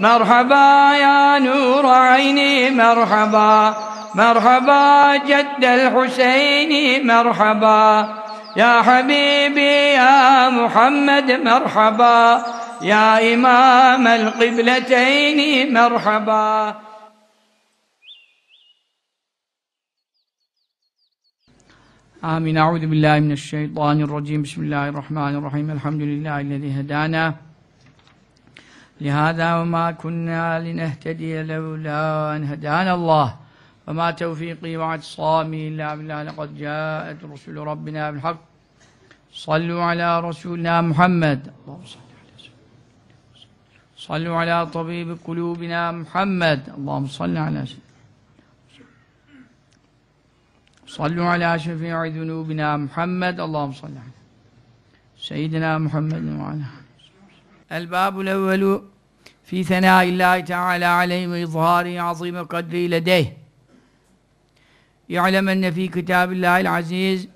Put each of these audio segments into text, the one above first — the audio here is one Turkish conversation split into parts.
مرحبا يا نور عيني مرحبا مرحبا جد الحسين مرحبا يا حبيبي يا محمد مرحبا يا إمام القبلتين مرحبا آمين أعوذ بالله من الشيطان الرجيم بسم الله الرحمن الرحيم الحمد لله الذي هدانا لهذا وما كنا لنهتدي لولا أن هدانا الله وما توفيقي صامي إلا بالله لقد جاءت رسول ربنا بالحق صلوا على رسولنا محمد صلوا على طبيب قلوبنا محمد اللهم صل على سيدنا صلوا على شفيع ذنوبنا محمد اللهم صل على سيدنا محمد وعلى الباب الأول في ثناء الله تعالى عليه وإظهاره عظيم قدره لديه يعلم أن في كتاب الله العزيز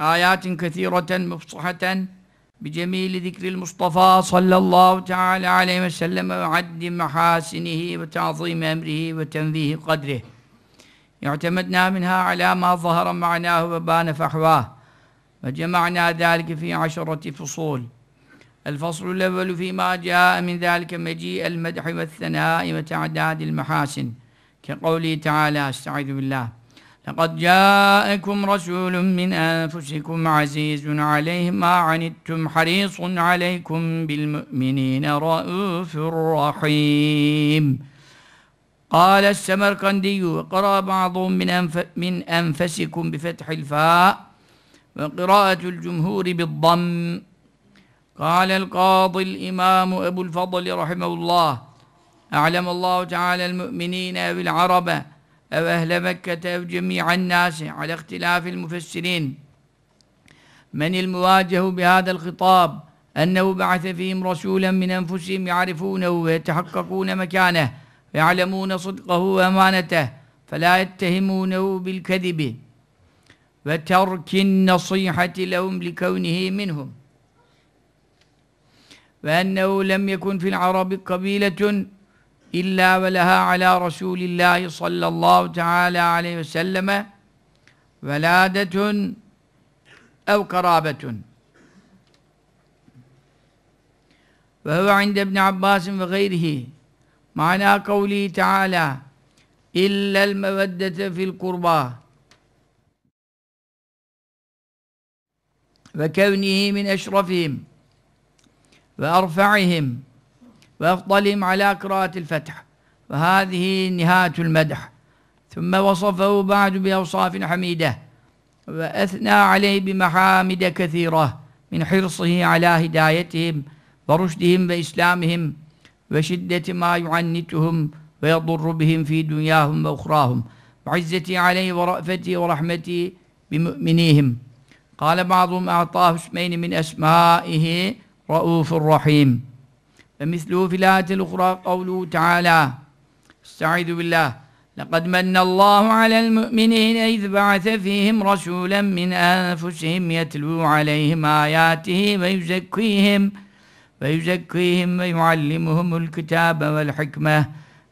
آيات كثيرة مفصحة بجميل ذكر المصطفى صلى الله تعالى عليه وسلم وعد محاسنه وتعظيم أمره وتنبيه قدره اعتمدنا منها على ما ظهر معناه وبان فحواه وجمعنا ذلك في عشرة فصول الفصل الأول فيما جاء من ذلك مجيء المدح والثناء وتعداد المحاسن كقوله تعالى استعيذ بالله لقد جاءكم رسول من أنفسكم عزيز عليه ما عنتم حريص عليكم بالمؤمنين رؤوف رحيم قال السمرقندي وقرأ بعضهم من, أنف من أنفسكم بفتح الفاء وقراءة الجمهور بالضم قال القاضي الإمام أبو الفضل رحمه الله أعلم الله تعالى المؤمنين أو العرب أو أهل مكة أو جميع الناس على اختلاف المفسرين من المواجه بهذا الخطاب أنه بعث فيهم رسولا من أنفسهم يعرفونه ويتحققون مكانه ويعلمون صدقه وأمانته فلا يتهمونه بالكذب وترك النصيحة لهم لكونه منهم وأنه لم يكن في العرب قبيلة إلا ولها على رسول الله صلى الله تعالى عليه وسلم ولادة أو قرابة وهو عند ابن عباس وغيره معنى قوله تعالى إلا المودة في القربى وكونه من أشرفهم وأرفعهم وأفضلهم على قراءة الفتح وهذه نهاية المدح ثم وصفه بعد بأوصاف حميدة وأثنى عليه بمحامد كثيرة من حرصه على هدايتهم ورشدهم وإسلامهم وشدة ما يعنتهم ويضر بهم في دنياهم وأخراهم وعزتي عليه ورأفتي ورحمتي بمؤمنيهم قال بعضهم أعطاه اسمين من أسمائه رؤوف رحيم فمثله في الآية الأخرى قوله تعالى استعيذ بالله لقد من الله على المؤمنين إذ بعث فيهم رسولا من أنفسهم يتلو عليهم آياته ويزكيهم ويزكيهم ويعلمهم الكتاب والحكمة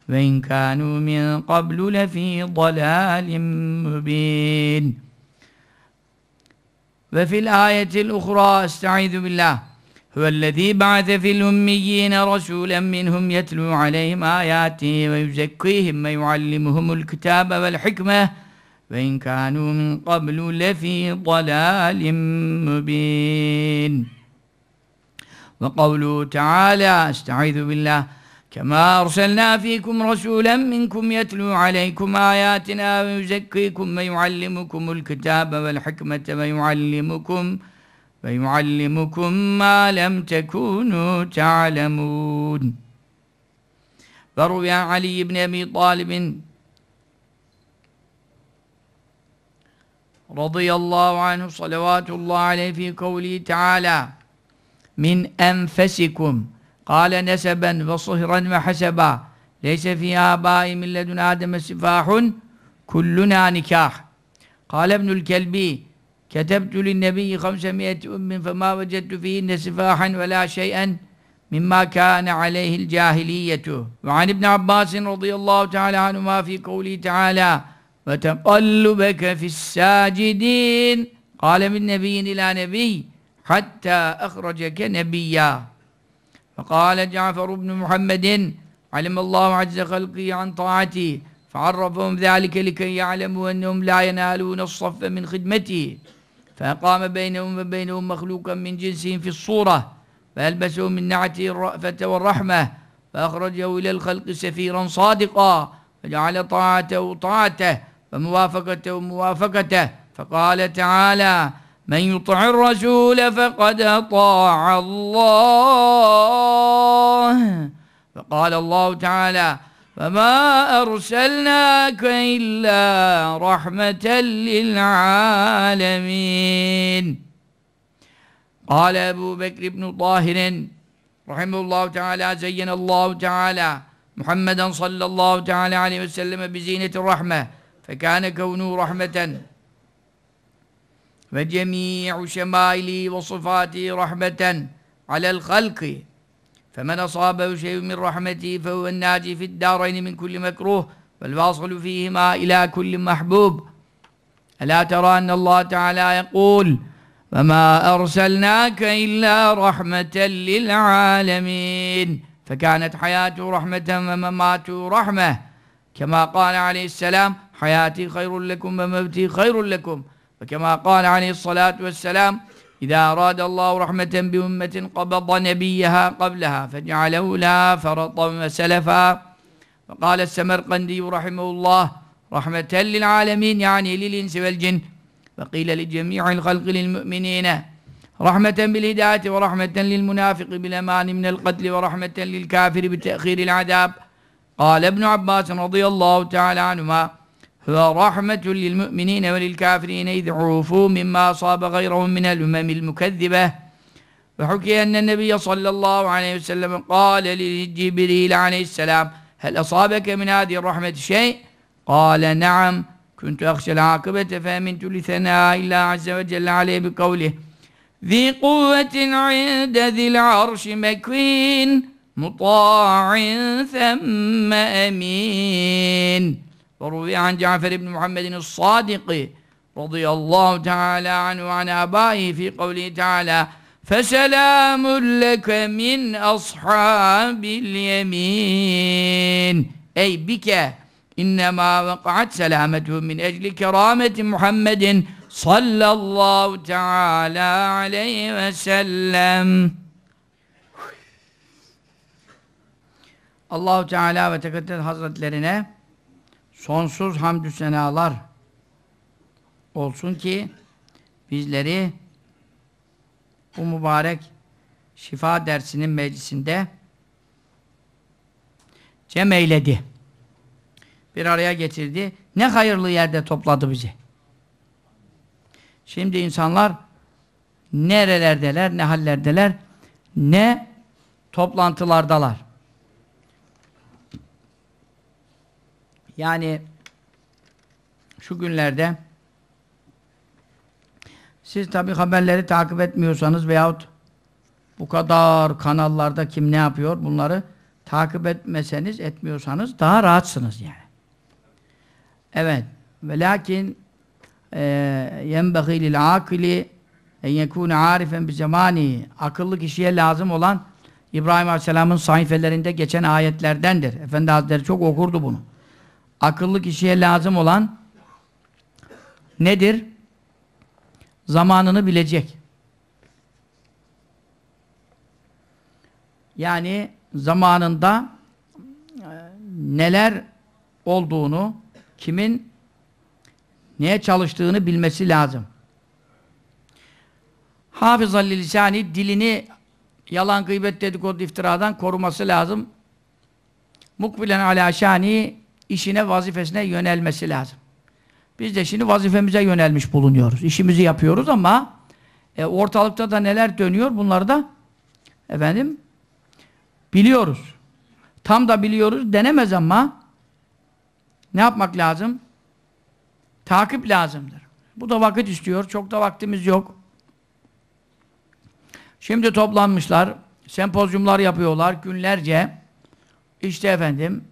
وإن كانوا من قبل لفي ضلال مبين وفي الآية الأخرى استعيذ بالله هو الذي بعث في الأميين رسولا منهم يتلو عليهم آياته ويزكيهم ويعلمهم الكتاب والحكمة وإن كانوا من قبل لفي ضلال مبين وقوله تعالى استعيذ بالله كما أرسلنا فيكم رسولا منكم يتلو عليكم آياتنا ويزكيكم ويعلمكم الكتاب والحكمة ويعلمكم ve yuallimukum ma lem tekunu ta'lemun. Ve rüya Ali ibn Ebi Talib'in radıyallahu anhu salavatullah aleyhi fi kavli teala min enfesikum kâle neseben ve sıhran ve haseba leyse fî âbâi min ledun âdeme sifâhun kulluna nikâh kâle kelbi كتبت للنبي خمسمائة أم فما وجدت فيهن سفاحا ولا شيئا مما كان عليه الجاهلية وعن ابن عباس رضي الله تعالى عنهما في قوله تعالى وتقلبك في الساجدين قال من نبي إلى نبي حتى أخرجك نبيا فقال جعفر بن محمد علم الله عز خلقي عن طاعتي فعرفهم ذلك لكي يعلموا أنهم لا ينالون الصف من خدمتي فأقام بينهم وبينهم مخلوقا من جنسهم في الصورة فألبسه من نعته الرأفة والرحمة فأخرجه إلى الخلق سفيرا صادقا فجعل طاعته طاعته وموافقته موافقته فقال تعالى من يطع الرسول فقد أطاع الله فقال الله تعالى وما أرسلناك إلا رحمة للعالمين قال أبو بكر بن طاهر رحمه الله تعالى زين الله تعالى محمدا صلى الله تعالى عليه وسلم بزينة الرحمة فكان كونه رحمة وجميع شمائله وصفاته رحمة على الخلق فمن أصابه شيء من رحمته فهو الناجي في الدارين من كل مكروه والواصل فيهما إلى كل محبوب ألا ترى أن الله تعالى يقول وما أرسلناك إلا رحمة للعالمين فكانت حياته رحمة ومماته رحمة كما قال عليه السلام حياتي خير لكم وموتي خير لكم وكما قال عليه الصلاة والسلام إذا أراد الله رحمة بأمة قبض نبيها قبلها فجعله لها فرطا وسلفا فقال السمرقندي رحمه الله رحمة للعالمين يعني للإنس والجن فقيل لجميع الخلق للمؤمنين رحمة بالهداية ورحمة للمنافق بالأمان من القتل ورحمة للكافر بتأخير العذاب قال ابن عباس رضي الله تعالى عنهما ورحمة للمؤمنين وللكافرين إذ عوفوا مما أصاب غيرهم من الأمم المكذبة وحكي أن النبي صلى الله عليه وسلم قال لجبريل عليه السلام هل أصابك من هذه الرحمة شيء؟ قال نعم كنت أخشى العاقبة فأمنت لثناء الله عز وجل عليه بقوله ذي قوة عند ذي العرش مكين مطاع ثم أمين وروي عن جعفر بن محمد الصادق رضي الله تعالى عنه وعن آبائه في قوله تعالى فسلام لك من أصحاب اليمين أي بك إنما وقعت سلامته من أجل كرامة محمد صلى الله تعالى عليه وسلم Allahu Teala ve Tekaddes Hazretlerine sonsuz hamdü senalar olsun ki bizleri bu mübarek şifa dersinin meclisinde cem eyledi. Bir araya getirdi. Ne hayırlı yerde topladı bizi. Şimdi insanlar nerelerdeler, ne hallerdeler, ne toplantılardalar. Yani şu günlerde siz tabi haberleri takip etmiyorsanız veyahut bu kadar kanallarda kim ne yapıyor bunları takip etmeseniz etmiyorsanız daha rahatsınız yani. Evet. Ve lakin e, yenbeği lil akili en yekûne arifen bi zemani akıllı kişiye lazım olan İbrahim Aleyhisselam'ın sayfelerinde geçen ayetlerdendir. Efendi Hazretleri çok okurdu bunu akıllı kişiye lazım olan nedir? Zamanını bilecek. Yani zamanında e, neler olduğunu, kimin neye çalıştığını bilmesi lazım. Hafızal lisani dilini yalan, gıybet, dedikodu, iftiradan koruması lazım. Mukbilen ala şani işine, vazifesine yönelmesi lazım. Biz de şimdi vazifemize yönelmiş bulunuyoruz. İşimizi yapıyoruz ama e, ortalıkta da neler dönüyor bunları da efendim biliyoruz. Tam da biliyoruz denemez ama ne yapmak lazım? Takip lazımdır. Bu da vakit istiyor. Çok da vaktimiz yok. Şimdi toplanmışlar. Sempozyumlar yapıyorlar günlerce. İşte efendim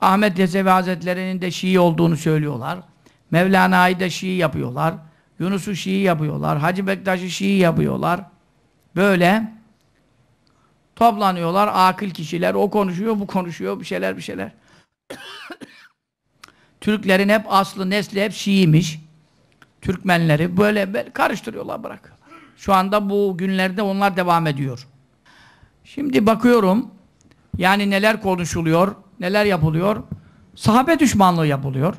Ahmet Yesevi Hazretleri'nin de Şii olduğunu söylüyorlar. Mevlana'yı da Şii yapıyorlar. Yunus'u Şii yapıyorlar. Hacı Bektaş'ı Şii yapıyorlar. Böyle toplanıyorlar akıl kişiler. O konuşuyor, bu konuşuyor, bir şeyler bir şeyler. Türklerin hep aslı nesli hep Şii'miş. Türkmenleri böyle, böyle karıştırıyorlar, bırakıyorlar. Şu anda bu günlerde onlar devam ediyor. Şimdi bakıyorum yani neler konuşuluyor neler yapılıyor? Sahabe düşmanlığı yapılıyor.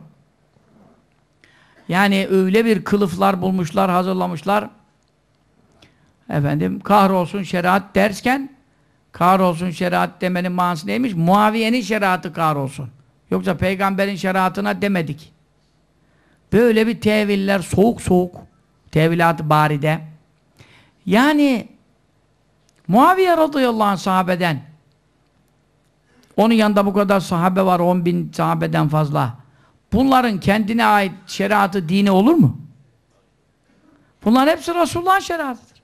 Yani öyle bir kılıflar bulmuşlar, hazırlamışlar. Efendim kahrolsun şeriat dersken kahrolsun şeriat demenin manası neymiş? Muaviye'nin şeriatı kahrolsun. Yoksa peygamberin şeriatına demedik. Böyle bir teviller soğuk soğuk tevilat-ı baride. Yani Muaviye radıyallahu anh sahabeden onun yanında bu kadar sahabe var, 10 bin sahabeden fazla. Bunların kendine ait şeriatı, dini olur mu? Bunların hepsi Resulullah'ın şeriatıdır.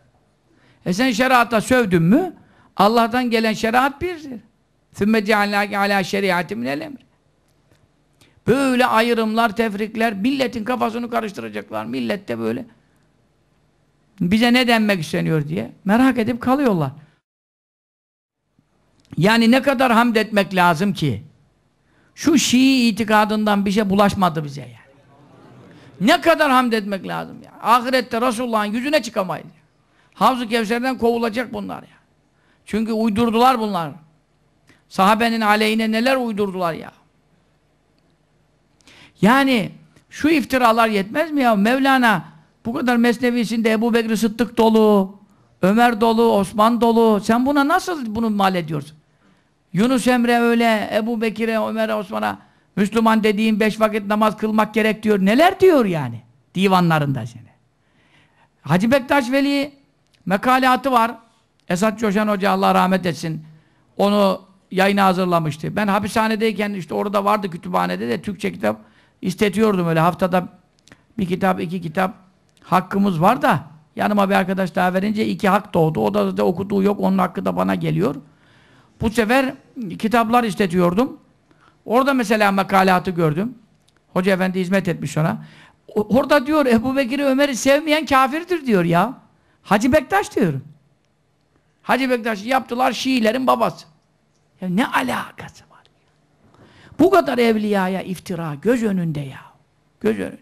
E sen şeriata sövdün mü, Allah'tan gelen şeriat birdir. ثُمَّ جَعَلَاكِ عَلَى شَرِعَةِ مِنَ الْاَمْرِ Böyle ayrımlar, tefrikler, milletin kafasını karıştıracaklar. Millette böyle. Bize ne denmek isteniyor diye merak edip kalıyorlar. Yani ne kadar hamd etmek lazım ki? Şu Şii itikadından bir şey bulaşmadı bize yani. Ne kadar hamd etmek lazım ya. Ahirette Resulullah'ın yüzüne çıkamayız. Havzu Kevser'den kovulacak bunlar ya. Çünkü uydurdular bunlar. Sahabenin aleyhine neler uydurdular ya. Yani şu iftiralar yetmez mi ya? Mevlana bu kadar mesnevisinde Ebu Bekri Sıddık dolu, Ömer dolu, Osman dolu. Sen buna nasıl bunu mal ediyorsun? Yunus Emre öyle, Ebu Bekir'e, Ömer'e, Osman'a Müslüman dediğin beş vakit namaz kılmak gerek diyor. Neler diyor yani? Divanlarında seni. Hacı Bektaş Veli mekalatı var. Esat Coşan Hoca Allah rahmet etsin. Onu yayına hazırlamıştı. Ben hapishanedeyken işte orada vardı kütüphanede de Türkçe kitap istetiyordum öyle haftada bir kitap iki kitap hakkımız var da yanıma bir arkadaş daha verince iki hak doğdu. O da, da okuduğu yok onun hakkı da bana geliyor. Bu sefer kitaplar istetiyordum. Orada mesela makalatı gördüm. Hoca efendi hizmet etmiş ona. Orada diyor Ebu Bekir'i Ömer'i sevmeyen kafirdir diyor ya. Hacı Bektaş diyor. Hacı Bektaş'ı yaptılar Şiilerin babası. Ya ne alakası var? Bu kadar evliyaya iftira göz önünde ya. Göz önünde.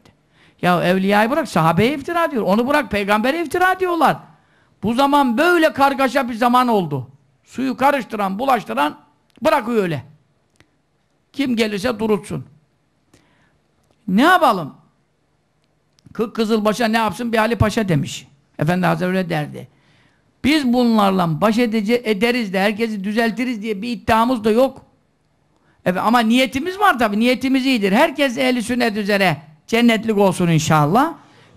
Ya evliyayı bırak sahabeye iftira diyor. Onu bırak peygambere iftira diyorlar. Bu zaman böyle kargaşa bir zaman oldu. Suyu karıştıran, bulaştıran bırakıyor öyle. Kim gelirse durutsun. Ne yapalım? Kırk Kızılbaş'a ne yapsın bir Ali Paşa demiş. Efendi Hazretleri öyle derdi. Biz bunlarla baş edece ederiz de herkesi düzeltiriz diye bir iddiamız da yok. Evet, ama niyetimiz var tabi. Niyetimiz iyidir. Herkes ehli sünnet üzere cennetlik olsun inşallah.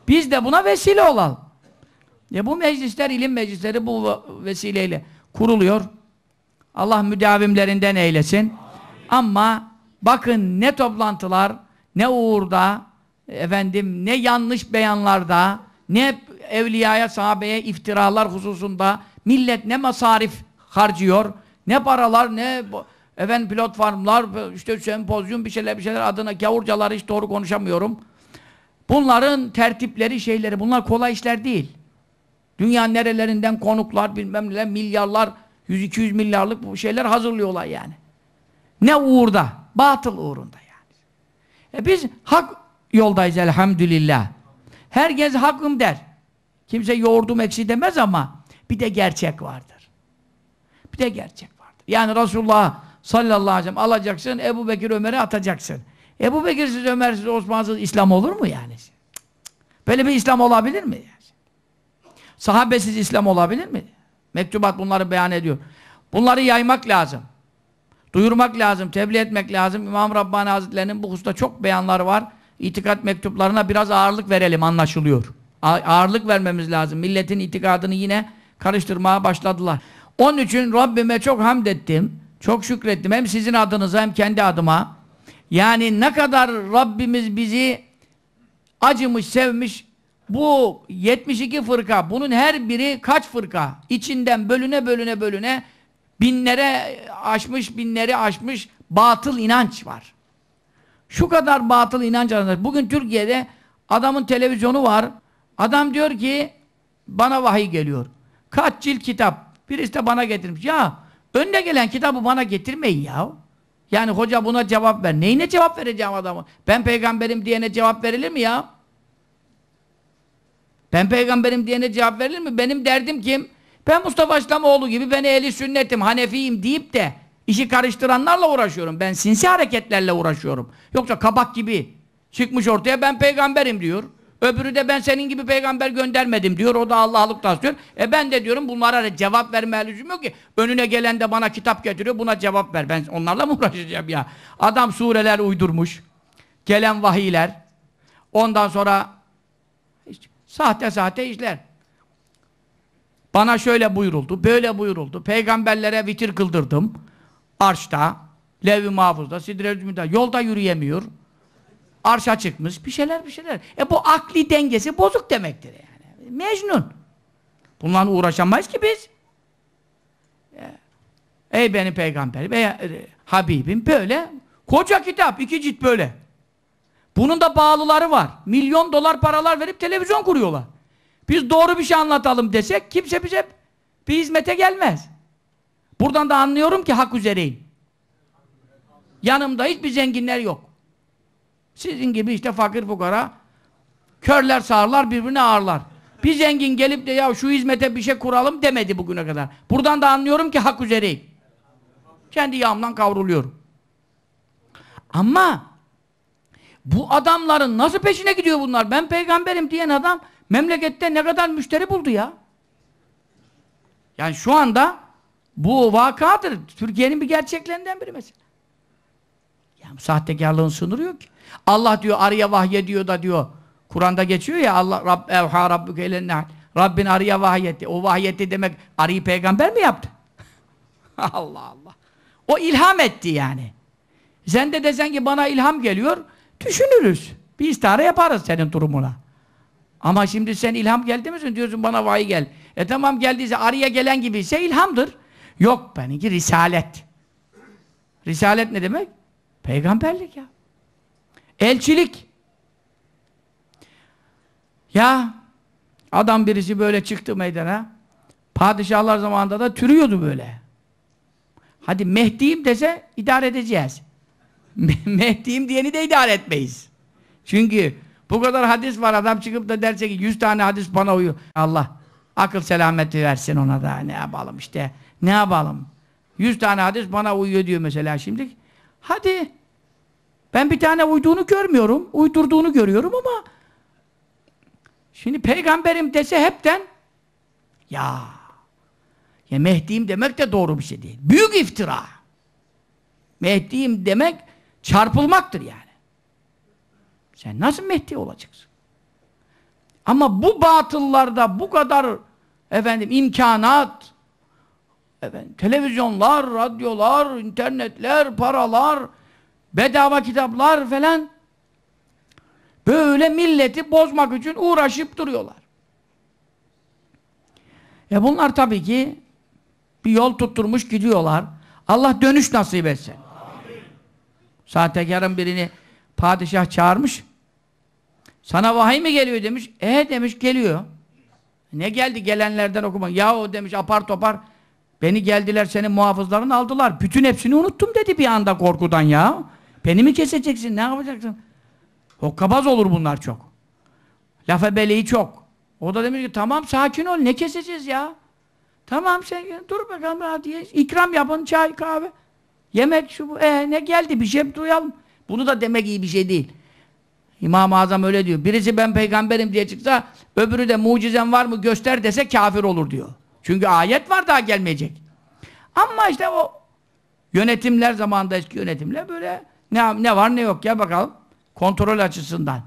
Biz de buna vesile olalım. Ya bu meclisler, ilim meclisleri bu vesileyle kuruluyor. Allah müdavimlerinden eylesin. Ama bakın ne toplantılar, ne uğurda, efendim ne yanlış beyanlarda, ne evliyaya, sahabeye iftiralar hususunda millet ne masarif harcıyor, ne paralar, ne efendim pilot farmlar, işte sempozyum bir şeyler bir şeyler adına gavurcalar hiç doğru konuşamıyorum. Bunların tertipleri şeyleri bunlar kolay işler değil. Dünya nerelerinden konuklar bilmem neler milyarlar 100-200 milyarlık bu şeyler hazırlıyorlar yani. Ne uğurda? Batıl uğrunda yani. E biz hak yoldayız elhamdülillah. Herkes hakım der. Kimse yoğurdum eksi demez ama bir de gerçek vardır. Bir de gerçek vardır. Yani Resulullah sallallahu aleyhi ve sellem alacaksın Ebu Bekir Ömer'e atacaksın. Ebu Bekir'siz Ömer'siz Osman'sız İslam olur mu yani? Böyle bir İslam olabilir mi? Sahabesiz İslam olabilir mi? Mektubat bunları beyan ediyor. Bunları yaymak lazım. Duyurmak lazım, tebliğ etmek lazım. İmam Rabbani Hazretleri'nin bu hususta çok beyanları var. İtikat mektuplarına biraz ağırlık verelim anlaşılıyor. A ağırlık vermemiz lazım. Milletin itikadını yine karıştırmaya başladılar. Onun için Rabbime çok hamd ettim. Çok şükrettim. Hem sizin adınıza hem kendi adıma. Yani ne kadar Rabbimiz bizi acımış, sevmiş, bu 72 fırka, bunun her biri kaç fırka? İçinden bölüne bölüne bölüne binlere aşmış, binleri aşmış batıl inanç var. Şu kadar batıl inanç var. Bugün Türkiye'de adamın televizyonu var. Adam diyor ki bana vahiy geliyor. Kaç cilt kitap. Birisi de bana getirmiş. Ya önde gelen kitabı bana getirmeyin ya. Yani hoca buna cevap ver. Neyine cevap vereceğim adamı? Ben peygamberim diyene cevap verilir mi ya? Ben peygamberim diyene cevap verilir mi? Benim derdim kim? Ben Mustafa İslamoğlu gibi ben eli sünnetim, hanefiyim deyip de işi karıştıranlarla uğraşıyorum. Ben sinsi hareketlerle uğraşıyorum. Yoksa kabak gibi çıkmış ortaya ben peygamberim diyor. Öbürü de ben senin gibi peygamber göndermedim diyor. O da Allah'lık taslıyor. E ben de diyorum bunlara cevap verme lüzum yok ki. Önüne gelen de bana kitap getiriyor. Buna cevap ver. Ben onlarla mı uğraşacağım ya? Adam sureler uydurmuş. Gelen vahiyler. Ondan sonra Sahte sahte işler. Bana şöyle buyuruldu, böyle buyuruldu. Peygamberlere vitir kıldırdım. Arşta, levh-i mahfuzda, sidre Yolda yürüyemiyor. Arşa çıkmış. Bir şeyler bir şeyler. E bu akli dengesi bozuk demektir yani. Mecnun. Bunlarla uğraşamayız ki biz. E, ey benim peygamberim, ey e, Habibim böyle. Koca kitap, iki cilt böyle. Bunun da bağlıları var. Milyon dolar paralar verip televizyon kuruyorlar. Biz doğru bir şey anlatalım desek kimse bize bir hizmete gelmez. Buradan da anlıyorum ki hak üzereyim. Yanımda hiçbir zenginler yok. Sizin gibi işte fakir fukara körler sağırlar birbirine ağırlar. Bir zengin gelip de ya şu hizmete bir şey kuralım demedi bugüne kadar. Buradan da anlıyorum ki hak üzereyim. Kendi yağımdan kavruluyorum. Ama bu adamların nasıl peşine gidiyor bunlar? Ben peygamberim diyen adam memlekette ne kadar müşteri buldu ya? Yani şu anda bu vakadır. Türkiye'nin bir gerçeklerinden biri mesela. Yani sahtekarlığın sınırı yok ki. Allah diyor arıya diyor da diyor. Kur'an'da geçiyor ya Allah Rabb evha rabbuke ilen Rabbin arıya vahyetti. O vahyetti demek arıyı peygamber mi yaptı? Allah Allah. O ilham etti yani. Sen de desen ki bana ilham geliyor. Düşünürüz. Bir istihare yaparız senin durumuna. Ama şimdi sen ilham geldi misin? Diyorsun bana vay gel. E tamam geldiyse arıya gelen gibi ise ilhamdır. Yok benimki risalet. Risalet ne demek? Peygamberlik ya. Elçilik. Ya adam birisi böyle çıktı meydana. Padişahlar zamanında da türüyordu böyle. Hadi Mehdi'yim dese idare edeceğiz. Mehdi'yim diyeni de idare etmeyiz. Çünkü bu kadar hadis var adam çıkıp da derse ki 100 tane hadis bana uyuyor. Allah akıl selameti versin ona da ne yapalım işte ne yapalım. 100 tane hadis bana uyuyor diyor mesela şimdi. Hadi ben bir tane uyduğunu görmüyorum. Uydurduğunu görüyorum ama şimdi peygamberim dese hepten ya ya Mehdi'yim demek de doğru bir şey değil. Büyük iftira. Mehdi'yim demek Çarpılmaktır yani. Sen nasıl Mehdi olacaksın? Ama bu batıllarda bu kadar efendim imkanat, efendim, televizyonlar, radyolar, internetler, paralar, bedava kitaplar falan böyle milleti bozmak için uğraşıp duruyorlar. E bunlar tabii ki bir yol tutturmuş gidiyorlar. Allah dönüş nasip etsin. Sahtekarın birini padişah çağırmış. Sana vahiy mi geliyor demiş. E demiş geliyor. Ne geldi gelenlerden okuma. o demiş apar topar beni geldiler senin muhafızların aldılar. Bütün hepsini unuttum dedi bir anda korkudan ya. Beni mi keseceksin ne yapacaksın? Hokkabaz olur bunlar çok. Laf ebeliği çok. O da demiş ki tamam sakin ol ne keseceğiz ya. Tamam sen dur bakalım diye ikram yapın çay kahve. Yemek şu bu. E, ne geldi bir şey duyalım. Bunu da demek iyi bir şey değil. İmam-ı Azam öyle diyor. Birisi ben peygamberim diye çıksa öbürü de mucizen var mı göster dese kafir olur diyor. Çünkü ayet var daha gelmeyecek. Ama işte o yönetimler zamanında eski yönetimle böyle ne, ne var ne yok ya bakalım. Kontrol açısından.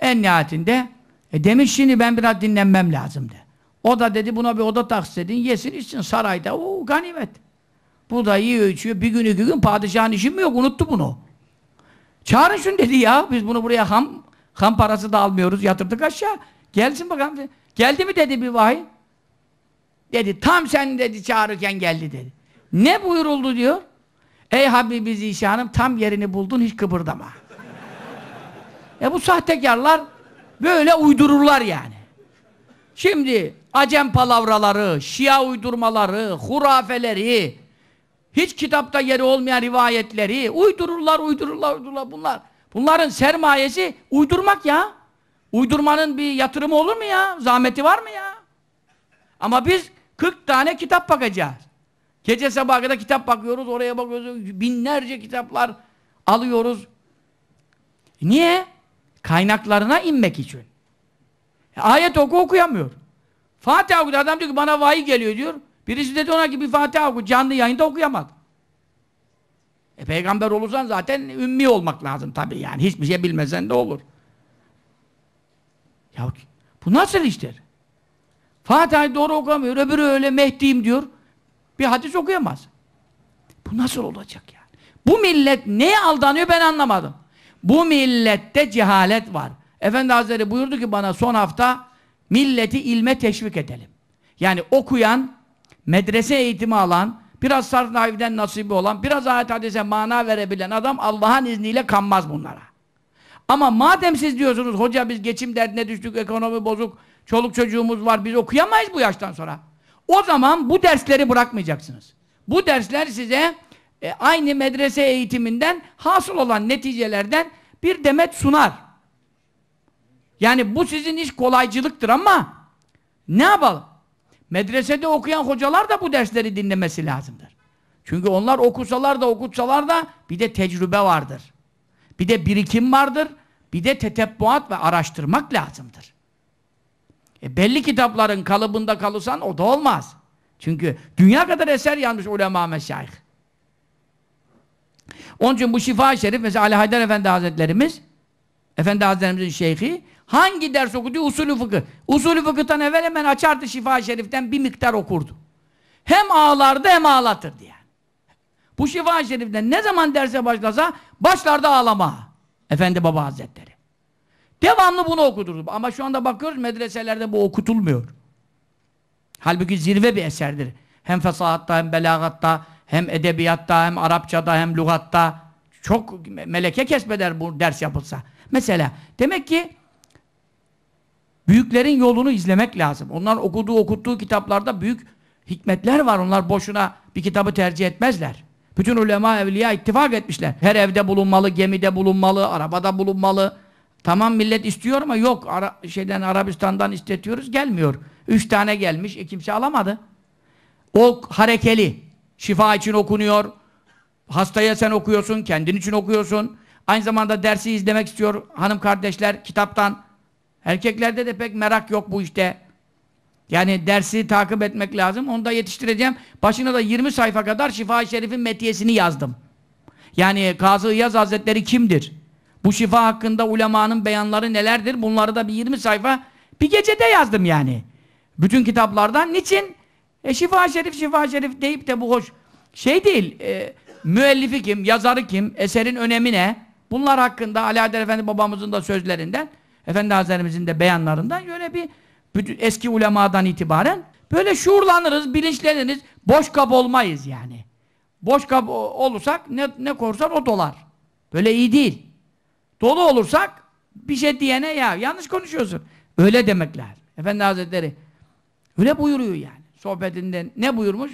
En nihayetinde e demiş şimdi ben biraz dinlenmem de. O da dedi buna bir oda taksit edin yesin içsin sarayda. O ganimet. Bu da yiyor içiyor. Bir gün iki gün padişahın işi mi yok? Unuttu bunu. Çağırın şunu dedi ya. Biz bunu buraya ham ham parası da almıyoruz. Yatırdık aşağı. Gelsin bakalım. Geldi mi dedi bir vahiy. Dedi tam sen dedi çağırırken geldi dedi. Ne buyuruldu diyor. Ey Habibi Zişanım tam yerini buldun hiç kıpırdama. e bu sahtekarlar böyle uydururlar yani. Şimdi Acem palavraları, Şia uydurmaları, hurafeleri, hiç kitapta yeri olmayan rivayetleri uydururlar, uydururlar, uydururlar bunlar. Bunların sermayesi uydurmak ya. Uydurmanın bir yatırımı olur mu ya? Zahmeti var mı ya? Ama biz 40 tane kitap bakacağız. Gece sabaha kadar kitap bakıyoruz, oraya bakıyoruz. Binlerce kitaplar alıyoruz. Niye? Kaynaklarına inmek için. E, ayet oku okuyamıyor. Fatiha okudu adam diyor ki bana vahiy geliyor diyor. Birisi dedi ona ki bir Fatiha oku. Canlı yayında okuyamadı. E peygamber olursan zaten ümmi olmak lazım tabii yani. Hiçbir şey bilmesen de olur. Ya bu nasıl iştir? Fatiha'yı doğru okuyamıyor. Öbürü öyle Mehdi'yim diyor. Bir hadis okuyamaz. Bu nasıl olacak yani? Bu millet neye aldanıyor ben anlamadım. Bu millette cehalet var. Efendi Hazretleri buyurdu ki bana son hafta milleti ilme teşvik edelim. Yani okuyan medrese eğitimi alan, biraz sarf nahivden nasibi olan, biraz ayet hadise mana verebilen adam Allah'ın izniyle kanmaz bunlara. Ama madem siz diyorsunuz hoca biz geçim derdine düştük, ekonomi bozuk, çoluk çocuğumuz var, biz okuyamayız bu yaştan sonra. O zaman bu dersleri bırakmayacaksınız. Bu dersler size e, aynı medrese eğitiminden hasıl olan neticelerden bir demet sunar. Yani bu sizin iş kolaycılıktır ama ne yapalım? Medresede okuyan hocalar da bu dersleri dinlemesi lazımdır. Çünkü onlar okusalar da okutsalar da bir de tecrübe vardır. Bir de birikim vardır. Bir de tetebbuat ve araştırmak lazımdır. E belli kitapların kalıbında kalırsan o da olmaz. Çünkü dünya kadar eser yanmış ulema meşayih. Onun için bu şifa şerif mesela Ali Haydar Efendi Hazretlerimiz Efendi Hazretlerimizin şeyhi Hangi ders okudu? Usulü fıkıh. Usulü fıkıhtan evvel hemen açardı şifa Şerif'ten bir miktar okurdu. Hem ağlardı hem ağlatırdı yani. Bu şifa Şerif'ten ne zaman derse başlasa başlarda ağlama. Efendi Baba Hazretleri. Devamlı bunu okudurdu. Ama şu anda bakıyoruz medreselerde bu okutulmuyor. Halbuki zirve bir eserdir. Hem fesahatta hem belagatta hem edebiyatta hem Arapçada hem lügatta çok meleke kesmeder bu ders yapılsa. Mesela demek ki Büyüklerin yolunu izlemek lazım. Onlar okuduğu okuttuğu kitaplarda büyük hikmetler var. Onlar boşuna bir kitabı tercih etmezler. Bütün ulema evliya ittifak etmişler. Her evde bulunmalı, gemide bulunmalı, arabada bulunmalı. Tamam millet istiyor ama yok Ara, şeyden Arabistan'dan istetiyoruz gelmiyor. Üç tane gelmiş e, kimse alamadı. O harekeli. Şifa için okunuyor. Hastaya sen okuyorsun, kendin için okuyorsun. Aynı zamanda dersi izlemek istiyor hanım kardeşler kitaptan. Erkeklerde de pek merak yok bu işte. Yani dersi takip etmek lazım. Onu da yetiştireceğim. Başına da 20 sayfa kadar Şifa-i Şerif'in metiyesini yazdım. Yani Kazı Yaz Hazretleri kimdir? Bu şifa hakkında ulemanın beyanları nelerdir? Bunları da bir 20 sayfa bir gecede yazdım yani. Bütün kitaplardan. Niçin? E Şifa-i Şerif, Şifa-i Şerif deyip de bu hoş şey değil. E, müellifi kim? Yazarı kim? Eserin önemi ne? Bunlar hakkında Ali Adel Efendi babamızın da sözlerinden Efendi Hazretlerimizin de beyanlarından böyle bir eski ulemadan itibaren böyle şuurlanırız, bilinçleniriz. Boş kap olmayız yani. Boş kap olursak ne, ne korsan o dolar. Böyle iyi değil. Dolu olursak bir şey diyene ya yanlış konuşuyorsun. Öyle demekler. Efendi Hazretleri öyle buyuruyor yani. Sohbetinde ne buyurmuş?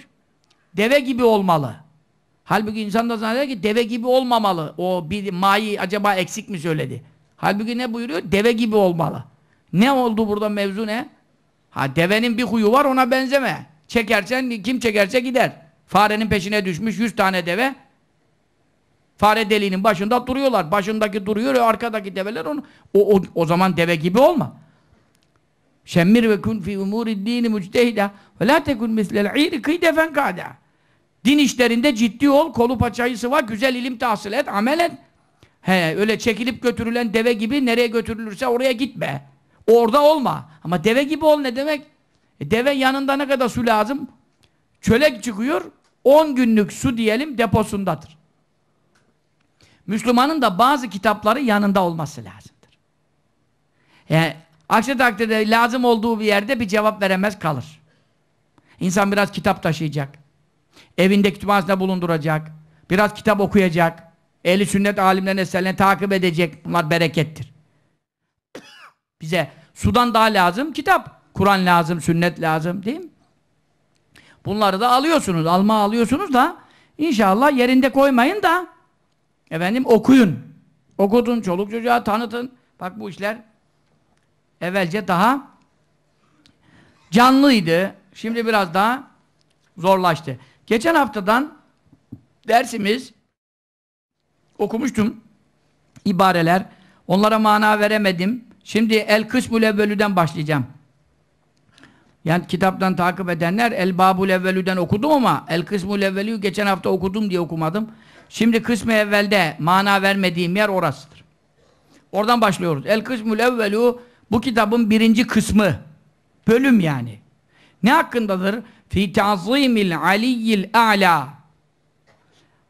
Deve gibi olmalı. Halbuki insan da zanneder ki deve gibi olmamalı. O bir mayi acaba eksik mi söyledi? Halbuki ne buyuruyor? Deve gibi olmalı. Ne oldu burada mevzu ne? Ha devenin bir huyu var ona benzeme. Çekersen kim çekerse gider. Farenin peşine düşmüş yüz tane deve. Fare deliğinin başında duruyorlar. Başındaki duruyor, arkadaki develer onu. O, o, o zaman deve gibi olma. Şemmir ve kun fi umuri dini müctehide ve la tekun mislel iri kıydefen kada. Din işlerinde ciddi ol, kolu paçayı sıva, güzel ilim tahsil et, amel et. He, öyle çekilip götürülen deve gibi nereye götürülürse oraya gitme. Orada olma. Ama deve gibi ol ne demek? E, deve yanında ne kadar su lazım? Çöl’e çıkıyor, 10 günlük su diyelim deposundadır. Müslümanın da bazı kitapları yanında olması lazımdır. Yani e, aksi takdirde lazım olduğu bir yerde bir cevap veremez kalır. İnsan biraz kitap taşıyacak. Evinde kütüphanesinde bulunduracak. Biraz kitap okuyacak. Ehli sünnet alimlerine eserlerini takip edecek. Bunlar berekettir. Bize sudan daha lazım kitap. Kur'an lazım, sünnet lazım değil mi? Bunları da alıyorsunuz. Alma alıyorsunuz da inşallah yerinde koymayın da efendim okuyun. Okutun, çoluk çocuğa tanıtın. Bak bu işler evvelce daha canlıydı. Şimdi biraz daha zorlaştı. Geçen haftadan dersimiz okumuştum ibareler. Onlara mana veremedim. Şimdi El Kısmul Evvelü'den başlayacağım. Yani kitaptan takip edenler El Babul Evvelü'den okudum ama El Kısmul Evvelü'yü geçen hafta okudum diye okumadım. Şimdi kısmı evvelde mana vermediğim yer orasıdır. Oradan başlıyoruz. El Kısmul Evvelü bu kitabın birinci kısmı. Bölüm yani. Ne hakkındadır? Fi tazimil aliyyil a'la.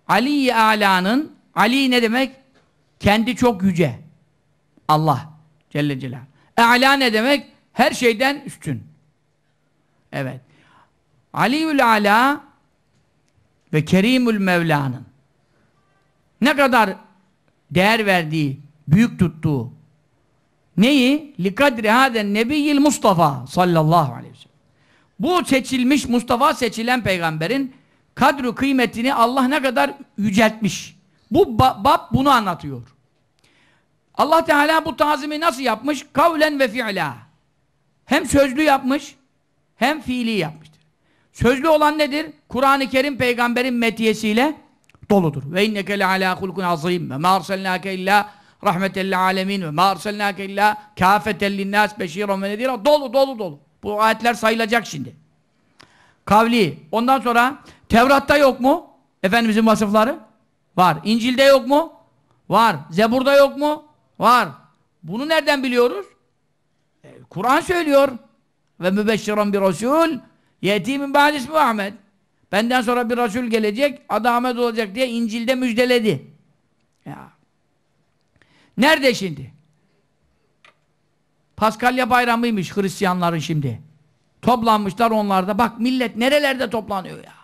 Ali-i Ala'nın Ali ne demek? Kendi çok yüce. Allah Celle Celal. E'la ne demek? Her şeyden üstün. Evet. Aliül Ala ve Kerimül Mevla'nın ne kadar değer verdiği, büyük tuttuğu neyi? Likadri haden nebiyyil Mustafa sallallahu aleyhi ve sellem. Bu seçilmiş, Mustafa seçilen peygamberin kadru kıymetini Allah ne kadar yüceltmiş. Bu bab bunu anlatıyor. Allah Teala bu tazimi nasıl yapmış? Kavlen ve fi'la. Hem sözlü yapmış, hem fiili yapmıştır. Sözlü olan nedir? Kur'an-ı Kerim peygamberin metiyesiyle doludur. Ve inneke le ala hulkun azim ve ma arsalnake illa rahmetellil alemin ve ma arsalnake illa kafetellin nas beşiren ve nedira. Dolu dolu dolu. Bu ayetler sayılacak şimdi. Kavli. Ondan sonra Tevrat'ta yok mu? Efendimizin vasıfları. Var. İncil'de yok mu? Var. Zebur'da yok mu? Var. Bunu nereden biliyoruz? E, Kur'an söylüyor. Ve mübeşşiran bir Resul yeti min ba'd ismi Ahmet. Benden sonra bir Resul gelecek, adı Ahmet olacak diye İncil'de müjdeledi. Ya. Nerede şimdi? Paskalya bayramıymış Hristiyanların şimdi. Toplanmışlar onlarda. Bak millet nerelerde toplanıyor ya.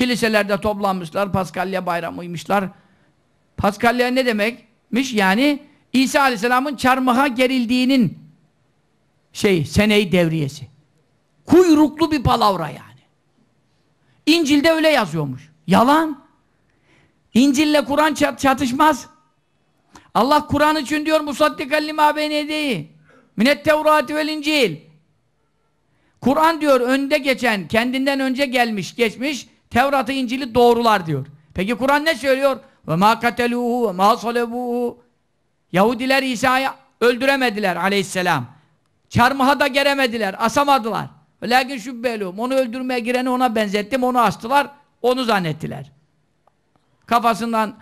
Kiliselerde toplanmışlar, Paskalya bayramıymışlar. Paskalya ne demekmiş? Yani İsa Aleyhisselam'ın çarmıha gerildiğinin şey, seneyi devriyesi. Kuyruklu bir palavra yani. İncil'de öyle yazıyormuş. Yalan. İncil'le Kur'an çatışmaz. Allah Kur'an için diyor musaddikan alim beynedeyi. Minet tevrati vel İncil. Kur'an diyor önde geçen, kendinden önce gelmiş, geçmiş Tevrat'ı, İncil'i doğrular diyor. Peki Kur'an ne söylüyor? Ve ma kateluhu ve ma Yahudiler İsa'yı öldüremediler aleyhisselam. Çarmıha da geremediler, asamadılar. Lakin şübbelum. Onu öldürmeye gireni ona benzettim, onu astılar, onu zannettiler. Kafasından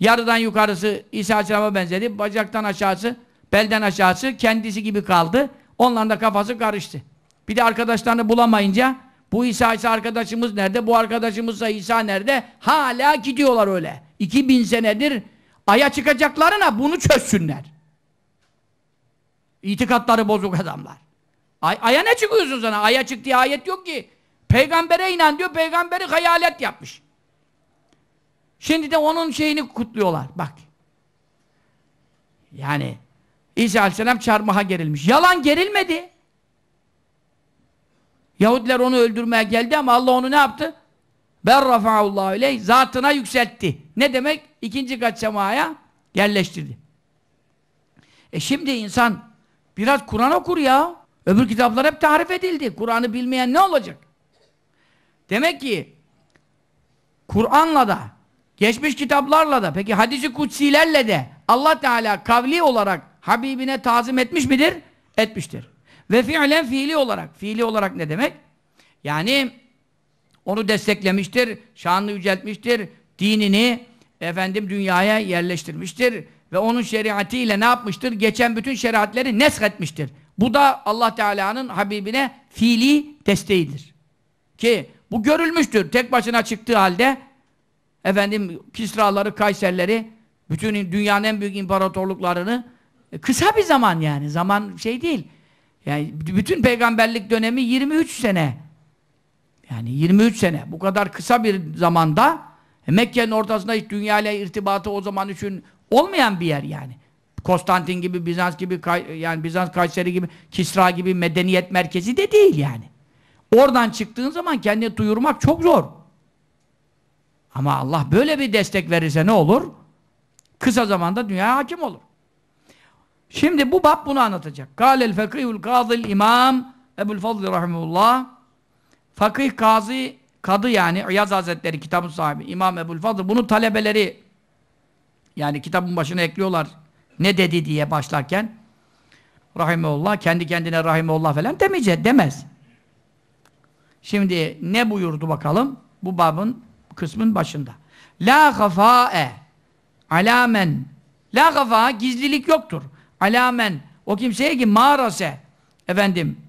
yarıdan yukarısı İsa Aleyhisselam'a benzedi, bacaktan aşağısı, belden aşağısı kendisi gibi kaldı. Onların da kafası karıştı. Bir de arkadaşlarını bulamayınca bu İsa ise arkadaşımız nerede? Bu arkadaşımızsa İsa nerede? Hala gidiyorlar öyle. 2000 senedir aya çıkacaklarına bunu çözsünler. İtikatları bozuk adamlar. Ay, aya ne çıkıyorsun sana? Aya çık diye ayet yok ki. Peygambere inan diyor. Peygamberi hayalet yapmış. Şimdi de onun şeyini kutluyorlar. Bak. Yani İsa Aleyhisselam çarmıha gerilmiş. Yalan gerilmedi. Yahudiler onu öldürmeye geldi ama Allah onu ne yaptı? Berrafa'ullahu ileyh zatına yükseltti. Ne demek? İkinci kat semaya yerleştirdi. E şimdi insan biraz Kur'an okur ya. Öbür kitaplar hep tarif edildi. Kur'an'ı bilmeyen ne olacak? Demek ki Kur'an'la da geçmiş kitaplarla da peki hadisi kutsilerle de Allah Teala kavli olarak Habibine tazim etmiş midir? Etmiştir. Ve fiilen fiili olarak. Fiili olarak ne demek? Yani onu desteklemiştir, şanını yüceltmiştir, dinini efendim dünyaya yerleştirmiştir ve onun şeriatiyle ne yapmıştır? Geçen bütün şeriatleri neshetmiştir. Bu da Allah Teala'nın Habibine fiili desteğidir. Ki bu görülmüştür. Tek başına çıktığı halde efendim Kisraları, Kayserleri bütün dünyanın en büyük imparatorluklarını e, kısa bir zaman yani. Zaman şey değil. Yani bütün peygamberlik dönemi 23 sene. Yani 23 sene. Bu kadar kısa bir zamanda e, Mekke'nin ortasında hiç dünyayla irtibatı o zaman için olmayan bir yer yani. Konstantin gibi, Bizans gibi, yani Bizans Kayseri gibi, Kisra gibi medeniyet merkezi de değil yani. Oradan çıktığın zaman kendini duyurmak çok zor. Ama Allah böyle bir destek verirse ne olur? Kısa zamanda dünyaya hakim olur. Şimdi bu bab bunu anlatacak. Kâlel fekihul kâzil imam Ebul fazl rahimullah Fakih kazı kadı yani İyaz Hazretleri kitabın sahibi İmam Ebul fazl bunu talebeleri yani kitabın başına ekliyorlar ne dedi diye başlarken Rahimeullah kendi kendine Rahimeullah falan demeyecek demez. Şimdi ne buyurdu bakalım bu babın kısmın başında. La gafae alamen La gafa gizlilik yoktur alamen o kimseye ki mağarase efendim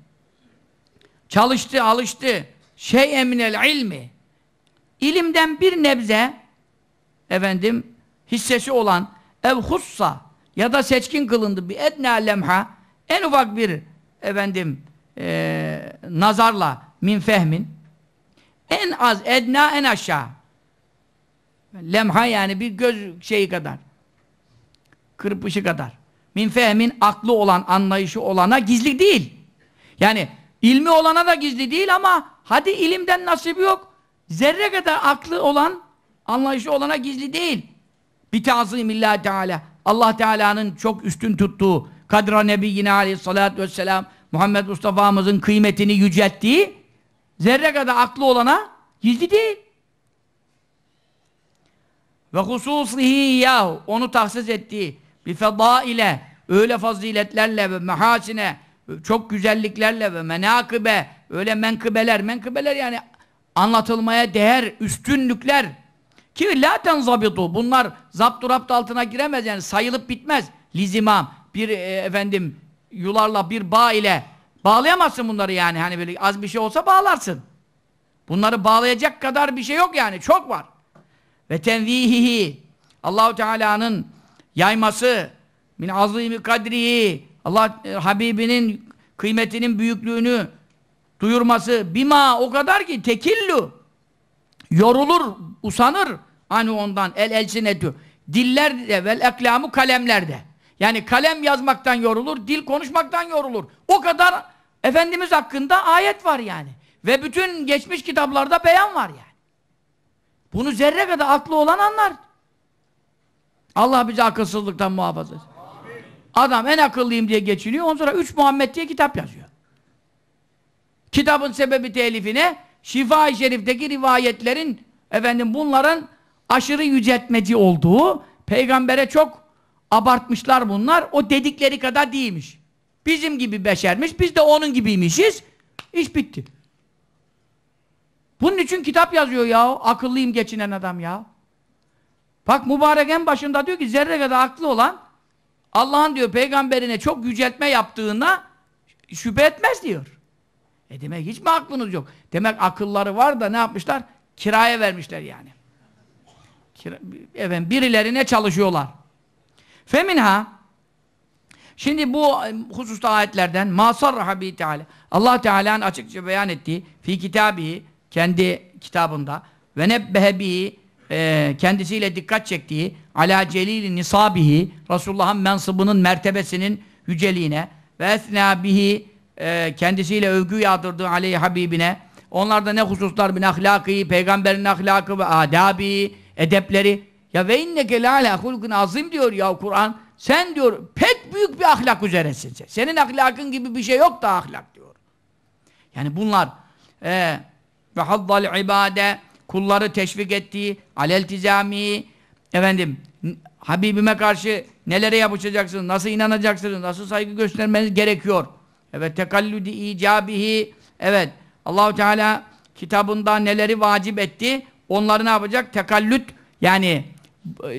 çalıştı alıştı şey eminel ilmi ilimden bir nebze efendim hissesi olan ev hussa ya da seçkin kılındı bir edna lemha en ufak bir efendim e, nazarla min fehmin en az edna en aşağı lemha yani bir göz şeyi kadar kırpışı kadar min fehmin aklı olan, anlayışı olana gizli değil. Yani ilmi olana da gizli değil ama hadi ilimden nasibi yok. Zerre kadar aklı olan, anlayışı olana gizli değil. Bitazimillah Teala. Allah Teala'nın çok üstün tuttuğu kadra nebiyyine aleyhissalatü vesselam Muhammed Mustafa'mızın kıymetini yücelttiği zerre kadar aklı olana gizli değil. Ve hususihi yahu onu tahsis ettiği bir feda ile öyle faziletlerle ve mehasine, çok güzelliklerle ve menakıbe, öyle menkıbeler, menkıbeler yani anlatılmaya değer, üstünlükler ki la zabitu, bunlar zaptu rapt altına giremez yani sayılıp bitmez. Lizimam, bir e, efendim yularla bir bağ ile bağlayamazsın bunları yani hani böyle az bir şey olsa bağlarsın. Bunları bağlayacak kadar bir şey yok yani çok var. Ve tenvihihi Allahu Teala'nın yayması, min azimi kadrihi Allah e, Habibinin kıymetinin büyüklüğünü duyurması bima o kadar ki tekillu yorulur, usanır hani ondan el elsinetü diller de vel eklamı kalemlerde yani kalem yazmaktan yorulur, dil konuşmaktan yorulur. O kadar Efendimiz hakkında ayet var yani. Ve bütün geçmiş kitaplarda beyan var yani. Bunu zerre kadar aklı olan anlar. Allah bizi akılsızlıktan muhafaza etsin. Adam en akıllıyım diye geçiniyor. Ondan sonra üç Muhammed diye kitap yazıyor. Kitabın sebebi telifine Şifa-i Şerif'teki rivayetlerin efendim bunların aşırı yüceltmeci olduğu peygambere çok abartmışlar bunlar. O dedikleri kadar değilmiş. Bizim gibi beşermiş. Biz de onun gibiymişiz. İş bitti. Bunun için kitap yazıyor ya. Akıllıyım geçinen adam ya. Bak mübarek en başında diyor ki zerre kadar aklı olan Allah'ın diyor peygamberine çok yüceltme yaptığına şüphe etmez diyor. E demek hiç mi aklınız yok? Demek akılları var da ne yapmışlar? Kiraya vermişler yani. Kira, efendim, birilerine çalışıyorlar. Feminha Şimdi bu e, hususta ayetlerden masarraha bi teala Allah Teala'nın açıkça beyan ettiği fi kitabi kendi kitabında ve nebbehe e, kendisiyle dikkat çektiği ala celili nisabihi Resulullah'ın mensıbının mertebesinin yüceliğine ve esna bihi e, kendisiyle övgü yağdırdığı aleyhi habibine onlarda ne hususlar bin ahlakı peygamberin ahlakı ve adabi edepleri ya ve inneke lâlâ hulkun azim diyor ya Kur'an sen diyor pek büyük bir ahlak üzeresin sen. senin ahlakın gibi bir şey yok da ahlak diyor yani bunlar e, ve hazzal ibade kulları teşvik ettiği, aleltizami, efendim, Habibime karşı nelere yapışacaksınız, nasıl inanacaksınız, nasıl saygı göstermeniz gerekiyor. Evet, tekallüdi icabihi, evet, Allahu Teala kitabında neleri vacip etti, onları ne yapacak? Tekallüt, yani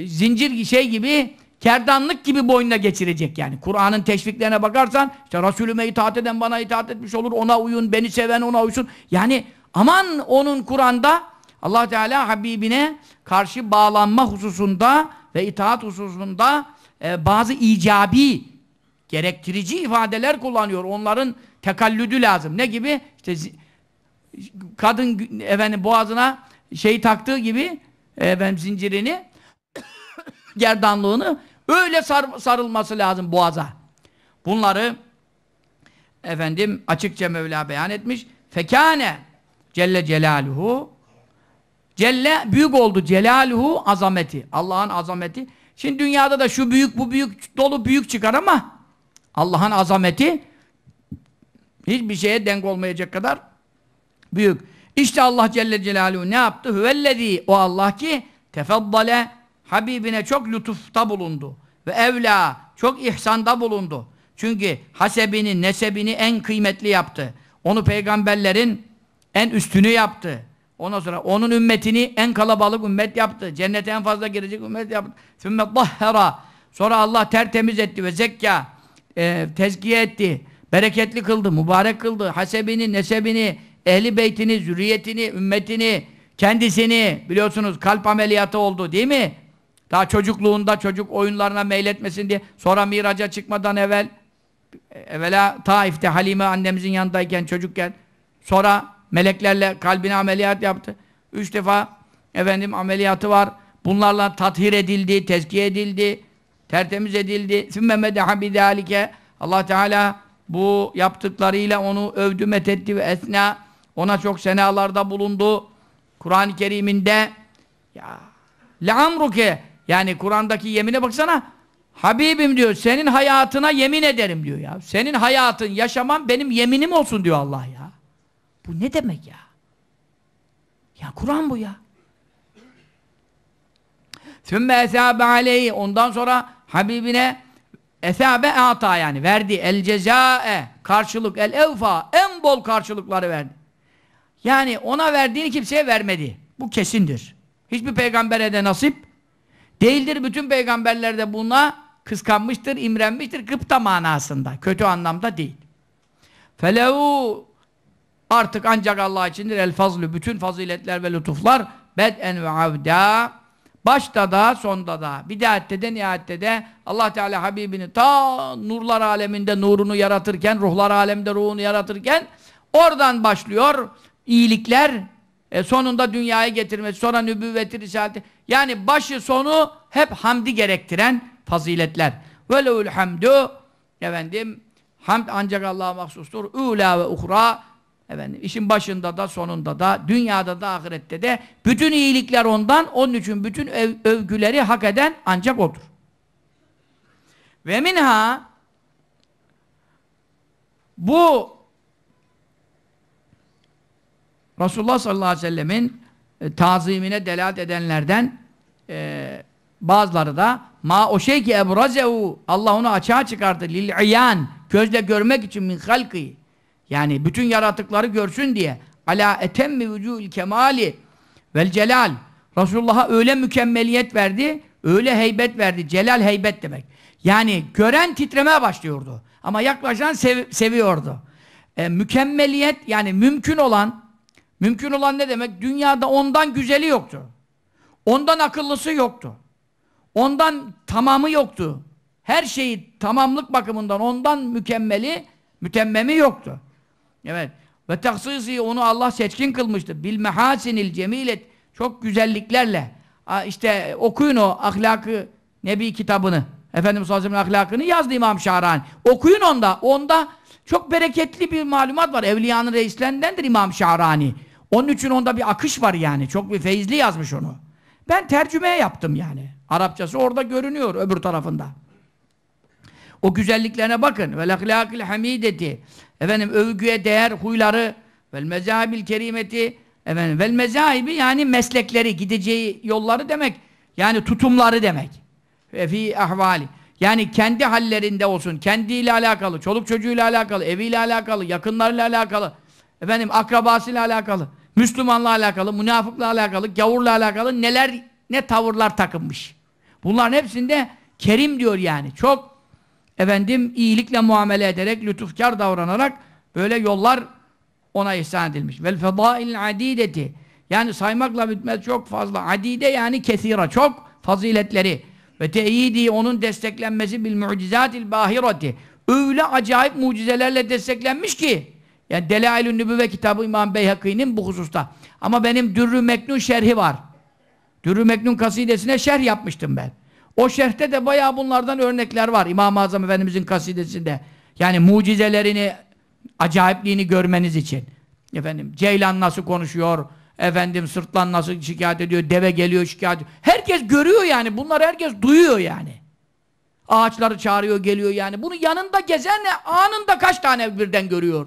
zincir şey gibi, kerdanlık gibi boynuna geçirecek yani. Kur'an'ın teşviklerine bakarsan, işte Resulüme itaat eden bana itaat etmiş olur, ona uyun, beni seven ona uysun. Yani aman onun Kur'an'da allah Teala Habibine karşı bağlanma hususunda ve itaat hususunda e, bazı icabi, gerektirici ifadeler kullanıyor. Onların tekallüdü lazım. Ne gibi? İşte kadın efendim, boğazına şey taktığı gibi e, efendim, zincirini gerdanlığını öyle sar, sarılması lazım boğaza. Bunları efendim açıkça Mevla beyan etmiş. Fekane Celle Celaluhu Celle büyük oldu. Celaluhu azameti. Allah'ın azameti. Şimdi dünyada da şu büyük bu büyük dolu büyük çıkar ama Allah'ın azameti hiçbir şeye denk olmayacak kadar büyük. İşte Allah Celle Celaluhu ne yaptı? Hüvellezî o Allah ki tefeddale Habibine çok lütufta bulundu. Ve evla çok ihsanda bulundu. Çünkü hasebini, nesebini en kıymetli yaptı. Onu peygamberlerin en üstünü yaptı. Ondan sonra onun ümmetini en kalabalık ümmet yaptı. Cennete en fazla girecek ümmet yaptı. Sümme tahhara. Sonra Allah tertemiz etti ve zekka e, tezkiye etti. Bereketli kıldı, mübarek kıldı. Hasebini, nesebini, ehli beytini, zürriyetini, ümmetini, kendisini biliyorsunuz kalp ameliyatı oldu değil mi? Daha çocukluğunda çocuk oyunlarına meyletmesin diye. Sonra miraca çıkmadan evvel e, evvela Taif'te Halime annemizin yanındayken çocukken sonra Meleklerle kalbine ameliyat yaptı. Üç defa efendim ameliyatı var. Bunlarla tathir edildi, tezkiye edildi, tertemiz edildi. Sümme medeha bidalike. Allah Teala bu yaptıklarıyla onu övdü, methetti ve esna. Ona çok senalarda bulundu. Kur'an-ı Kerim'inde ya le'amruke yani Kur'an'daki yemine baksana. Habibim diyor, senin hayatına yemin ederim diyor ya. Senin hayatın, yaşaman benim yeminim olsun diyor Allah ya. Bu ne demek ya? Ya Kur'an bu ya. Sümme esabe aleyhi. Ondan sonra Habibine esabe ata yani verdi. El cezae. Karşılık. El evfa. En bol karşılıkları verdi. Yani ona verdiğini kimseye vermedi. Bu kesindir. Hiçbir peygambere de nasip değildir. Bütün peygamberler de buna kıskanmıştır, imrenmiştir. Gıpta manasında. Kötü anlamda değil. Felehu Artık ancak Allah içindir el fazlü. Bütün faziletler ve lütuflar bed'en ve avda. Başta da sonda da. Bidayette de nihayette de Allah Teala Habibini ta nurlar aleminde nurunu yaratırken, ruhlar aleminde ruhunu yaratırken oradan başlıyor iyilikler. E sonunda dünyaya getirmesi, sonra nübüvveti, risaleti. Yani başı sonu hep hamdi gerektiren faziletler. Ve lehul hamdu efendim hamd ancak Allah'a mahsustur. Ula ve uhra Efendim, işin başında da sonunda da dünyada da ahirette de bütün iyilikler ondan onun için bütün öv övgüleri hak eden ancak odur. Ve minha bu Resulullah sallallahu aleyhi ve sellemin e, tazimine delalet edenlerden e, bazıları da ma o şey ki ebrazehu Allah onu açığa çıkardı lil iyan gözle görmek için min halki yani bütün yaratıkları görsün diye. Ala etem mi vücûl kemali vel celal. Resulullah'a öyle mükemmeliyet verdi, öyle heybet verdi. Celal heybet demek. Yani gören titremeye başlıyordu. Ama yaklaşan sev seviyordu. E, mükemmeliyet yani mümkün olan mümkün olan ne demek? Dünyada ondan güzeli yoktu. Ondan akıllısı yoktu. Ondan tamamı yoktu. Her şeyi tamamlık bakımından ondan mükemmeli, mütemmemi yoktu. Evet. Ve taksisi onu Allah seçkin kılmıştı. Bil mehasinil cemilet çok güzelliklerle. İşte e, okuyun o ahlakı Nebi kitabını. Efendimiz sallallahu aleyhi ve sellem ahlakını yazdı İmam Şahrani. Okuyun onda. Onda çok bereketli bir malumat var. Evliyanın reislerindendir İmam Şahrani. Onun için onda bir akış var yani. Çok bir feyizli yazmış onu. Ben tercümeye yaptım yani. Arapçası orada görünüyor öbür tarafında. O güzelliklerine bakın. Ve ahlakil hamideti efendim övgüye değer huyları vel mezahibil kerimeti efendim vel mezahibi yani meslekleri gideceği yolları demek yani tutumları demek ve fi ahvali yani kendi hallerinde olsun kendiyle alakalı çoluk çocuğuyla alakalı eviyle alakalı yakınlarıyla alakalı efendim akrabasıyla alakalı Müslümanla alakalı münafıkla alakalı gavurla alakalı neler ne tavırlar takınmış bunların hepsinde kerim diyor yani çok efendim iyilikle muamele ederek, lütufkar davranarak böyle yollar ona ihsan edilmiş. Vel fedail adideti yani saymakla bitmez çok fazla. Adide yani kesira çok faziletleri ve teyidi onun desteklenmesi bil mucizatil bahirati öyle acayip mucizelerle desteklenmiş ki yani Delailün Nübüve kitabı İmam Beyhakî'nin bu hususta. Ama benim Dürrü Meknun şerhi var. Dürrü Meknun kasidesine şerh yapmıştım ben. O şerhte de bayağı bunlardan örnekler var. İmam-ı Azam Efendimizin kasidesinde. Yani mucizelerini, acayipliğini görmeniz için. Efendim Ceylan nasıl konuşuyor, efendim sırtlan nasıl şikayet ediyor, deve geliyor şikayet ediyor. Herkes görüyor yani. Bunlar herkes duyuyor yani. Ağaçları çağırıyor, geliyor yani. Bunu yanında gezenle anında kaç tane birden görüyor.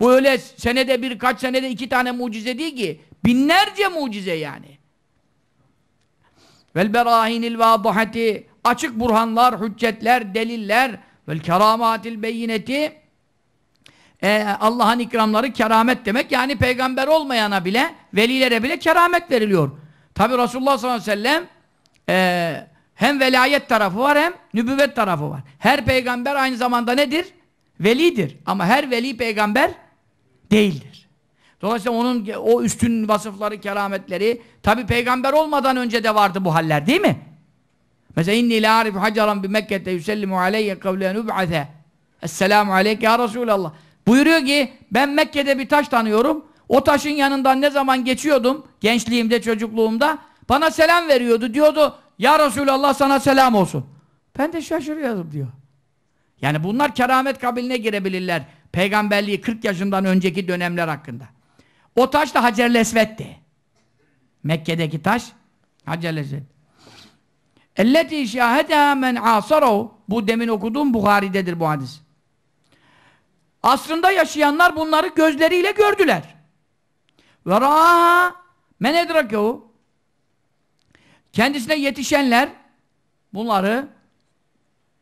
Bu öyle senede bir, kaç senede iki tane mucize değil ki. Binlerce mucize yani vel berahinil vadihati açık burhanlar, hüccetler, deliller vel keramatil beyineti e, Allah'ın ikramları keramet demek. Yani peygamber olmayana bile, velilere bile keramet veriliyor. Tabi Resulullah sallallahu aleyhi ve sellem e, hem velayet tarafı var hem nübüvvet tarafı var. Her peygamber aynı zamanda nedir? Velidir. Ama her veli peygamber değildir. Dolayısıyla onun o üstün vasıfları, kerametleri tabi peygamber olmadan önce de vardı bu haller değil mi? Mesela inni la arifu hacaran bi Mekke'te yüsellimu aleyye kavlen ub'ase Esselamu aleyke ya Resulallah. Buyuruyor ki ben Mekke'de bir taş tanıyorum. O taşın yanından ne zaman geçiyordum gençliğimde, çocukluğumda bana selam veriyordu. Diyordu ya Resulallah sana selam olsun. Ben de şaşırıyordum diyor. Yani bunlar keramet kabiline girebilirler. Peygamberliği 40 yaşından önceki dönemler hakkında. O taş da Hacer Lesvet'ti. Mekke'deki taş Hacer Lesvet. Elleti şahedâ men âsarav. Bu demin okuduğum Buhari'dedir bu hadis. Asrında yaşayanlar bunları gözleriyle gördüler. Ve râhâ men Kendisine yetişenler bunları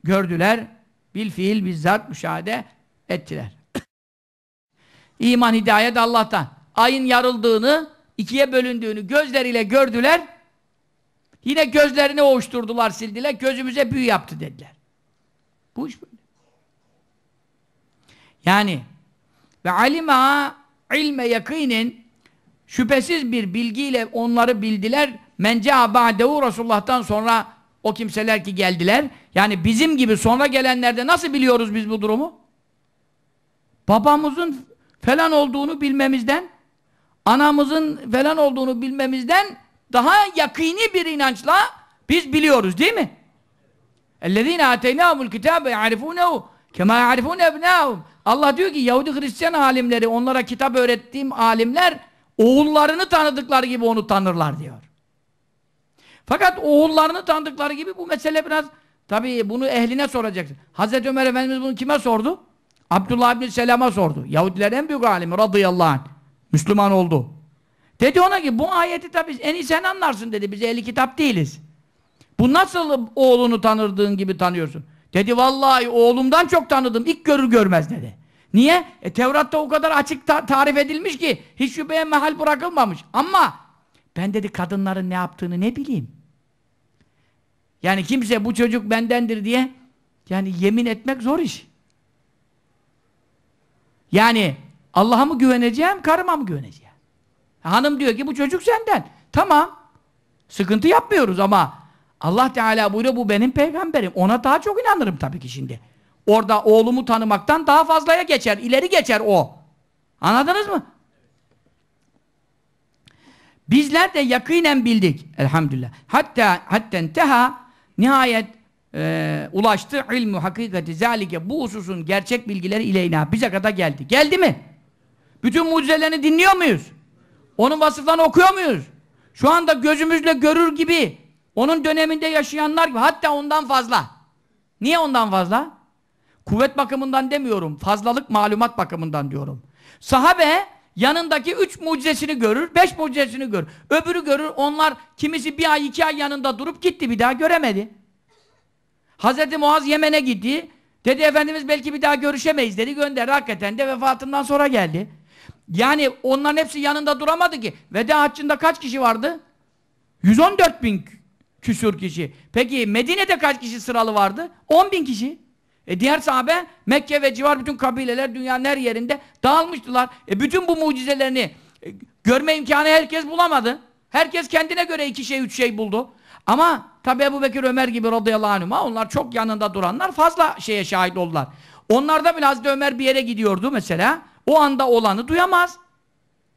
gördüler. Bil fiil bizzat müşahede ettiler. İman hidayet Allah'tan ayın yarıldığını, ikiye bölündüğünü gözleriyle gördüler. Yine gözlerini ovuşturdular, sildiler. Gözümüze büyü yaptı dediler. Bu iş böyle. Yani ve alima ilme yakinin şüphesiz bir bilgiyle onları bildiler. Mence ba'dehu Resulullah'tan sonra o kimseler ki geldiler. Yani bizim gibi sonra gelenlerde nasıl biliyoruz biz bu durumu? Babamızın falan olduğunu bilmemizden anamızın falan olduğunu bilmemizden daha yakini bir inançla biz biliyoruz değil mi? اَلَّذ۪ينَ اَتَيْنَاهُمُ الْكِتَابَ يَعْرِفُونَهُ كَمَا يَعْرِفُونَ اَبْنَاهُمْ Allah diyor ki Yahudi Hristiyan alimleri, onlara kitap öğrettiğim alimler oğullarını tanıdıkları gibi onu tanırlar diyor. Fakat oğullarını tanıdıkları gibi bu mesele biraz tabii bunu ehline soracaksın. Hazreti Ömer Efendimiz bunu kime sordu? Abdullah bin Selam'a sordu. Yahudilerin en büyük alimi radıyallahu anh. Müslüman oldu. Dedi ona ki bu ayeti tabi en iyi sen anlarsın dedi. Biz ehli kitap değiliz. Bu nasıl oğlunu tanırdığın gibi tanıyorsun? Dedi vallahi oğlumdan çok tanıdım. İlk görür görmez dedi. Niye? E, Tevrat'ta o kadar açık ta tarif edilmiş ki hiç şüpheye mehal bırakılmamış. Ama ben dedi kadınların ne yaptığını ne bileyim. Yani kimse bu çocuk bendendir diye yani yemin etmek zor iş. Yani Allah'a mı güveneceğim, karıma mı güveneceğim? E, hanım diyor ki bu çocuk senden. Tamam. Sıkıntı yapmıyoruz ama Allah Teala buyuruyor bu benim peygamberim. Ona daha çok inanırım tabii ki şimdi. Orada oğlumu tanımaktan daha fazlaya geçer, ileri geçer o. Anladınız mı? Bizler de yakinen bildik elhamdülillah. Hatta hatten teha nihayet e, ulaştı ilmu hakikati zalike bu hususun gerçek bilgileri ileyna bize kadar geldi. Geldi mi? Bütün mucizelerini dinliyor muyuz? Onun vasıflarını okuyor muyuz? Şu anda gözümüzle görür gibi onun döneminde yaşayanlar gibi hatta ondan fazla. Niye ondan fazla? Kuvvet bakımından demiyorum. Fazlalık malumat bakımından diyorum. Sahabe yanındaki üç mucizesini görür, beş mucizesini görür. Öbürü görür. Onlar kimisi bir ay, iki ay yanında durup gitti. Bir daha göremedi. Hz. Muaz Yemen'e gitti. Dedi Efendimiz belki bir daha görüşemeyiz dedi. Gönderdi. Hakikaten de vefatından sonra geldi. Yani onların hepsi yanında duramadı ki. Veda haccında kaç kişi vardı? 114 bin küsur kişi. Peki Medine'de kaç kişi sıralı vardı? 10 bin kişi. E diğer sahabe Mekke ve civar bütün kabileler dünyanın her yerinde dağılmıştılar. E bütün bu mucizelerini e, görme imkanı herkes bulamadı. Herkes kendine göre iki şey, üç şey buldu. Ama tabi Ebu Bekir Ömer gibi radıyallahu anhüma onlar çok yanında duranlar fazla şeye şahit oldular. Onlarda bile Hazreti Ömer bir yere gidiyordu mesela. O anda olanı duyamaz.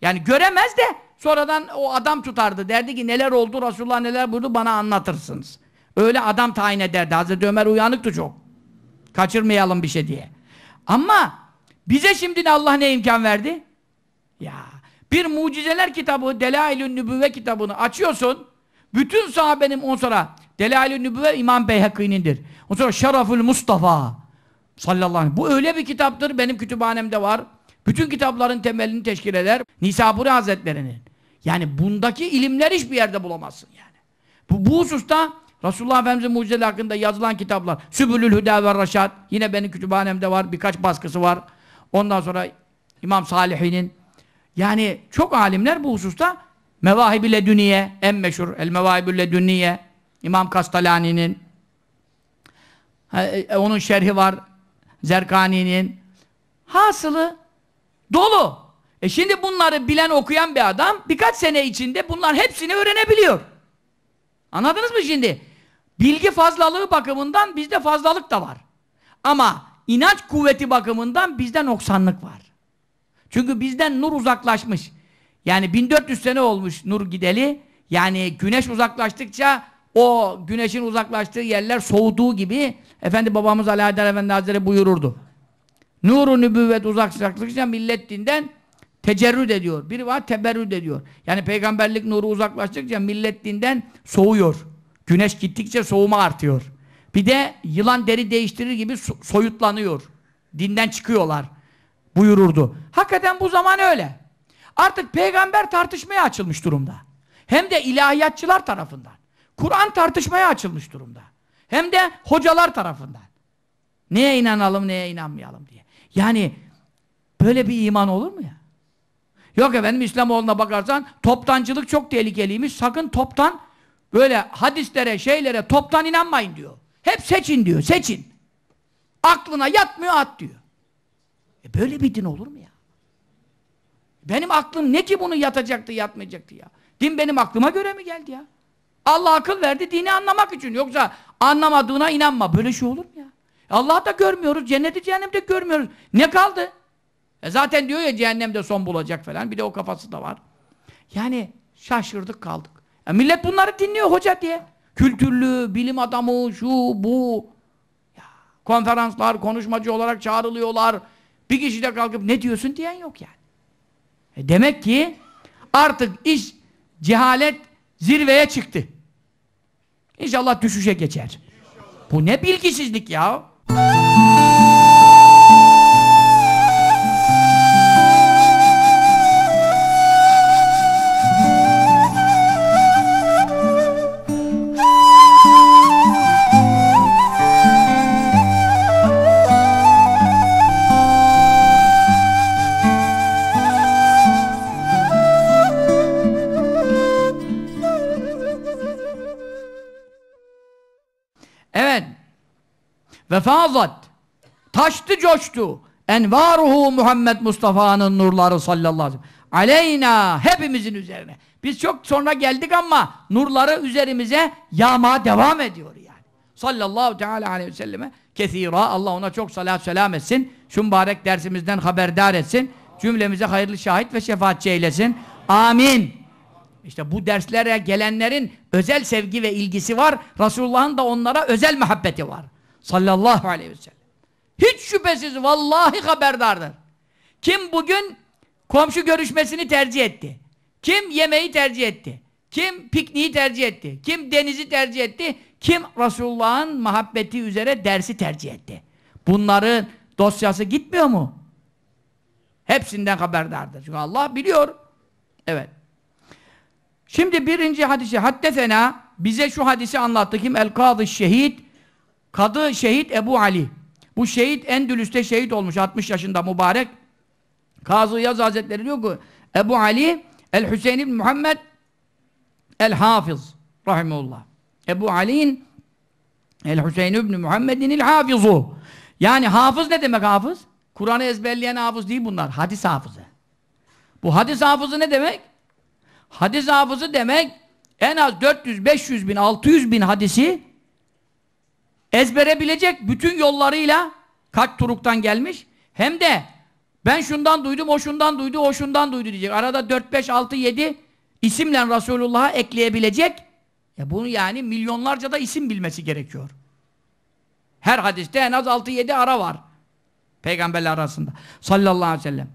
Yani göremez de sonradan o adam tutardı. Derdi ki neler oldu Resulullah neler buyurdu bana anlatırsınız. Öyle adam tayin ederdi. Hazreti Ömer uyanıktı çok. Kaçırmayalım bir şey diye. Ama bize şimdi Allah ne imkan verdi? Ya bir mucizeler kitabı Delailü Nübüve kitabını açıyorsun. Bütün sahabenin on sonra Delailü Nübüve İmam Beyhakî'nindir. On sonra Şerafül Mustafa sallallahu aleyhi Bu öyle bir kitaptır. Benim kütüphanemde var. Bütün kitapların temelini teşkil eder Nisaburi Hazretleri'nin. Yani bundaki ilimler hiçbir yerde bulamazsın yani. Bu, bu hususta Resulullah Efendimiz'in mucizeleri hakkında yazılan kitaplar Sübülül Hüda ve Raşad yine benim kütüphanemde var birkaç baskısı var. Ondan sonra İmam Salihi'nin yani çok alimler bu hususta Mevahib-i Ledüniye en meşhur El Mevahib-i Ledüniye İmam Kastalani'nin e, onun şerhi var Zerkani'nin hasılı Dolu. E şimdi bunları bilen okuyan bir adam birkaç sene içinde bunlar hepsini öğrenebiliyor. Anladınız mı şimdi? Bilgi fazlalığı bakımından bizde fazlalık da var. Ama inanç kuvveti bakımından bizde noksanlık var. Çünkü bizden nur uzaklaşmış. Yani 1400 sene olmuş nur gideli. Yani güneş uzaklaştıkça o güneşin uzaklaştığı yerler soğuduğu gibi Efendi babamız Ali Haydar Efendi Hazretleri buyururdu. Nuru nübüvvet uzaklaştıkça millet dinden tecerrüt ediyor. Biri var teberrüt ediyor. Yani peygamberlik nuru uzaklaştıkça millet dinden soğuyor. Güneş gittikçe soğuma artıyor. Bir de yılan deri değiştirir gibi soyutlanıyor. Dinden çıkıyorlar buyururdu. Hakikaten bu zaman öyle. Artık peygamber tartışmaya açılmış durumda. Hem de ilahiyatçılar tarafından. Kur'an tartışmaya açılmış durumda. Hem de hocalar tarafından. Neye inanalım, neye inanmayalım diye. Yani böyle bir iman olur mu ya? Yok efendim İslamoğlu'na bakarsan toptancılık çok tehlikeliymiş. Sakın toptan böyle hadislere, şeylere toptan inanmayın diyor. Hep seçin diyor, seçin. Aklına yatmıyor at diyor. E böyle bir din olur mu ya? Benim aklım ne ki bunu yatacaktı, yatmayacaktı ya? Din benim aklıma göre mi geldi ya? Allah akıl verdi dini anlamak için. Yoksa anlamadığına inanma. Böyle şey olur mu? Allah'ı da görmüyoruz. Cenneti cehennemde görmüyoruz. Ne kaldı? E zaten diyor ya cehennemde son bulacak falan. Bir de o kafası da var. Yani şaşırdık kaldık. E millet bunları dinliyor hoca diye. Kültürlü, bilim adamı, şu, bu. Ya, konferanslar, konuşmacı olarak çağrılıyorlar. Bir kişi de kalkıp ne diyorsun diyen yok yani. E demek ki artık iş cehalet zirveye çıktı. İnşallah düşüşe geçer. İnşallah. Bu ne bilgisizlik ya? Ve fazat. Taştı coştu. Envaruhu Muhammed Mustafa'nın nurları sallallahu aleyhi ve sellem. hepimizin üzerine. Biz çok sonra geldik ama nurları üzerimize yağmaya devam ediyor yani. Sallallahu teala aleyhi ve selleme kesira. Allah ona çok salat selam etsin. Şu mübarek dersimizden haberdar etsin. Cümlemize hayırlı şahit ve şefaatçi eylesin. Amin. İşte bu derslere gelenlerin özel sevgi ve ilgisi var. Resulullah'ın da onlara özel muhabbeti var sallallahu aleyhi ve sellem. Hiç şüphesiz vallahi haberdardır. Kim bugün komşu görüşmesini tercih etti? Kim yemeği tercih etti? Kim pikniği tercih etti? Kim denizi tercih etti? Kim Resulullah'ın muhabbeti üzere dersi tercih etti? Bunların dosyası gitmiyor mu? Hepsinden haberdardır. Çünkü Allah biliyor. Evet. Şimdi birinci hadisi haddesena bize şu hadisi anlattı kim? El Kadı şehit? Kadı şehit Ebu Ali. Bu şehit Endülüs'te şehit olmuş 60 yaşında mübarek. Kazı Yaz Hazretleri diyor ki Ebu Ali El Hüseyin İbni Muhammed El Hafız Rahimullah. Ebu Ali'nin El Hüseyin İbni Muhammed'in El Hafızu. Yani hafız ne demek hafız? Kur'an'ı ezberleyen hafız değil bunlar. Hadis hafızı. Bu hadis hafızı ne demek? Hadis hafızı demek en az 400, 500 bin, 600 bin hadisi ezbere bilecek bütün yollarıyla kaç turuktan gelmiş hem de ben şundan duydum, o şundan duydu, o şundan duydu diyecek. Arada 4, 5, 6, 7 isimle Resulullah'a ekleyebilecek. Ya bunu yani milyonlarca da isim bilmesi gerekiyor. Her hadiste en az 6-7 ara var. Peygamberler arasında. Sallallahu aleyhi ve sellem.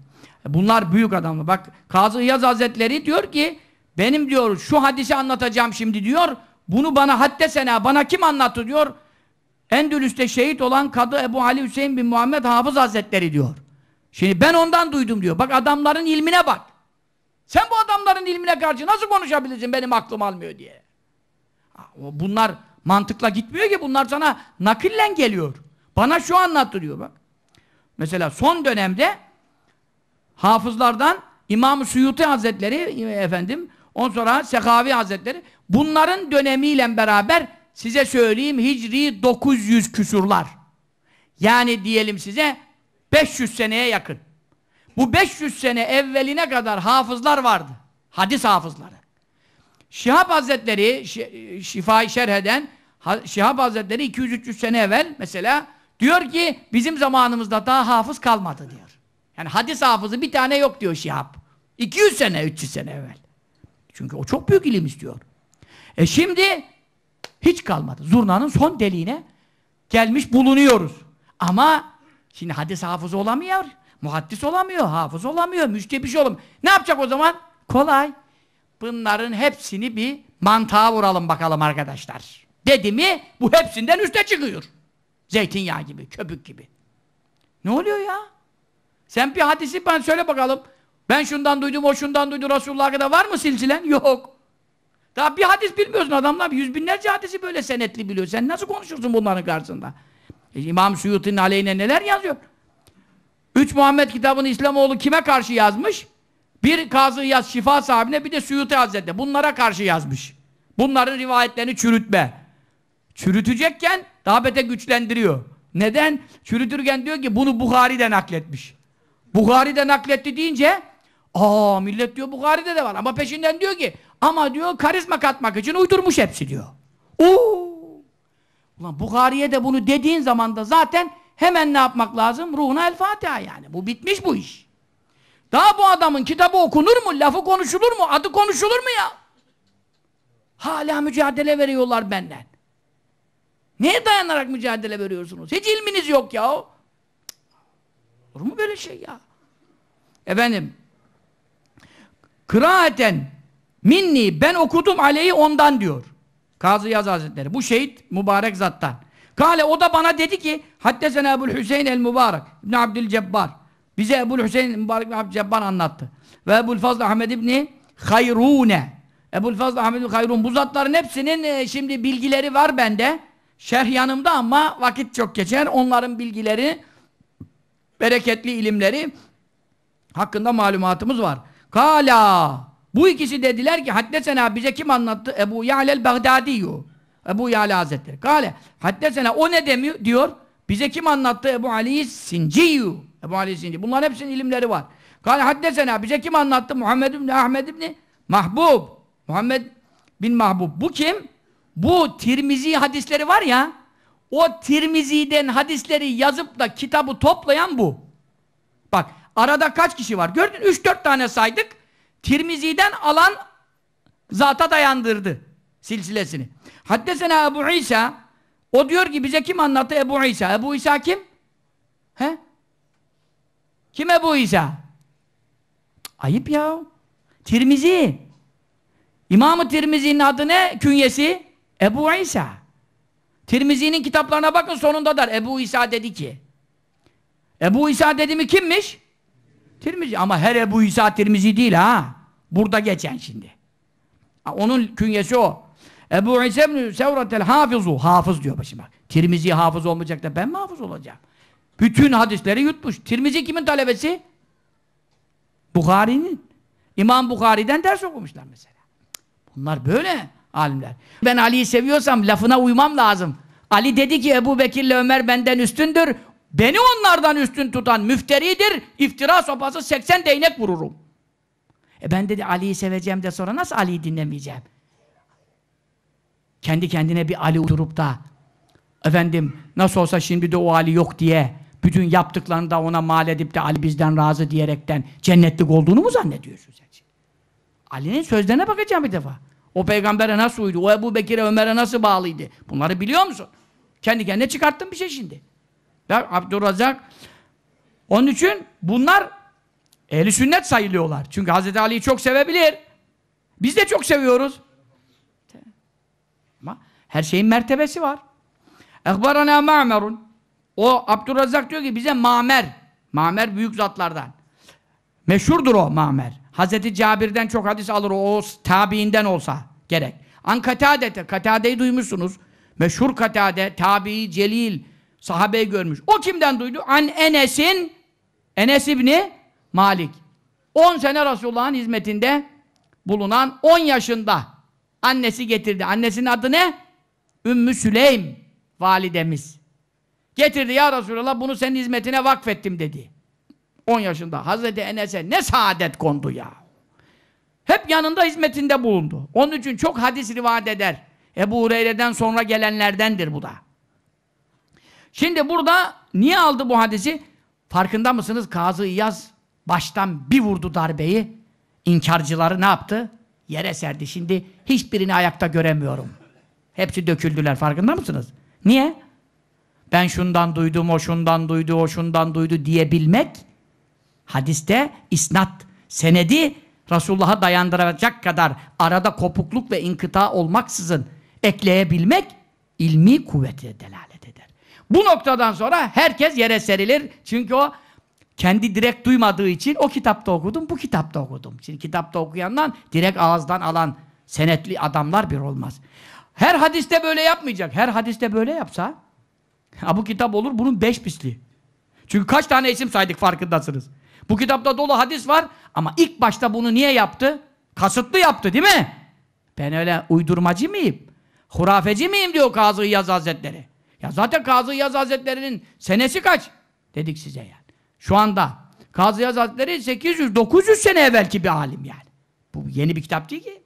Bunlar büyük adamlar. Bak Kazı Yaz Hazretleri diyor ki benim diyor şu hadisi anlatacağım şimdi diyor. Bunu bana hadde sena bana kim anlattı diyor. Endülüs'te şehit olan Kadı Ebu Ali Hüseyin bin Muhammed Hafız Hazretleri diyor. Şimdi ben ondan duydum diyor. Bak adamların ilmine bak. Sen bu adamların ilmine karşı nasıl konuşabilirsin benim aklım almıyor diye. Bunlar mantıkla gitmiyor ki bunlar sana nakillen geliyor. Bana şu anlattırıyor bak. Mesela son dönemde hafızlardan İmam-ı Suyuti Hazretleri e, efendim on sonra Sekavi Hazretleri bunların dönemiyle beraber size söyleyeyim Hicri 900 küsurlar. Yani diyelim size 500 seneye yakın. Bu 500 sene evveline kadar hafızlar vardı. Hadis hafızları. Şihab Hazretleri Şifa-i Şerheden Şihab Hazretleri 200-300 sene evvel mesela diyor ki bizim zamanımızda daha hafız kalmadı diyor. Yani hadis hafızı bir tane yok diyor Şihab. 200 sene 300 sene evvel. Çünkü o çok büyük ilim istiyor. E şimdi hiç kalmadı. Zurnanın son deliğine gelmiş bulunuyoruz. Ama şimdi hadis hafızı olamıyor. Muhaddis olamıyor, hafız olamıyor, müstebiş olamıyor. Ne yapacak o zaman? Kolay. Bunların hepsini bir mantığa vuralım bakalım arkadaşlar. Dedi mi bu hepsinden üste çıkıyor. Zeytinyağı gibi, köpük gibi. Ne oluyor ya? Sen bir hadisi ben söyle bakalım. Ben şundan duydum, o şundan duydu Resulullah'a kadar var mı silsilen? Yok. Daha bir hadis bilmiyorsun adamlar. Yüz binlerce hadisi böyle senetli biliyor. Sen nasıl konuşursun bunların karşısında? E, İmam Suyut'un aleyhine neler yazıyor? Üç Muhammed kitabını İslamoğlu kime karşı yazmış? Bir Kazı Yaz Şifa sahibine bir de Suyuti Hazretleri. Bunlara karşı yazmış. Bunların rivayetlerini çürütme. Çürütecekken daha güçlendiriyor. Neden? Çürütürken diyor ki bunu Bukhari de nakletmiş. Bukhari de nakletti deyince Aa millet diyor Bukhari'de de var ama peşinden diyor ki ama diyor karizma katmak için uydurmuş hepsi diyor. Oo! Ulan Bukhari'ye de bunu dediğin zaman da zaten hemen ne yapmak lazım? Ruhuna El Fatiha yani. Bu bitmiş bu iş. Daha bu adamın kitabı okunur mu? Lafı konuşulur mu? Adı konuşulur mu ya? Hala mücadele veriyorlar benden. Neye dayanarak mücadele veriyorsunuz? Hiç ilminiz yok ya. Olur mu böyle şey ya? Efendim, Kıraaten minni ben okudum aleyhi ondan diyor. Kazı Yaz Hazretleri. Bu şehit mübarek zattan. Kale o da bana dedi ki Haddesena Ebu Hüseyin el Mübarek İbn Cebbar Bize Ebu Hüseyin Mübarek İbn Cebbar anlattı. Ve Ebu Fazl Ahmed İbni Hayrune. Ebu Fazl Ahmed İbni Hayrun. Bu zatların hepsinin e, şimdi bilgileri var bende. Şerh yanımda ama vakit çok geçer. Onların bilgileri bereketli ilimleri hakkında malumatımız var. Kala. Bu ikisi dediler ki haddesena bize kim anlattı? Ebu Ya'lel Bagdadiyu. Ebu Ya'la Hazretleri. Kale. Haddesena o ne demiyor? Diyor. Bize kim anlattı? Ebu Ali Sinciyu. Ebu Ali Sinci. Bunların hepsinin ilimleri var. Kale haddesena bize kim anlattı? Muhammed ibn Ahmed ibn Mahbub. Muhammed bin Mahbub. Bu kim? Bu Tirmizi hadisleri var ya. O Tirmizi'den hadisleri yazıp da kitabı toplayan bu. Bak Arada kaç kişi var? Gördün 3-4 tane saydık. Tirmizi'den alan zata dayandırdı silsilesini. Haddesena Ebu İsa o diyor ki bize kim anlattı? Ebu İsa. Ebu İsa kim? He? Kim Ebu İsa? Ayıp ya. Tirmizi. İmam-ı Tirmizi'nin adı ne? Künyesi? Ebu İsa. Tirmizi'nin kitaplarına bakın sonunda der. Ebu İsa dedi ki. Ebu İsa dedi mi kimmiş? Tirmizi ama her Ebu İsa Tirmizi değil ha. Burada geçen şimdi. Onun künyesi o. Ebu İsa ibn Sevratel Hafızu. Hafız diyor başıma. Tirmizi hafız olmayacak da ben mi hafız olacağım? Bütün hadisleri yutmuş. Tirmizi kimin talebesi? Bukhari'nin. İmam Bukhari'den ders okumuşlar mesela. Bunlar böyle alimler. Ben Ali'yi seviyorsam lafına uymam lazım. Ali dedi ki Ebu Bekir'le Ömer benden üstündür. Beni onlardan üstün tutan müfteridir. iftira sopası 80 değnek vururum. E ben dedi Ali'yi seveceğim de sonra nasıl Ali'yi dinlemeyeceğim? Kendi kendine bir Ali oturup da efendim nasıl olsa şimdi de o Ali yok diye bütün yaptıklarını da ona mal edip de Ali bizden razı diyerekten cennetlik olduğunu mu zannediyorsun sen Ali'nin sözlerine bakacağım bir defa. O peygambere nasıl uydu? O Ebu Bekir'e, Ömer'e nasıl bağlıydı? Bunları biliyor musun? Kendi kendine çıkarttın bir şey şimdi. Abdurrazak. Onun için bunlar ehli sünnet sayılıyorlar. Çünkü Hz. Ali'yi çok sevebilir. Biz de çok seviyoruz. Ama her şeyin mertebesi var. Ekbarana ma'merun. O Abdurrazak diyor ki bize Mamer. Mamer büyük zatlardan. Meşhurdur o Mamer. Hazreti Cabir'den çok hadis alır o, o tabiinden olsa gerek. An Katade'te, Katade'yi duymuşsunuz. Meşhur Katade, tabi, celil, Sahabeyi görmüş. O kimden duydu? An Enes'in Enes İbni Malik. 10 sene Resulullah'ın hizmetinde bulunan 10 yaşında annesi getirdi. Annesinin adı ne? Ümmü Süleym validemiz. Getirdi ya Resulallah bunu senin hizmetine vakfettim dedi. 10 yaşında. Hazreti Enes'e ne saadet kondu ya. Hep yanında hizmetinde bulundu. Onun için çok hadis rivayet eder. Ebu Hureyre'den sonra gelenlerdendir bu da. Şimdi burada niye aldı bu hadisi? Farkında mısınız? Kazı İyaz baştan bir vurdu darbeyi. İnkarcıları ne yaptı? Yere serdi. Şimdi hiçbirini ayakta göremiyorum. Hepsi döküldüler. Farkında mısınız? Niye? Ben şundan duydum, o şundan duydu, o şundan duydu diyebilmek hadiste isnat, senedi Resulullah'a dayandıracak kadar arada kopukluk ve inkıta olmaksızın ekleyebilmek ilmi kuvveti delal. Bu noktadan sonra herkes yere serilir. Çünkü o kendi direkt duymadığı için o kitapta okudum, bu kitapta okudum. Şimdi kitapta okuyandan direkt ağızdan alan senetli adamlar bir olmaz. Her hadiste böyle yapmayacak. Her hadiste böyle yapsa ha bu kitap olur bunun beş pisliği. Çünkü kaç tane isim saydık farkındasınız. Bu kitapta dolu hadis var ama ilk başta bunu niye yaptı? Kasıtlı yaptı değil mi? Ben öyle uydurmacı mıyım? Hurafeci miyim diyor Kazı Yaz Hazretleri. Ya zaten Kazı Yaz Hazretleri'nin senesi kaç? Dedik size yani. Şu anda Kazı Yaz Hazretleri 800-900 sene evvelki bir alim yani. Bu yeni bir kitap değil ki.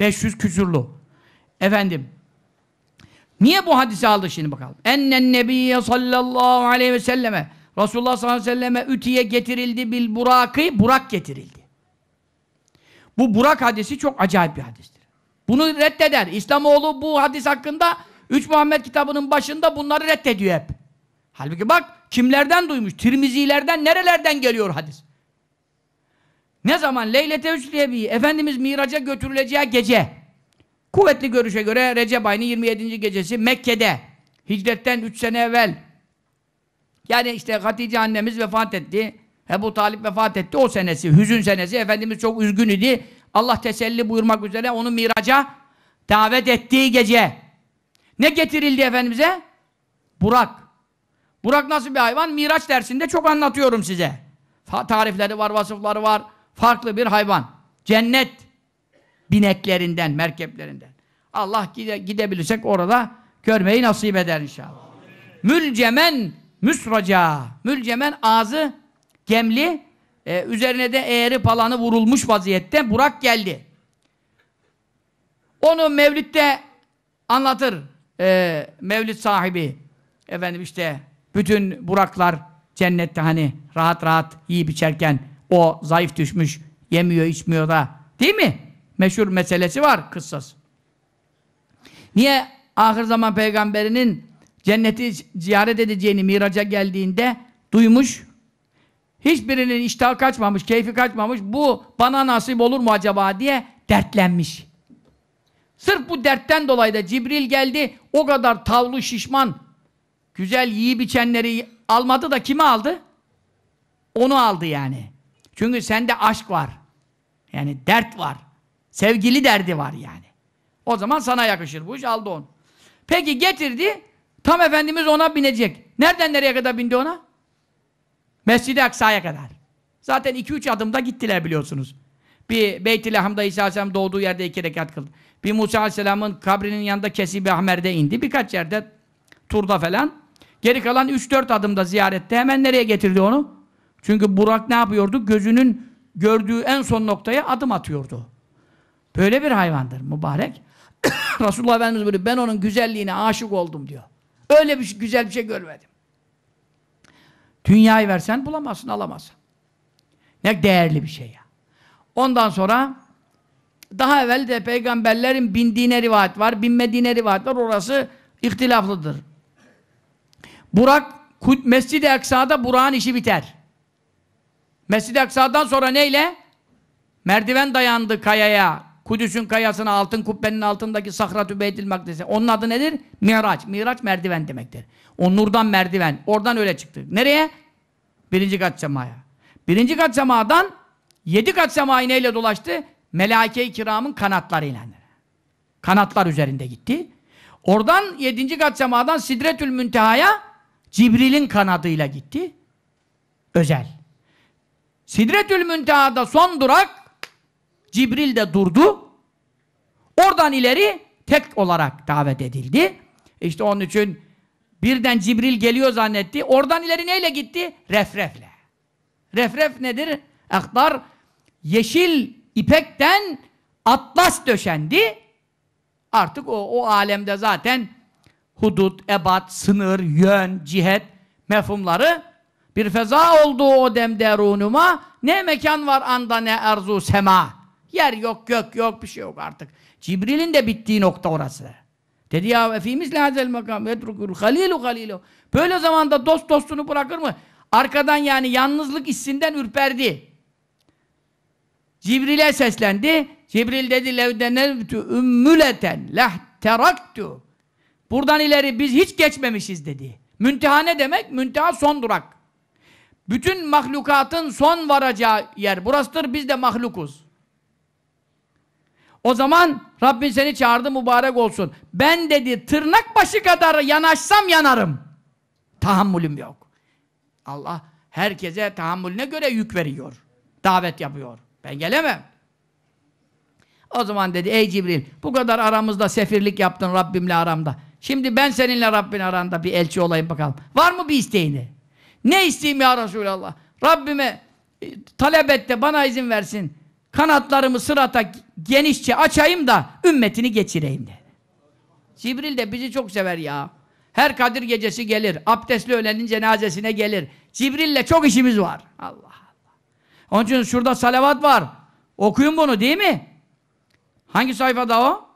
500 küsurlu. Efendim Niye bu hadisi aldı şimdi bakalım? Ennen nebiyye sallallahu aleyhi ve selleme Resulullah sallallahu aleyhi ve selleme ütüye getirildi bil burakı, burak getirildi. Bu burak hadisi çok acayip bir hadistir. Bunu reddeder. İslamoğlu bu hadis hakkında Üç Muhammed kitabının başında bunları reddediyor hep. Halbuki bak kimlerden duymuş? Tirmizilerden nerelerden geliyor hadis? Ne zaman? Leylete Hüsriyebi Efendimiz miraca götürüleceği gece. Kuvvetli görüşe göre Recep ayının 27. gecesi Mekke'de. Hicretten 3 sene evvel. Yani işte Hatice annemiz vefat etti. Ebu Talip vefat etti o senesi. Hüzün senesi. Efendimiz çok üzgün idi. Allah teselli buyurmak üzere onu miraca davet ettiği gece. Ne getirildi Efendimiz'e? Burak. Burak nasıl bir hayvan? Miraç dersinde çok anlatıyorum size. Tarifleri var, vasıfları var. Farklı bir hayvan. Cennet bineklerinden, merkeplerinden. Allah gide, gidebilirsek orada görmeyi nasip eder inşallah. Mülcemen müsraca. Mülcemen ağzı gemli, e, üzerine de eğri palanı vurulmuş vaziyette Burak geldi. Onu Mevlid'de anlatır e, ee, mevlid sahibi efendim işte bütün buraklar cennette hani rahat rahat yiyip içerken o zayıf düşmüş yemiyor içmiyor da değil mi? Meşhur meselesi var kıssası. Niye ahir zaman peygamberinin cenneti ziyaret edeceğini miraca geldiğinde duymuş. Hiçbirinin iştahı kaçmamış, keyfi kaçmamış. Bu bana nasip olur mu acaba diye dertlenmiş. Sırf bu dertten dolayı da Cibril geldi, o kadar tavlu şişman, güzel yiyip içenleri almadı da kime aldı? Onu aldı yani. Çünkü sende aşk var. Yani dert var. Sevgili derdi var yani. O zaman sana yakışır bu iş, aldı onu. Peki getirdi, tam Efendimiz ona binecek. Nereden nereye kadar bindi ona? Mescid-i Aksa'ya kadar. Zaten 2-3 adımda gittiler biliyorsunuz. Bir Beyt-i Laham'da İsa Aleyhisselam doğduğu yerde iki rekat kıldı. Bir Musa Aleyhisselam'ın kabrinin yanında Kesibi Ahmer'de indi. Birkaç yerde turda falan. Geri kalan 3-4 adımda ziyarette hemen nereye getirdi onu? Çünkü Burak ne yapıyordu? Gözünün gördüğü en son noktaya adım atıyordu. Böyle bir hayvandır mübarek. Resulullah Efendimiz böyle ben onun güzelliğine aşık oldum diyor. Öyle bir şey, güzel bir şey görmedim. Dünyayı versen bulamazsın, alamazsın. Ne değerli bir şey ya. Ondan sonra daha evvel de peygamberlerin bindiğine rivayet var, binmediğine rivayet var. Orası ihtilaflıdır. Burak, Mescid-i Aksa'da Burak'ın işi biter. Mescid-i Aksa'dan sonra neyle? Merdiven dayandı kayaya. Kudüs'ün kayasına, altın kubbenin altındaki Sahrat-ü Beytil Makdesi. Onun adı nedir? Miraç. Miraç merdiven demektir. O nurdan merdiven. Oradan öyle çıktı. Nereye? Birinci kat semaya. Birinci kat semadan Yedi kat sema iğneyle dolaştı. Melaike-i kiramın kanatlarıyla. Kanatlar üzerinde gitti. Oradan yedinci kat semadan Sidretül Münteha'ya Cibril'in kanadıyla gitti. Özel. Sidretül Münteha'da son durak Cibril de durdu. Oradan ileri tek olarak davet edildi. İşte onun için birden Cibril geliyor zannetti. Oradan ileri neyle gitti? Refrefle. Refref nedir? Aktar yeşil ipekten atlas döşendi. Artık o, o alemde zaten hudut, ebat, sınır, yön, cihet mefhumları bir feza oldu o demde runuma. Ne mekan var anda ne arzu sema. Yer yok, gök yok, bir şey yok artık. Cibril'in de bittiği nokta orası. Dedi ya efimiz lazel makam yetrukul halilu halilu. Böyle zamanda dost dostunu bırakır mı? Arkadan yani yalnızlık hissinden ürperdi. Cibril'e seslendi. Cibril dedi levdenevtü ümmületen lehteraktu. Buradan ileri biz hiç geçmemişiz dedi. Münteha ne demek? Münteha son durak. Bütün mahlukatın son varacağı yer burasıdır. Biz de mahlukuz. O zaman Rabbin seni çağırdı mübarek olsun. Ben dedi tırnak başı kadar yanaşsam yanarım. Tahammülüm yok. Allah herkese tahammülüne göre yük veriyor. Davet yapıyor. Ben gelemem. O zaman dedi ey Cibril bu kadar aramızda sefirlik yaptın Rabbimle aramda. Şimdi ben seninle Rabbin aranda bir elçi olayım bakalım. Var mı bir isteğini? Ne isteyeyim ya Resulallah? Rabbime e, talep et de bana izin versin. Kanatlarımı sırata genişçe açayım da ümmetini geçireyim de. Cibril de bizi çok sever ya. Her Kadir gecesi gelir. Abdestli ölenin cenazesine gelir. Cibril'le çok işimiz var. Allah. Onun için şurada salavat var. Okuyun bunu değil mi? Hangi sayfada o?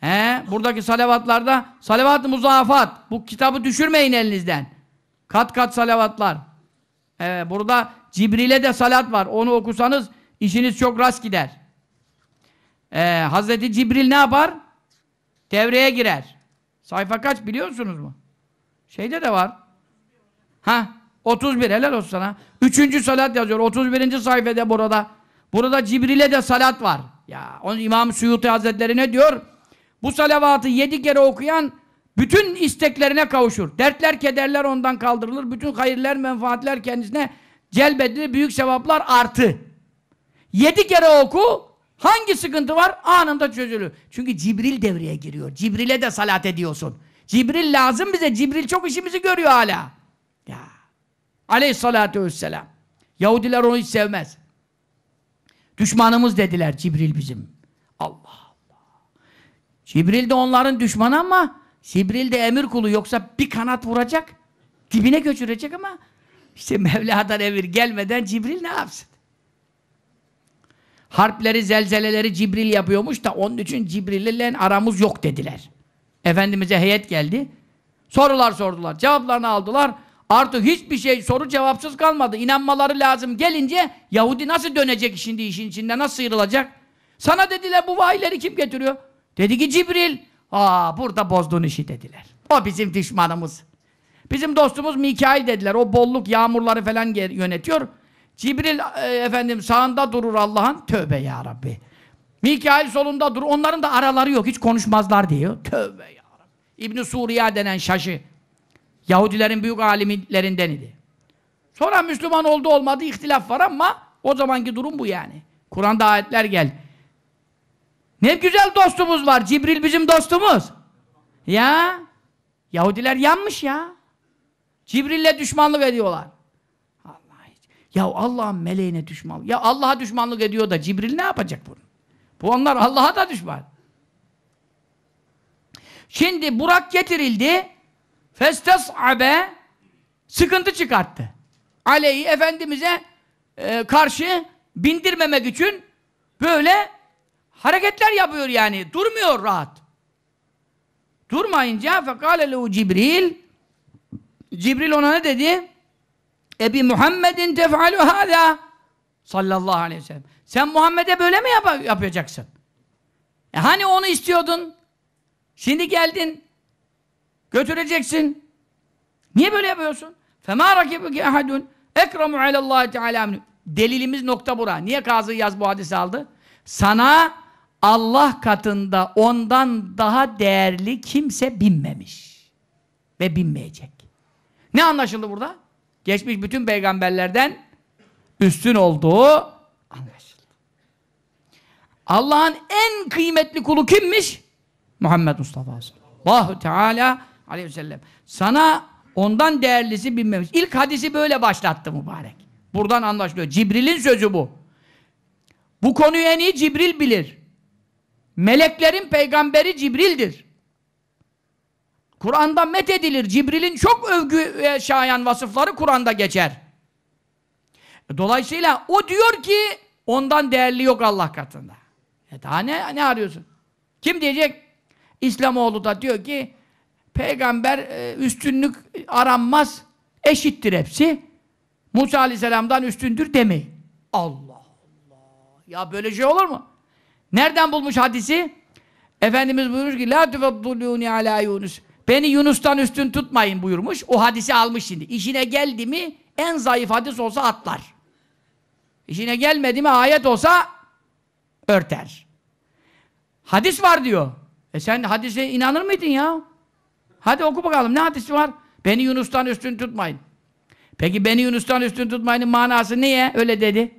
He, buradaki salavatlarda salavat-ı muzaafat. Bu kitabı düşürmeyin elinizden. Kat kat salavatlar. Ee, burada Cibril'e de salat var. Onu okusanız işiniz çok rast gider. Ee, Hazreti Cibril ne yapar? Devreye girer. Sayfa kaç biliyorsunuz mu? Şeyde de var. Ha? 31 helal olsun sana. Üçüncü salat yazıyor. 31. sayfede burada. Burada Cibril'e de salat var. Ya onun İmam Suyuti Hazretleri ne diyor? Bu salavatı yedi kere okuyan bütün isteklerine kavuşur. Dertler, kederler ondan kaldırılır. Bütün hayırlar, menfaatler kendisine celbedilir. Büyük sevaplar artı. Yedi kere oku. Hangi sıkıntı var? Anında çözülür. Çünkü Cibril devreye giriyor. Cibril'e de salat ediyorsun. Cibril lazım bize. Cibril çok işimizi görüyor hala. Aleyhissalatü vesselam. Yahudiler onu hiç sevmez. Düşmanımız dediler Cibril bizim. Allah Allah. Cibril de onların düşmanı ama Cibril de emir kulu yoksa bir kanat vuracak. Dibine göçürecek ama işte Mevla'dan emir gelmeden Cibril ne yapsın? Harpleri, zelzeleleri Cibril yapıyormuş da onun için Cibril'le aramız yok dediler. Efendimiz'e heyet geldi. Sorular sordular. Cevaplarını aldılar. Artık hiçbir şey soru cevapsız kalmadı. İnanmaları lazım gelince Yahudi nasıl dönecek şimdi işin içinde? Nasıl sıyrılacak? Sana dediler bu vahiyleri kim getiriyor? Dedi ki Cibril. Aa burada bozdun işi dediler. O bizim düşmanımız. Bizim dostumuz Mikail dediler. O bolluk yağmurları falan yönetiyor. Cibril e, efendim sağında durur Allah'ın. Tövbe ya Rabbi. Mikail solunda durur. Onların da araları yok. Hiç konuşmazlar diyor. Tövbe ya Rabbi. İbn Suriye denen şaşı. Yahudilerin büyük alimlerinden idi. Sonra Müslüman oldu olmadı ihtilaf var ama o zamanki durum bu yani. Kur'an'da ayetler gel. Ne güzel dostumuz var. Cibril bizim dostumuz. Ya Yahudiler yanmış ya. Cibril'le düşmanlık ediyorlar. Allah ya Allah'ın meleğine düşman. Ya Allah'a düşmanlık ediyor da Cibril ne yapacak bunu? Bu onlar Allah'a da düşman. Şimdi Burak getirildi. Festes'abe sıkıntı çıkarttı. Aleyhi Efendimiz'e e, karşı bindirmemek için böyle hareketler yapıyor yani. Durmuyor rahat. Durmayınca fekale lehu Cibril Cibril ona ne dedi? Ebi Muhammedin tef'alu hâzâ sallallahu aleyhi ve sellem. Sen Muhammed'e böyle mi yap yapacaksın? E hani onu istiyordun? Şimdi geldin Götüreceksin. Niye böyle yapıyorsun? Fema rakibuki ehadun ekramu alallahi teala Delilimiz nokta bura. Niye Kazı Yaz bu hadisi aldı? Sana Allah katında ondan daha değerli kimse binmemiş. Ve binmeyecek. Ne anlaşıldı burada? Geçmiş bütün peygamberlerden üstün olduğu anlaşıldı. Allah'ın en kıymetli kulu kimmiş? Muhammed Mustafa Allahu teala aleyhi ve sellem. Sana ondan değerlisi bilmemiş. İlk hadisi böyle başlattı mübarek. Buradan anlaşılıyor. Cibril'in sözü bu. Bu konuyu en iyi Cibril bilir. Meleklerin peygamberi Cibril'dir. Kur'an'da met edilir. Cibril'in çok övgü e, şayan vasıfları Kur'an'da geçer. E, dolayısıyla o diyor ki ondan değerli yok Allah katında. E daha ne, ne arıyorsun? Kim diyecek? İslamoğlu da diyor ki peygamber e, üstünlük aranmaz, eşittir hepsi. Musa Aleyhisselam'dan üstündür demeyin. Allah Allah. Ya böyle şey olur mu? Nereden bulmuş hadisi? Efendimiz buyurmuş ki La tüfeddulûni alâ Yunus. Beni Yunus'tan üstün tutmayın buyurmuş. O hadisi almış şimdi. İşine geldi mi en zayıf hadis olsa atlar. İşine gelmedi mi ayet olsa örter. Hadis var diyor. E sen hadise inanır mıydın ya? Hadi oku bakalım ne hadisi var? Beni Yunus'tan üstün tutmayın. Peki beni Yunus'tan üstün tutmayın manası niye? Öyle dedi.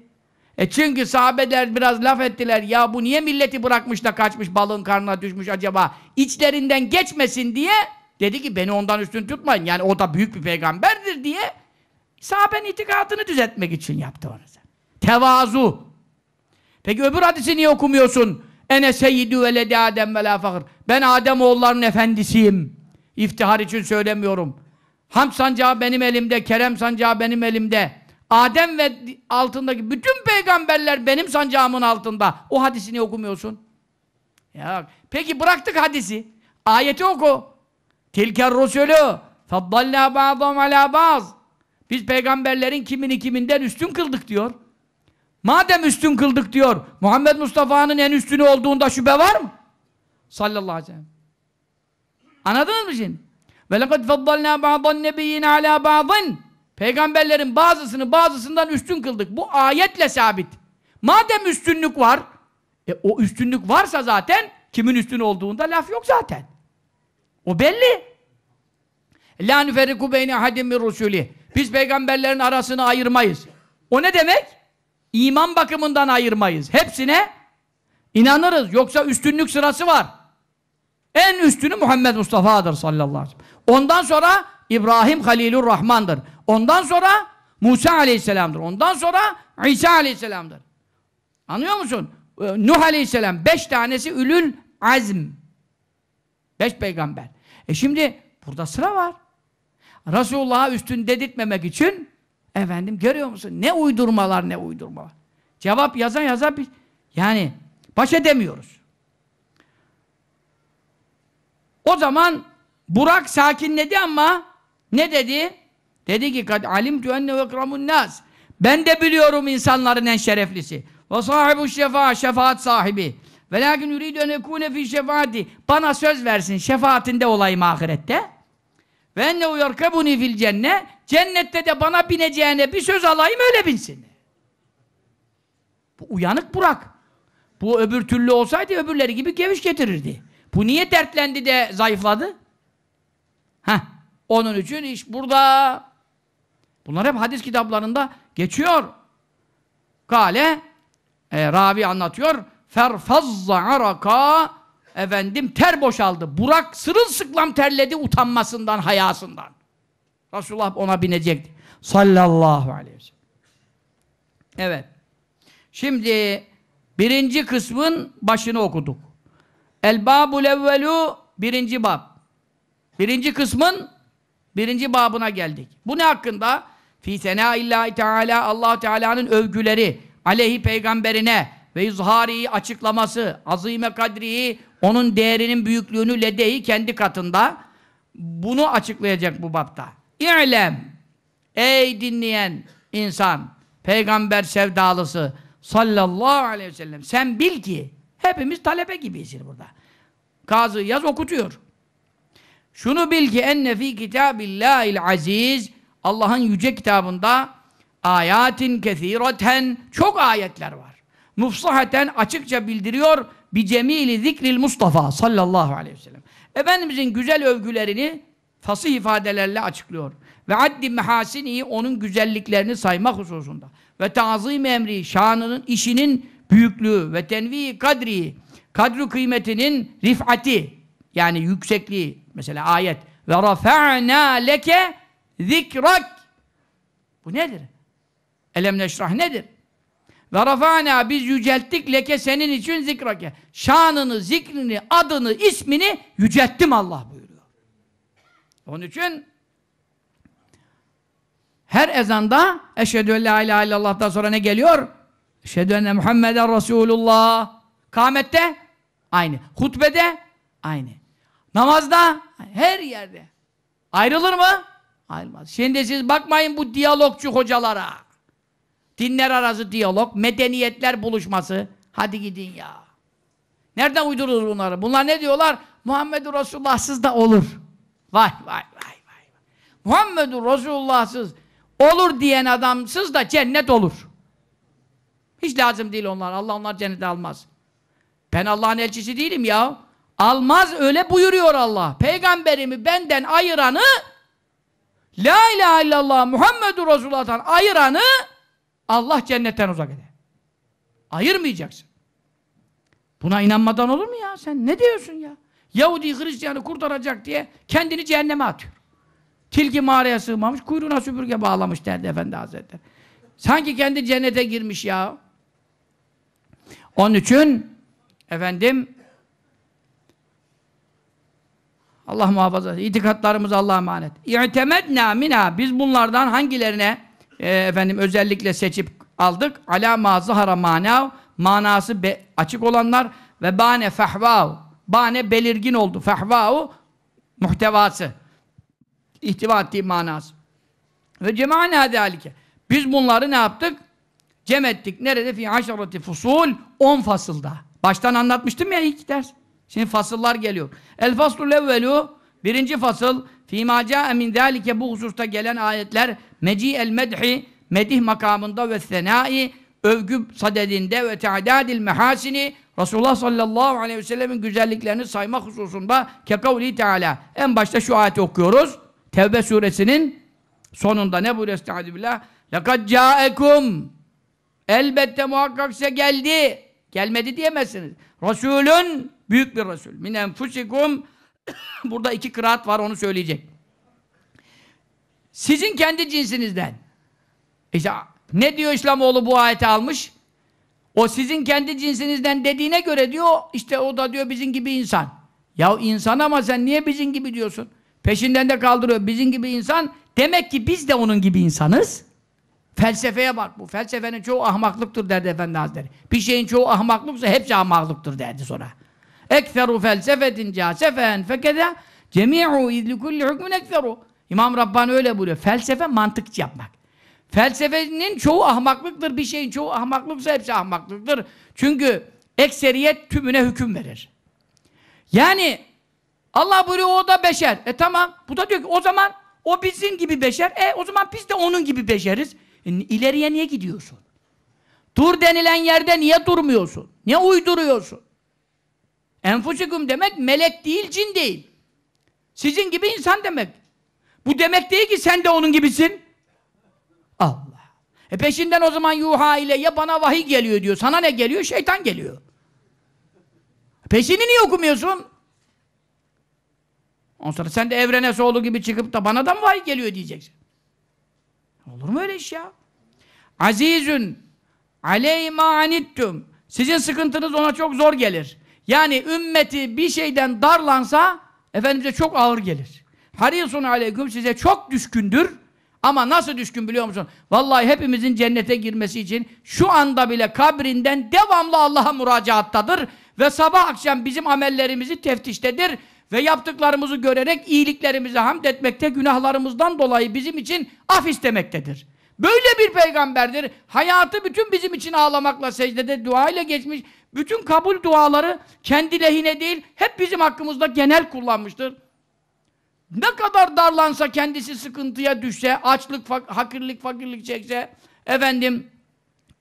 E çünkü sahabeler biraz laf ettiler. Ya bu niye milleti bırakmış da kaçmış balığın karnına düşmüş acaba? İçlerinden geçmesin diye dedi ki beni ondan üstün tutmayın. Yani o da büyük bir peygamberdir diye sahabenin itikadını düzeltmek için yaptı onu. Tevazu. Peki öbür hadisi niye okumuyorsun? Ene seyyidü veledi Adem ve la Ben Adem oğullarının efendisiyim. İftihar için söylemiyorum. Ham sancağı benim elimde, Kerem sancağı benim elimde. Adem ve altındaki bütün peygamberler benim sancağımın altında. O hadisini okumuyorsun. Ya, peki bıraktık hadisi. Ayeti oku. Tilker rusulü faddallâ ba'dam alâ baz. Biz peygamberlerin kimini kiminden üstün kıldık diyor. Madem üstün kıldık diyor, Muhammed Mustafa'nın en üstünü olduğunda şüphe var mı? Sallallahu aleyhi ve sellem. Anladınız mı şimdi? وَلَقَدْ فَضَّلْنَا بَعْضَ النَّبِيِّينَ عَلَى بَعْضٍ Peygamberlerin bazısını bazısından üstün kıldık. Bu ayetle sabit. Madem üstünlük var, e, o üstünlük varsa zaten kimin üstün olduğunda laf yok zaten. O belli. La nüferiku beyni ahadim min rusuli. Biz peygamberlerin arasını ayırmayız. O ne demek? İman bakımından ayırmayız. Hepsine inanırız. Yoksa üstünlük sırası var. En üstünü Muhammed Mustafa'dır sallallahu aleyhi ve sellem. Ondan sonra İbrahim Halilur Rahman'dır. Ondan sonra Musa aleyhisselamdır. Ondan sonra İsa aleyhisselamdır. Anlıyor musun? Ee, Nuh aleyhisselam. Beş tanesi ülül azm. Beş peygamber. E şimdi burada sıra var. Resulullah'a üstün dedirtmemek için efendim görüyor musun? Ne uydurmalar ne uydurmalar. Cevap yaza yaza bir yani baş edemiyoruz. O zaman Burak sakinledi ama ne dedi? Dedi ki kad alimtu enne vekramun nas. Ben de biliyorum insanların en şereflisi. Ve sahibu şefa, şefaat sahibi. Ve lakin yuridu en ekune fi şefaati. Bana söz versin şefaatinde olayım ahirette. Ve enne uyarkabuni fil cenne. Cennette de bana bineceğine bir söz alayım öyle binsin. Bu uyanık Burak. Bu öbür türlü olsaydı öbürleri gibi geviş getirirdi. Bu niye dertlendi de zayıfladı? Heh. Onun için iş burada. Bunlar hep hadis kitaplarında geçiyor. Kale e, Ravi anlatıyor. Ferfazza araka efendim ter boşaldı. Burak sırılsıklam terledi utanmasından, hayasından. Resulullah ona binecekti. Sallallahu aleyhi ve sellem. Evet. Şimdi birinci kısmın başını okuduk. El babul evvelu birinci bab. Birinci kısmın birinci babına geldik. Bu ne hakkında? Fi sena illahi teala Allah Teala'nın övgüleri aleyhi peygamberine ve izhari açıklaması azime kadrihi onun değerinin büyüklüğünü ledeyi kendi katında bunu açıklayacak bu bapta. İ'lem ey dinleyen insan peygamber sevdalısı sallallahu aleyhi ve sellem sen bil ki hepimiz talebe gibiyiz burada. Kazı Yaz okutuyor. Şunu bil ki enne fî kitâbillâhil aziz Allah'ın yüce kitabında ayatin kesireten çok ayetler var. Mufsahaten açıkça bildiriyor bi cemili zikril Mustafa sallallahu aleyhi ve sellem. Efendimizin güzel övgülerini fasih ifadelerle açıklıyor. Ve addi mehasini onun güzelliklerini saymak hususunda. Ve tazim emri şanının işinin büyüklüğü ve tenvi kadri kadru kıymetinin rifati yani yüksekliği mesela ayet ve rafa'na leke zikrak bu nedir? Elem neşrah nedir? Ve rafa'na biz yücelttik leke senin için zikrake. Şanını, zikrini, adını, ismini yücelttim Allah buyuruyor. Onun için her ezanda eşhedü en la ilahe illallah'tan sonra ne geliyor? Eşhedü enne Muhammeden Resulullah. Kâmette Aynı. Hutbede aynı. Namazda her yerde. Ayrılır mı? Ayrılmaz. Şimdi siz bakmayın bu diyalogçu hocalara. Dinler arası diyalog, medeniyetler buluşması. Hadi gidin ya. Nereden uydururuz bunları? Bunlar ne diyorlar? Muhammedur Resulullah'sız da olur. Vay vay vay vay. Muhammedur Resulullah'sız olur diyen adamsız da cennet olur. Hiç lazım değil onlar. Allah onlar cennete almaz. Ben Allah'ın elçisi değilim ya. Almaz öyle buyuruyor Allah. Peygamberimi benden ayıranı La ilahe illallah Muhammedur Resulullah'tan ayıranı Allah cennetten uzak eder. Ayırmayacaksın. Buna inanmadan olur mu ya? Sen ne diyorsun ya? Yahudi Hristiyanı kurtaracak diye kendini cehenneme atıyor. Tilki mağaraya sığmamış, kuyruğuna süpürge bağlamış derdi Efendi Hazretleri. Sanki kendi cennete girmiş ya. Onun için Efendim Allah muhafaza etsin. İtikatlarımız Allah'a emanet. İ'temedna mina. Biz bunlardan hangilerine e, efendim özellikle seçip aldık? Ala ma zahara manav. Manası be, açık olanlar ve bane fehvav. Bane belirgin oldu. Fehvav muhtevası. İhtiva ettiği manası. Ve cema'na zalike. Biz bunları ne yaptık? Cem ettik. Nerede? Fi aşareti fusul. on fasılda. Baştan anlatmıştım ya ilk ders. Şimdi fasıllar geliyor. El faslu levvelu birinci fasıl fîmâ câe min dâlike bu hususta gelen ayetler meci el medhi medih makamında ve senai övgü sadedinde ve teadadil mehasini Resulullah sallallahu aleyhi ve sellemin güzelliklerini saymak hususunda kekavli teala. En başta şu ayeti okuyoruz. Tevbe suresinin sonunda ne buyuruyor? Estaizu billah. لَقَدْ جَاءَكُمْ Elbette muhakkak size geldi. Gelmedi diyemezsiniz. Resulün büyük bir Resul. Min enfusikum burada iki kıraat var onu söyleyecek. Sizin kendi cinsinizden. İşte ne diyor İslamoğlu bu ayeti almış? O sizin kendi cinsinizden dediğine göre diyor işte o da diyor bizim gibi insan. Ya insan ama sen niye bizim gibi diyorsun? Peşinden de kaldırıyor. Bizim gibi insan. Demek ki biz de onun gibi insanız. Felsefeye bak bu. Felsefenin çoğu ahmaklıktır derdi Efendi Hazretleri. Bir şeyin çoğu ahmaklıksa hepsi ahmaklıktır derdi sonra. Ekferu felsefetin casefen fekede cemi'u izlikulli hükmün ekferu. İmam Rabbani öyle buyuruyor. Felsefe mantık yapmak. Felsefenin çoğu ahmaklıktır. Bir şeyin çoğu ahmaklıksa hepsi ahmaklıktır. Çünkü ekseriyet tümüne hüküm verir. Yani Allah buyuruyor o da beşer. E tamam. Bu da diyor ki o zaman o bizim gibi beşer. E o zaman biz de onun gibi beşeriz. E, ileriye niye gidiyorsun? Dur denilen yerde niye durmuyorsun? Niye uyduruyorsun? Enfusikum demek melek değil, cin değil. Sizin gibi insan demek. Bu demek değil ki sen de onun gibisin. Allah. E peşinden o zaman yuha ile ya bana vahiy geliyor diyor. Sana ne geliyor? Şeytan geliyor. Peşini niye okumuyorsun? Ondan sonra sen de evrene soğulu gibi çıkıp da bana da mı vahiy geliyor diyeceksin. Olur mu öyle iş ya? Azizün aleyma anittum. Sizin sıkıntınız ona çok zor gelir. Yani ümmeti bir şeyden darlansa Efendimiz'e çok ağır gelir. Harisun aleyküm size çok düşkündür. Ama nasıl düşkün biliyor musun? Vallahi hepimizin cennete girmesi için şu anda bile kabrinden devamlı Allah'a muracaattadır. Ve sabah akşam bizim amellerimizi teftiştedir. Ve yaptıklarımızı görerek iyiliklerimizi hamd etmekte günahlarımızdan dolayı bizim için af istemektedir. Böyle bir peygamberdir. Hayatı bütün bizim için ağlamakla, secdede, dua ile geçmiş. Bütün kabul duaları kendi lehine değil, hep bizim hakkımızda genel kullanmıştır. Ne kadar darlansa, kendisi sıkıntıya düşse, açlık, fak hakirlik, fakirlik çekse, efendim,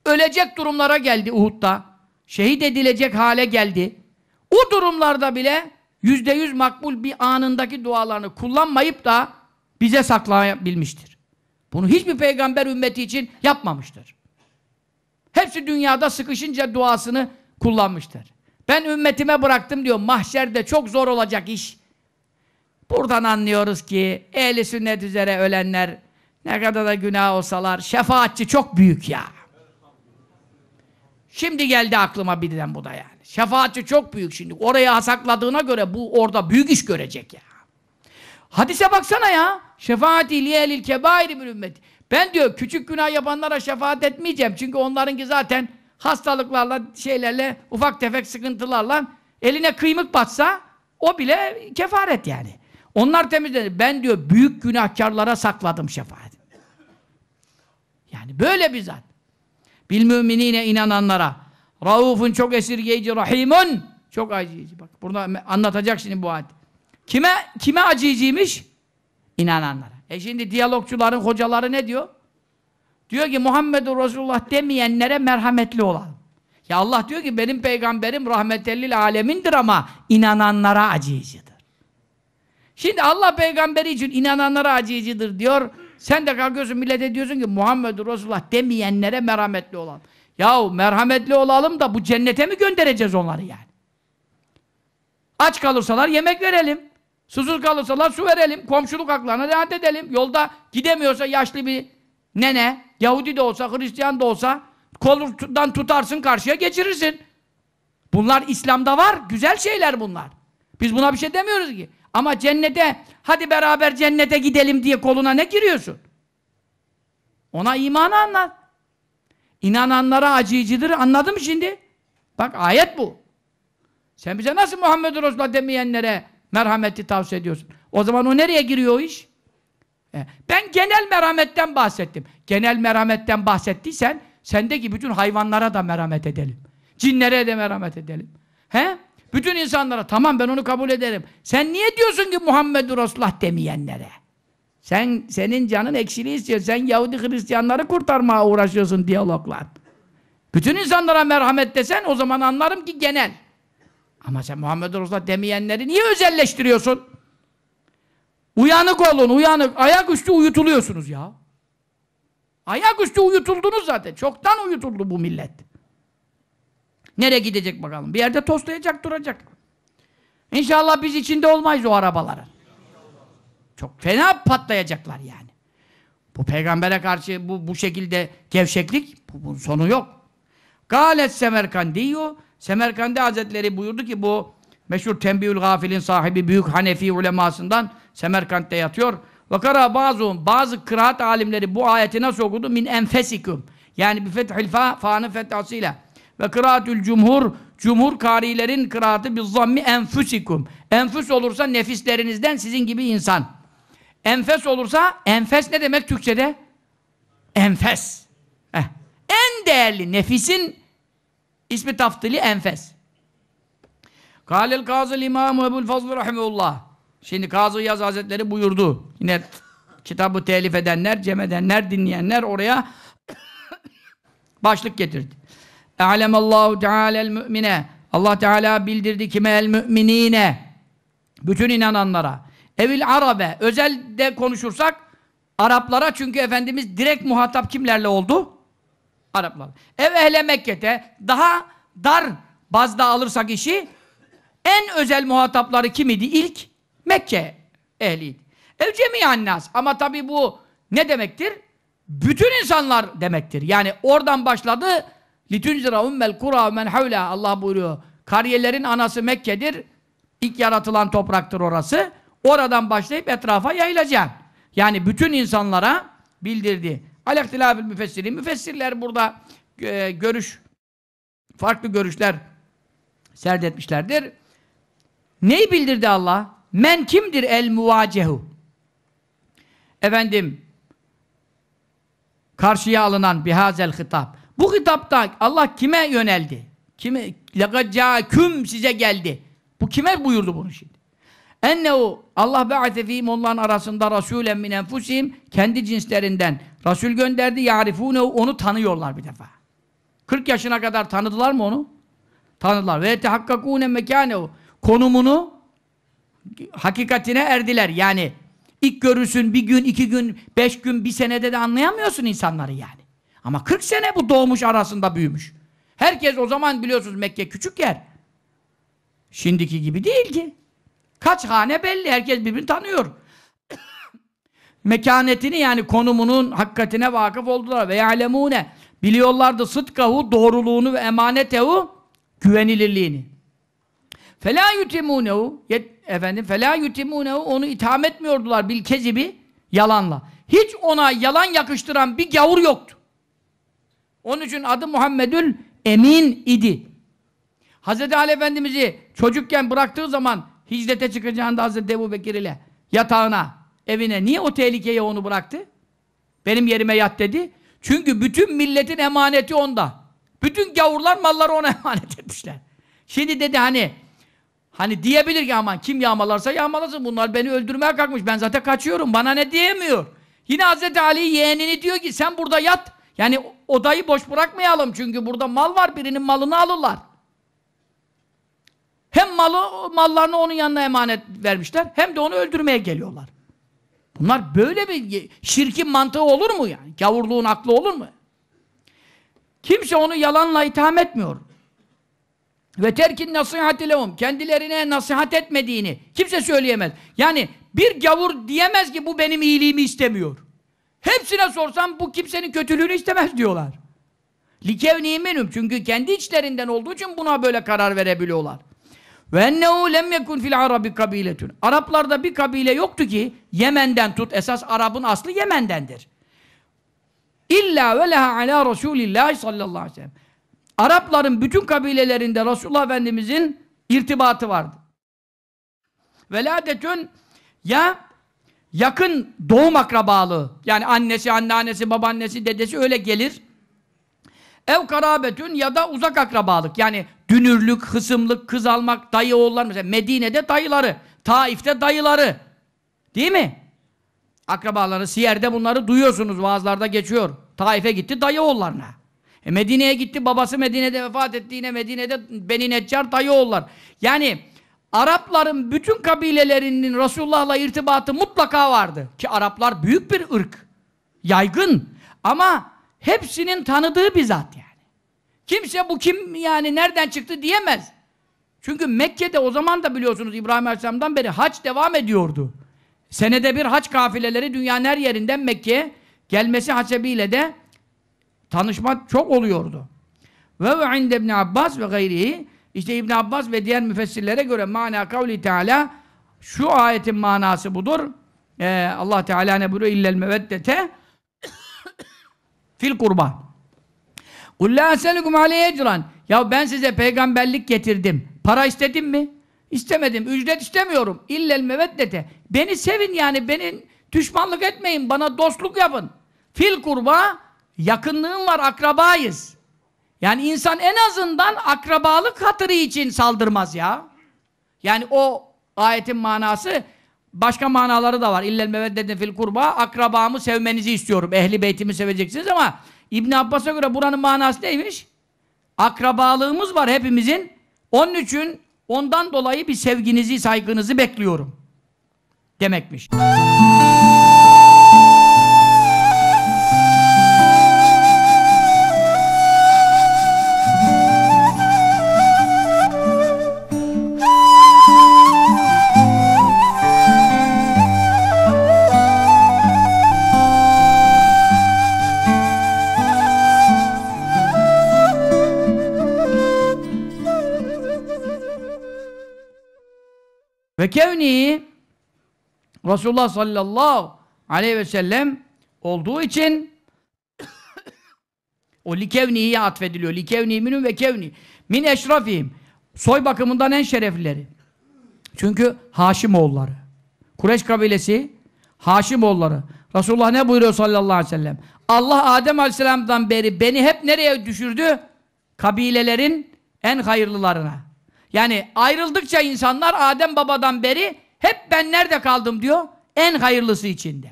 ölecek durumlara geldi Uhud'da. Şehit edilecek hale geldi. O durumlarda bile yüzde yüz makbul bir anındaki dualarını kullanmayıp da bize saklayabilmiştir. Bunu hiçbir peygamber ümmeti için yapmamıştır. Hepsi dünyada sıkışınca duasını kullanmıştır. Ben ümmetime bıraktım diyor. Mahşerde çok zor olacak iş. Buradan anlıyoruz ki ehli sünnet üzere ölenler ne kadar da günah olsalar şefaatçi çok büyük ya. Şimdi geldi aklıma birden bu da yani. Şefaatçi çok büyük şimdi. Oraya hasakladığına göre bu orada büyük iş görecek ya. Hadise baksana ya. Şefaati liyehlil kebairi min ümmeti. Ben diyor küçük günah yapanlara şefaat etmeyeceğim. Çünkü onlarınki zaten hastalıklarla, şeylerle, ufak tefek sıkıntılarla eline kıymık batsa o bile kefaret yani. Onlar temizlenir. Ben diyor büyük günahkarlara sakladım şefaat. Yani böyle bir zat. Bil müminine inananlara. Raufun çok esirgeyici, rahimun. Çok acıyıcı. Bak burada anlatacak şimdi bu ayet. Kime kime acıycıymış? İnananlara. E şimdi diyalogcuların hocaları ne diyor? Diyor ki Muhammedur Resulullah demeyenlere merhametli olalım. Ya Allah diyor ki benim peygamberim rahmetellil alemindir ama inananlara acıyıcıdır. Şimdi Allah peygamberi için inananlara acıyıcıdır diyor. Sen de kalkıyorsun millete diyorsun ki Muhammedur Resulullah demeyenlere merhametli olalım. Yahu merhametli olalım da bu cennete mi göndereceğiz onları yani? Aç kalırsalar yemek verelim. Susuz kalırsa la su verelim, komşuluk haklarına rahat edelim. Yolda gidemiyorsa yaşlı bir nene, Yahudi de olsa, Hristiyan da olsa kolundan tutarsın, karşıya geçirirsin. Bunlar İslam'da var, güzel şeyler bunlar. Biz buna bir şey demiyoruz ki. Ama cennete, hadi beraber cennete gidelim diye koluna ne giriyorsun? Ona imanı anlat. İnananlara acıyıcıdır, anladın mı şimdi? Bak ayet bu. Sen bize nasıl Muhammed Resulullah demeyenlere merhameti tavsiye ediyorsun. O zaman o nereye giriyor o iş? E, ben genel merhametten bahsettim. Genel merhametten bahsettiysen sendeki bütün hayvanlara da merhamet edelim. Cinlere de merhamet edelim. He? Bütün insanlara tamam ben onu kabul ederim. Sen niye diyorsun ki Muhammedur Resulullah demeyenlere? Sen senin canın eksiliği istiyor. Sen Yahudi Hristiyanları kurtarmaya uğraşıyorsun diyaloglar. Bütün insanlara merhamet desen o zaman anlarım ki genel. Ama sen Muhammed Resulullah demeyenleri niye özelleştiriyorsun? Uyanık olun, uyanık. Ayaküstü uyutuluyorsunuz ya. Ayaküstü uyutuldunuz zaten. Çoktan uyutuldu bu millet. Nereye gidecek bakalım? Bir yerde toslayacak, duracak. İnşallah biz içinde olmayız o arabalara. Çok fena patlayacaklar yani. Bu peygambere karşı bu, bu şekilde gevşeklik, bu, bunun sonu yok. Galet Semerkandiyyu Semerkandi Hazretleri buyurdu ki bu meşhur Tembihül Gafil'in sahibi büyük Hanefi ulemasından Semerkant'te yatıyor. Vakara bazı bazı kıraat alimleri bu ayeti nasıl okudu? Min enfesikum. Yani bir fethil fa, fa'nın fethasıyla. Ve kıraatül cumhur, cumhur karilerin kıraatı bir zammi enfusikum. Enfus olursa nefislerinizden sizin gibi insan. Enfes olursa, enfes ne demek Türkçe'de? Enfes. Eh. En değerli, nefisin İsmi taftili enfes. Kâlel kâzıl imâmu Ebu'l-Fazıl rahimullah. Şimdi Kazı Yaz Hazretleri buyurdu. Yine kitabı telif edenler, cem edenler, dinleyenler oraya başlık getirdi. Allahu Teala el mümine. Allah Teala bildirdi kime el müminine. Bütün inananlara. Evil arabe. Özel de konuşursak Araplara çünkü Efendimiz direkt muhatap kimlerle oldu? Araplar. Ev ehle Mekke'de daha dar bazda alırsak işi en özel muhatapları kim idi? İlk Mekke ehliydi. Ev cemiyen nas. Ama tabi bu ne demektir? Bütün insanlar demektir. Yani oradan başladı. Litüncira ummel kura men havla Allah buyuruyor. Kariyelerin anası Mekke'dir. İlk yaratılan topraktır orası. Oradan başlayıp etrafa yayılacak. Yani bütün insanlara bildirdi. Alektilâfil müfessirin. Müfessirler burada e, görüş, farklı görüşler serdetmişlerdir. Neyi bildirdi Allah? Men kimdir el muvacehu? Efendim, karşıya alınan bihazel hitap. Bu hitapta Allah kime yöneldi? Kime? Lekacâküm size geldi. Bu kime buyurdu bunu şimdi? Ennehu Allah ba'ate fîm onların arasında rasûlen min enfusîm kendi cinslerinden Rasul gönderdi. Yarifune onu tanıyorlar bir defa. 40 yaşına kadar tanıdılar mı onu? Tanıdılar. Ve tehakkakune mekanehu. Konumunu hakikatine erdiler. Yani ilk görürsün bir gün, iki gün, beş gün, bir senede de anlayamıyorsun insanları yani. Ama 40 sene bu doğmuş arasında büyümüş. Herkes o zaman biliyorsunuz Mekke küçük yer. Şimdiki gibi değil ki. Kaç hane belli. Herkes birbirini tanıyor mekanetini yani konumunun hakikatine vakıf oldular. Ve ya'lemune biliyorlardı sıdkahu doğruluğunu ve emanetehu güvenilirliğini. Fela yutimunehu efendim fela yutimunehu onu itham etmiyordular bil kezibi yalanla. Hiç ona yalan yakıştıran bir gavur yoktu. Onun için adı Muhammedül Emin idi. Hazreti Ali Efendimiz'i çocukken bıraktığı zaman hicrete çıkacağında Hz. Ebu Bekir ile yatağına evine. Niye o tehlikeye onu bıraktı? Benim yerime yat dedi. Çünkü bütün milletin emaneti onda. Bütün gavurlar malları ona emanet etmişler. Şimdi dedi hani hani diyebilir ki aman kim yağmalarsa yağmalasın bunlar beni öldürmeye kalkmış ben zaten kaçıyorum bana ne diyemiyor. Yine Hz. Ali yeğenini diyor ki sen burada yat. Yani odayı boş bırakmayalım çünkü burada mal var birinin malını alırlar. Hem malı mallarını onun yanına emanet vermişler hem de onu öldürmeye geliyorlar. Bunlar böyle bir şirkin mantığı olur mu yani? Gavurluğun aklı olur mu? Kimse onu yalanla itham etmiyor. Ve terkin nasihati lehum. Kendilerine nasihat etmediğini kimse söyleyemez. Yani bir gavur diyemez ki bu benim iyiliğimi istemiyor. Hepsine sorsam bu kimsenin kötülüğünü istemez diyorlar. Likevni minum. Çünkü kendi içlerinden olduğu için buna böyle karar verebiliyorlar. Ve ennehu lem yekun fil arabi kabiletun. Araplarda bir kabile yoktu ki Yemen'den tut. Esas Arap'ın aslı Yemen'dendir. İlla ve leha ala Resulillah sallallahu aleyhi ve sellem. Arapların bütün kabilelerinde Resulullah Efendimizin irtibatı vardı. Veladetün ya yakın doğum akrabalığı yani annesi, anneannesi, babaannesi, dedesi öyle gelir. Ev karabetün ya da uzak akrabalık yani dünürlük, hısımlık, kız almak, dayı oğullar mesela Medine'de dayıları, Taif'te dayıları. Değil mi? Akrabaları, Siyer'de bunları duyuyorsunuz vaazlarda geçiyor. Taif'e gitti dayı oğullarına. E Medine'ye gitti babası Medine'de vefat etti Medine'de Beni Neccar dayı oğullar. Yani Arapların bütün kabilelerinin Resulullah'la irtibatı mutlaka vardı. Ki Araplar büyük bir ırk. Yaygın. Ama hepsinin tanıdığı bir zat Kimse bu kim yani nereden çıktı diyemez. Çünkü Mekke'de o zaman da biliyorsunuz İbrahim Aleyhisselam'dan beri haç devam ediyordu. Senede bir haç kafileleri dünyanın her yerinden Mekke'ye gelmesi hasebiyle de tanışma çok oluyordu. Ve inde İbn Abbas ve gayrihi işte İbn Abbas ve diğer müfessirlere göre mana kavli Teala şu ayetin manası budur. Ee, Allah Teala ne buyuruyor? İllel meveddete fil kurban. قُلْ لَا سَلِكُمْ Ya ben size peygamberlik getirdim. Para istedim mi? İstemedim. Ücret istemiyorum. İllel meveddete. Beni sevin yani. Beni düşmanlık etmeyin. Bana dostluk yapın. Fil kurba yakınlığım var. Akrabayız. Yani insan en azından akrabalık hatırı için saldırmaz ya. Yani o ayetin manası başka manaları da var. İllel meveddete fil kurba akrabamı sevmenizi istiyorum. Ehli beytimi seveceksiniz ama İbn Abbas'a göre buranın manası neymiş? Akrabalığımız var hepimizin. Onun için ondan dolayı bir sevginizi, saygınızı bekliyorum. Demekmiş. Ve kevni Resulullah sallallahu aleyhi ve sellem olduğu için o likevniye atfediliyor. Likevni minun ve kevni. Min eşrafiyim. Soy bakımından en şereflileri. Çünkü Haşimoğulları. Kureş kabilesi Haşimoğulları. Resulullah ne buyuruyor sallallahu aleyhi ve sellem? Allah Adem aleyhisselamdan beri beni hep nereye düşürdü? Kabilelerin en hayırlılarına. Yani ayrıldıkça insanlar Adem babadan beri hep ben nerede kaldım diyor. En hayırlısı içinde.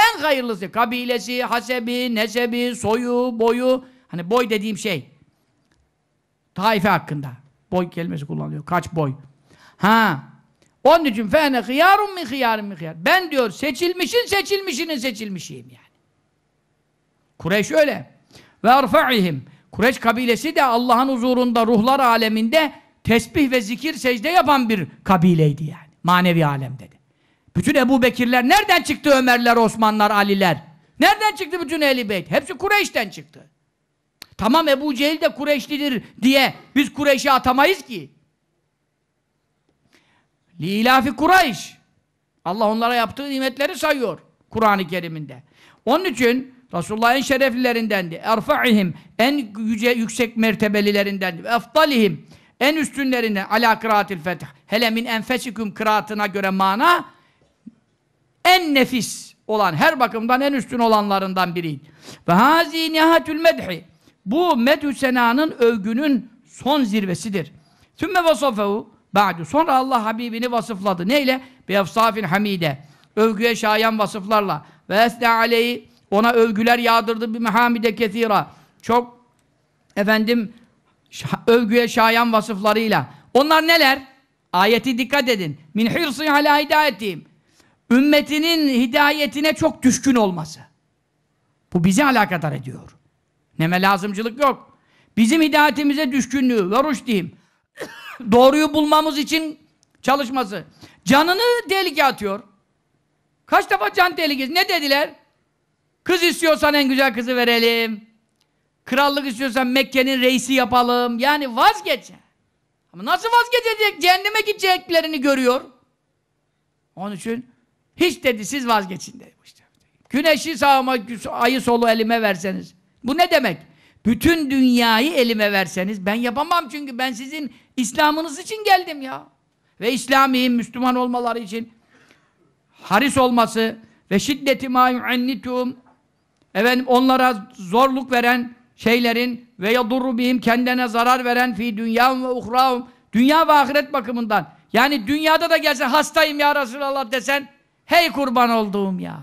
En hayırlısı kabilesi, hasebi, nesebi, soyu, boyu. Hani boy dediğim şey. Taife hakkında. Boy kelimesi kullanılıyor. Kaç boy? Ha. Onun için fehne hıyarun mi hıyarun mi hıyar. Ben diyor seçilmişin seçilmişinin seçilmişiyim yani. Kureş öyle. Ve arfa'ihim. Kureyş kabilesi de Allah'ın huzurunda ruhlar aleminde tesbih ve zikir secde yapan bir kabileydi yani. Manevi alem dedi. Bütün Ebu Bekirler nereden çıktı Ömerler, Osmanlar, Aliler? Nereden çıktı bütün Ehl-i Beyt? Hepsi Kureyş'ten çıktı. Tamam Ebu Cehil de Kureyşlidir diye biz Kureyş'i atamayız ki. Lilafi Kureyş. Allah onlara yaptığı nimetleri sayıyor Kur'an-ı Kerim'inde. Onun için Resulullah en şereflilerindendi. Erfa'ihim en yüce, yüksek mertebelilerindendi. Eftalihim en üstünlerine ala kıraatil fetih. Hele min enfesiküm kıraatına göre mana en nefis olan, her bakımdan en üstün olanlarından biriydi. Ve hazi nihatül medhi. Bu medhü senanın övgünün son zirvesidir. Sümme vasafehu ba'du. Sonra Allah Habibini vasıfladı. Neyle? Bi efsafin hamide. Övgüye şayan vasıflarla. Ve esne aleyhi. Ona övgüler yağdırdı bir mehamide kethira. Çok efendim övgüye şayan vasıflarıyla. Onlar neler? Ayeti dikkat edin. Min hirsi ala hidayetihim. Ümmetinin hidayetine çok düşkün olması. Bu bizi alakadar ediyor. Neme lazımcılık yok. Bizim hidayetimize düşkünlüğü ve rüşdihim. Doğruyu bulmamız için çalışması. Canını tehlikeye atıyor. Kaç defa can tehlikesi? Ne dediler? Kız istiyorsan en güzel kızı verelim. Krallık istiyorsan Mekke'nin reisi yapalım. Yani vazgeç. Ama nasıl vazgeçecek? Cehenneme gideceklerini görüyor. Onun için hiç dedi siz vazgeçin dedi. İşte. Güneşi sağıma, ayı solu elime verseniz. Bu ne demek? Bütün dünyayı elime verseniz ben yapamam çünkü ben sizin İslam'ınız için geldim ya. Ve İslami'nin Müslüman olmaları için haris olması ve şiddeti ma yu'ennitum efendim onlara zorluk veren şeylerin ve yadurru bihim kendine zarar veren fi dünya ve uhrahum dünya ve ahiret bakımından yani dünyada da gelse hastayım ya Resulallah desen hey kurban olduğum ya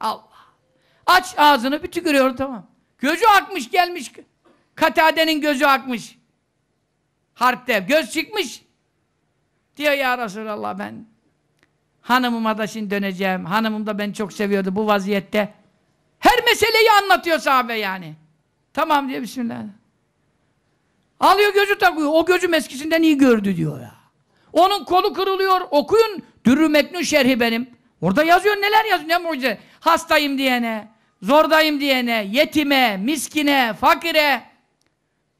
Allah aç ağzını bir tükürüyor tamam gözü akmış gelmiş katadenin gözü akmış harpte göz çıkmış diyor ya Resulallah ben hanımıma da şimdi döneceğim hanımım da beni çok seviyordu bu vaziyette her meseleyi anlatıyor sahabe yani Tamam diye bismillah. Alıyor gözü takıyor. O gözüm eskisinden iyi gördü diyor ya. Onun kolu kırılıyor. Okuyun. Dürrü Meknun şerhi benim. Orada yazıyor neler yazıyor. Ne mucize. Hastayım diyene, zordayım diyene, yetime, miskine, fakire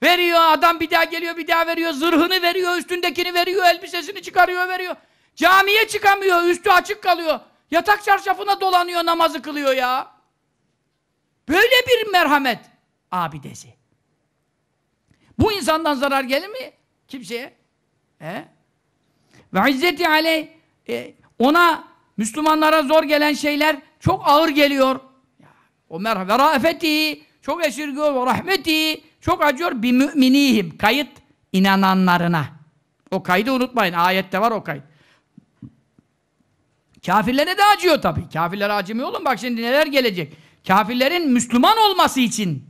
veriyor. Adam bir daha geliyor, bir daha veriyor. Zırhını veriyor, üstündekini veriyor, elbisesini çıkarıyor, veriyor. Camiye çıkamıyor, üstü açık kalıyor. Yatak çarşafına dolanıyor, namazı kılıyor ya. Böyle bir merhamet abidesi. Bu insandan zarar gelir mi kimseye? He? Ve izzeti aleyh e, ona Müslümanlara zor gelen şeyler çok ağır geliyor. O merhaba, raefeti çok esirgiyor rahmeti çok acıyor bir müminihim kayıt inananlarına. O kaydı unutmayın. Ayette var o kayıt. Kafirlere de acıyor tabii. Kafirlere acımıyor oğlum. Bak şimdi neler gelecek. Kafirlerin Müslüman olması için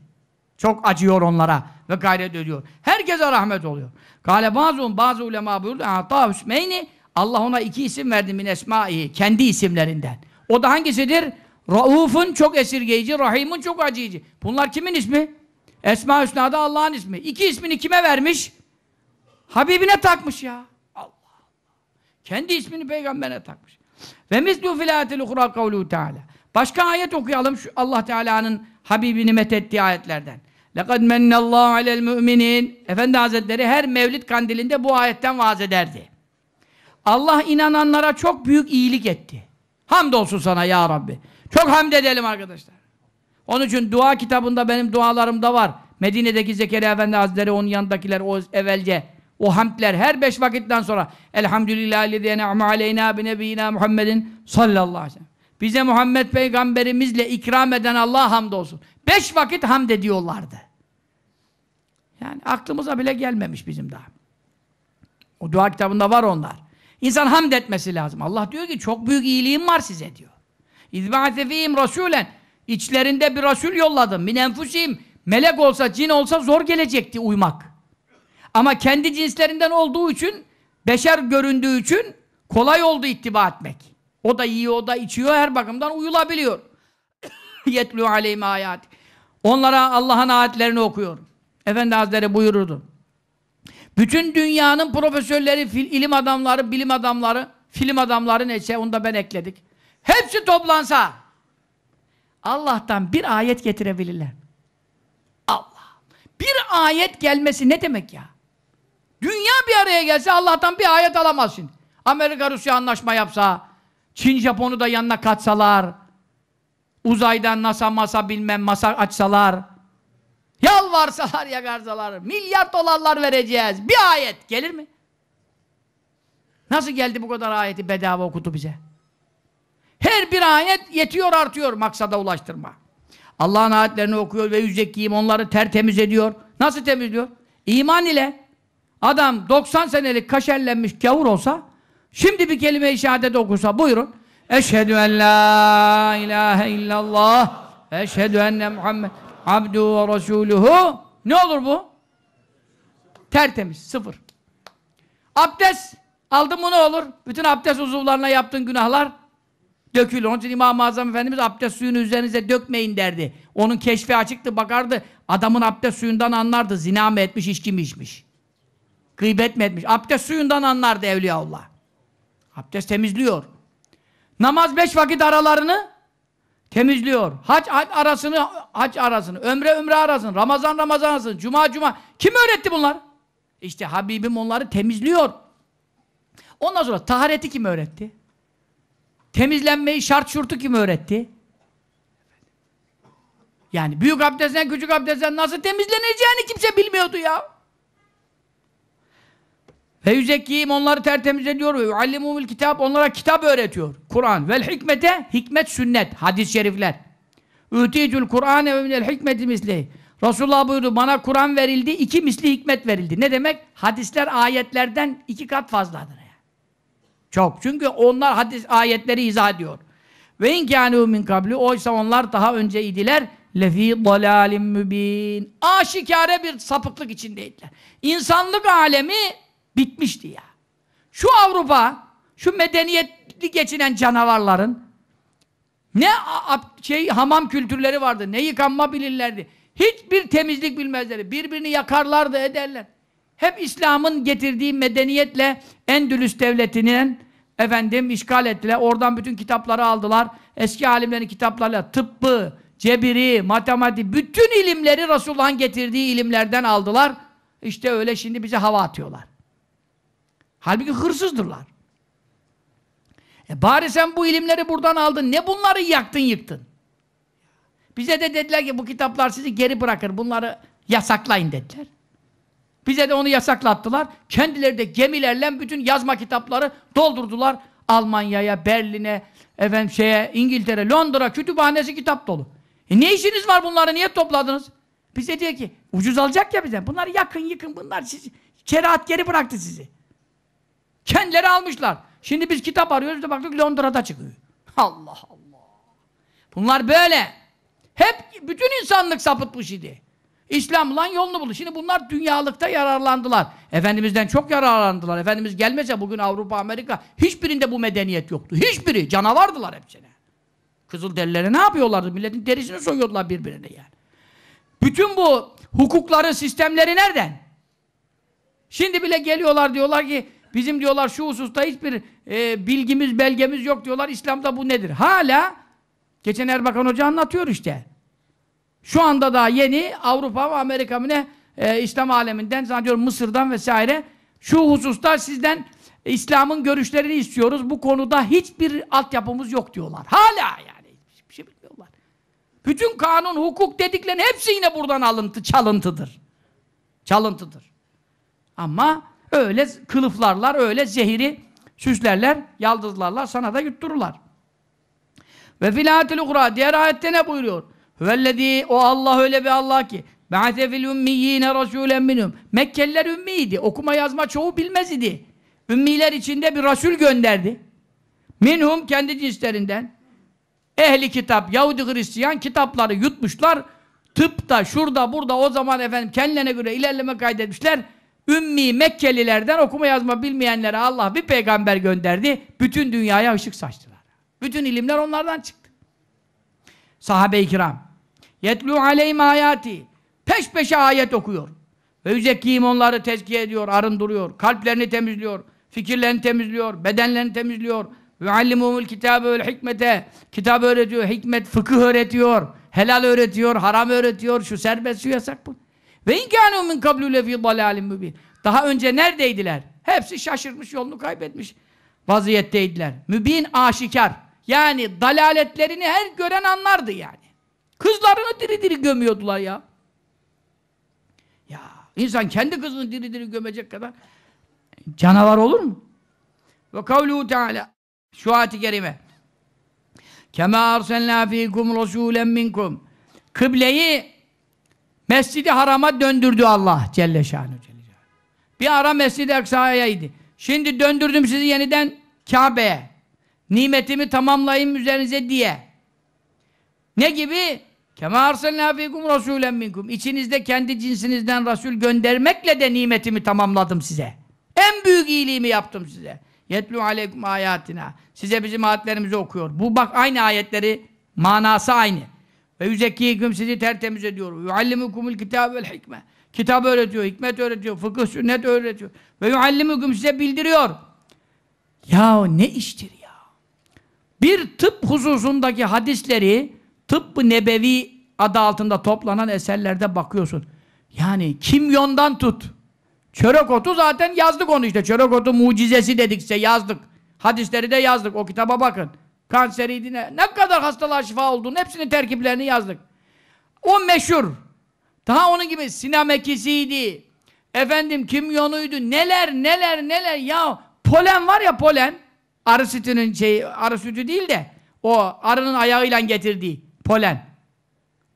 çok acıyor onlara ve gayret ediyor. Herkese rahmet oluyor. Gale bazun bazı ulema buyurdu. Ata Hüsmeyni Allah ona iki isim verdi min esmai kendi isimlerinden. O da hangisidir? Rauf'un çok esirgeyici, Rahim'un çok acıyıcı. Bunlar kimin ismi? Esma Hüsna'da Allah'ın ismi. İki ismini kime vermiş? Habibine takmış ya. Allah Kendi ismini peygambere takmış. Ve mislu filatil ukra kavlu teala. Başka ayet okuyalım şu Allah Teala'nın Habibini methettiği ayetlerden. لَقَدْ مَنَّ اللّٰهُ عَلَى الْمُؤْمِنِينَ Efendi Hazretleri her mevlid kandilinde bu ayetten vaaz ederdi. Allah inananlara çok büyük iyilik etti. Hamdolsun sana ya Rabbi. Çok hamd edelim arkadaşlar. Onun için dua kitabında benim dualarımda var. Medine'deki Zekeriya Efendi Hazretleri, onun yanındakiler, o evvelce, o hamdler her beş vakitten sonra Elhamdülillahi lezine ne'me aleyna bi nebiyyina Muhammedin sallallahu aleyhi ve sellem. Bize Muhammed peygamberimizle ikram eden Allah'a hamdolsun. Beş vakit hamd ediyorlardı. Yani aklımıza bile gelmemiş bizim daha. O dua kitabında var onlar. İnsan hamd etmesi lazım. Allah diyor ki çok büyük iyiliğim var size diyor. İzbâsefîm Rasulen. İçlerinde bir rasul yolladım. Min enfusîm. Melek olsa, cin olsa zor gelecekti uymak. Ama kendi cinslerinden olduğu için, beşer göründüğü için kolay oldu ittiba etmek. O da yiyor, o da içiyor, her bakımdan uyulabiliyor. Yetlû aleyhim ayat. Onlara Allah'ın ayetlerini okuyorum. Efendi Hazretleri buyururdu. Bütün dünyanın profesörleri, ilim adamları, bilim adamları, film adamları neyse onu da ben ekledik. Hepsi toplansa Allah'tan bir ayet getirebilirler. Allah. Bir ayet gelmesi ne demek ya? Dünya bir araya gelse Allah'tan bir ayet alamazsın. Amerika Rusya anlaşma yapsa, Çin Japon'u da yanına katsalar, uzaydan NASA masa bilmem masa açsalar, Yalvarsalar yakarsalar milyar dolarlar vereceğiz. Bir ayet gelir mi? Nasıl geldi bu kadar ayeti bedava okudu bize? Her bir ayet yetiyor artıyor maksada ulaştırma. Allah'ın ayetlerini okuyor ve yüzekiyim onları tertemiz ediyor. Nasıl temizliyor? İman ile adam 90 senelik kaşerlenmiş gavur olsa şimdi bir kelime-i şehadet okursa buyurun. Eşhedü en la ilahe illallah Eşhedü enne Muhammed abdu ve rasuluhu ne olur bu? Tertemiz, sıfır. Abdest aldın mı ne olur? Bütün abdest uzuvlarına yaptığın günahlar dökülür. Onun için İmam-ı Azam Efendimiz abdest suyunu üzerinize dökmeyin derdi. Onun keşfi açıktı, bakardı. Adamın abdest suyundan anlardı. Zina mı etmiş, içki mi içmiş? Gıybet mi etmiş? Abdest suyundan anlardı Evliyaullah. Abdest temizliyor. Namaz beş vakit aralarını temizliyor. Hac, hac arasını, hac arasını, ömre ömre arasını, Ramazan Ramazan arasını, cuma cuma. Kim öğretti bunlar? İşte Habibim onları temizliyor. Ondan sonra tahareti kim öğretti? Temizlenmeyi, şart şurtu kim öğretti? Yani büyük abdestten, küçük abdestten nasıl temizleneceğini kimse bilmiyordu ya. Feyüzekkihim onları tertemiz ediyor ve yuallimumul kitap onlara kitap öğretiyor. Kur'an. Vel hikmete hikmet sünnet. Hadis-i şerifler. Üticül Kur'an ve minel hikmeti misli. Resulullah buyurdu bana Kur'an verildi iki misli hikmet verildi. Ne demek? Hadisler ayetlerden iki kat fazladır. Yani. Çok. Çünkü onlar hadis ayetleri izah ediyor. Ve inkânû min kabli oysa onlar daha önce idiler lefî dalâlim mübîn. Aşikare bir sapıklık içindeydiler. İnsanlık alemi Bitmişti ya. Şu Avrupa, şu medeniyetli geçinen canavarların ne şey hamam kültürleri vardı, ne yıkanma bilirlerdi. Hiçbir temizlik bilmezleri. Birbirini yakarlardı, ederler. Hep İslam'ın getirdiği medeniyetle Endülüs devletinin efendim işgal ettiler. Oradan bütün kitapları aldılar. Eski alimlerin kitaplarıyla tıbbı, cebiri, matematik, bütün ilimleri Resulullah'ın getirdiği ilimlerden aldılar. İşte öyle şimdi bize hava atıyorlar. Halbuki hırsızdırlar. E bari sen bu ilimleri buradan aldın. Ne bunları yaktın yıktın? Bize de dediler ki bu kitaplar sizi geri bırakır. Bunları yasaklayın dediler. Bize de onu yasaklattılar. Kendileri de gemilerle bütün yazma kitapları doldurdular. Almanya'ya, Berlin'e, efendim şeye, İngiltere, Londra kütüphanesi kitap dolu. E ne işiniz var bunları? Niye topladınız? Bize diyor ki ucuz alacak ya bize. Bunları yakın yıkın. Bunlar sizi, kerahat geri bıraktı sizi. Kendileri almışlar. Şimdi biz kitap arıyoruz da baktık Londra'da çıkıyor. Allah Allah. Bunlar böyle. Hep bütün insanlık sapıtmış idi. İslam lan yolunu buldu. Şimdi bunlar dünyalıkta yararlandılar. Efendimiz'den çok yararlandılar. Efendimiz gelmese bugün Avrupa, Amerika hiçbirinde bu medeniyet yoktu. Hiçbiri. Canavardılar hepsine. Kızılderililere ne yapıyorlardı? Milletin derisini soyuyordular birbirine yani. Bütün bu hukukların sistemleri nereden? Şimdi bile geliyorlar diyorlar ki Bizim diyorlar şu hususta hiçbir e, bilgimiz, belgemiz yok diyorlar. İslam'da bu nedir? Hala geçen Erbakan Hoca anlatıyor işte. Şu anda daha yeni Avrupa ve Amerika mı ne e, İslam aleminden zannediyorum Mısır'dan vesaire şu hususta sizden İslam'ın görüşlerini istiyoruz. Bu konuda hiçbir altyapımız yok diyorlar. Hala yani. Hiçbir şey bilmiyorlar. Bütün kanun, hukuk dediklerin hepsi yine buradan alıntı, çalıntıdır. Çalıntıdır. Ama Öyle kılıflarlar, öyle zehiri süslerler, yaldızlarlar, sana da yuttururlar. Ve filatil ukra diğer ayette ne buyuruyor? Hüvellezî o Allah öyle bir Allah ki Ba'te fil ümmiyyine rasûlen minhum. Mekkeliler ümmiydi. Okuma yazma çoğu bilmez idi. Ümmiler içinde bir rasul gönderdi. Minhum kendi cinslerinden. Ehli kitap, Yahudi Hristiyan kitapları yutmuşlar. Tıpta, şurada, burada o zaman efendim kendilerine göre ilerleme kaydetmişler. Ümmi Mekkelilerden okuma yazma bilmeyenlere Allah bir peygamber gönderdi. Bütün dünyaya ışık saçtılar. Bütün ilimler onlardan çıktı. Sahabe-i kiram. Yetlu aleyhim hayati. Peş peşe ayet okuyor. Ve yüzekkiyim onları tezkiye ediyor, arındırıyor. Kalplerini temizliyor. Fikirlerini temizliyor. Bedenlerini temizliyor. Ve allimumul kitabe vel hikmete. Kitap öğretiyor, hikmet, fıkıh öğretiyor. Helal öğretiyor, haram öğretiyor. Şu serbest, şu yasak bu. Ve inkânû min kablû lefî dalâlim mübîn. Daha önce neredeydiler? Hepsi şaşırmış, yolunu kaybetmiş vaziyetteydiler. Mübin aşikar. Yani dalaletlerini her gören anlardı yani. Kızlarını diri diri gömüyordular ya. Ya insan kendi kızını diri diri gömecek kadar canavar olur mu? Ve kavluhu teala şu ayet-i kerime Kema arsalna fikum rasulen minkum Kıbleyi Mescidi Haram'a döndürdü Allah Celle Celle Şanuhu. Bir ara Mescid-i Eksa'ya idi. Şimdi döndürdüm sizi yeniden Kabe'ye. Nimetimi tamamlayayım üzerinize diye. Ne gibi? Kema arsalna fikum rasulen minkum. İçinizde kendi cinsinizden rasul göndermekle de nimetimi tamamladım size. En büyük iyiliğimi yaptım size. Yetlu aleykum ayatina. Size bizim ayetlerimizi okuyor. Bu bak aynı ayetleri manası aynı. Ve yüzekkiyeküm sizi tertemiz ediyor. Yuallimukumul kitabı vel hikme. Kitap öğretiyor, hikmet öğretiyor, fıkıh sünnet öğretiyor. Ve yuallimukum size bildiriyor. Ya ne iştir ya? Bir tıp hususundaki hadisleri tıbb nebevi adı altında toplanan eserlerde bakıyorsun. Yani kimyondan tut. Çörek otu zaten yazdık onu işte. Çörek otu mucizesi dedikse yazdık. Hadisleri de yazdık. O kitaba bakın kanseriydi ne, ne kadar hastalığa şifa olduğunu hepsinin terkiplerini yazdık. O meşhur. Daha onun gibi sinamekisiydi. Efendim kimyonuydu. Neler neler neler ya polen var ya polen. Arı sütünün şeyi, arı sütü değil de o arının ayağıyla getirdiği polen.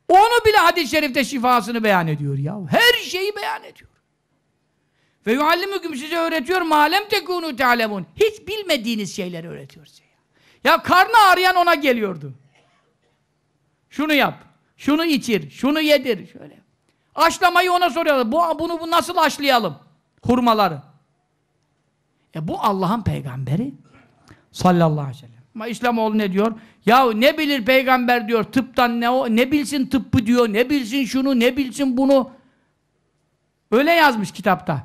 Onu bile hadis-i şerifte şifasını beyan ediyor ya. Her şeyi beyan ediyor. Ve yuallimüküm size öğretiyor malem tekunu talemun. Hiç bilmediğiniz şeyleri öğretiyor size. Ya karnı ağrıyan ona geliyordu. Şunu yap, şunu içir, şunu yedir. Şöyle. Aşlamayı ona soruyorlar. Bu, bunu bu nasıl aşlayalım? Hurmaları. E bu Allah'ın peygamberi. Sallallahu aleyhi ve sellem. Ama İslamoğlu ne diyor? Ya ne bilir peygamber diyor tıptan ne o ne bilsin tıbbı diyor ne bilsin şunu ne bilsin bunu öyle yazmış kitapta.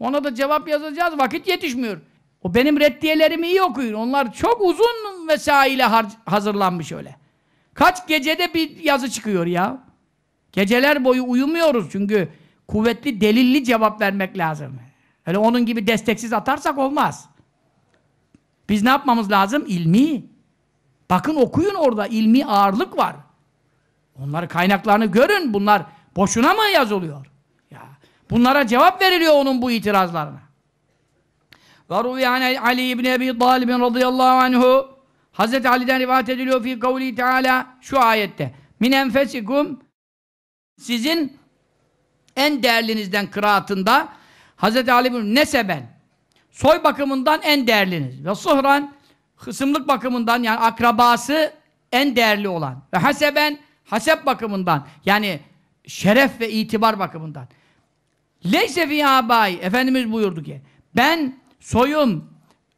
Ona da cevap yazacağız vakit yetişmiyor. O benim reddiyelerimi iyi okuyun. Onlar çok uzun vesaile hazırlanmış öyle. Kaç gecede bir yazı çıkıyor ya. Geceler boyu uyumuyoruz çünkü kuvvetli, delilli cevap vermek lazım. Öyle onun gibi desteksiz atarsak olmaz. Biz ne yapmamız lazım? İlmi. Bakın okuyun orada ilmi ağırlık var. Onları kaynaklarını görün. Bunlar boşuna mı yazılıyor? Ya. Bunlara cevap veriliyor onun bu itirazlarına. Ve ruviyane Ali ibn Ebi Talib radıyallahu anhu Hazreti Ali'den rivayet ediliyor fi kavli teala şu ayette min enfesikum sizin en değerlinizden kıraatında Hazreti Ali bin Neseben soy bakımından en değerliniz ve suhran hısımlık bakımından yani akrabası en değerli olan ve haseben hasep bakımından yani şeref ve itibar bakımından leyse fi abai Efendimiz buyurdu ki ben soyum,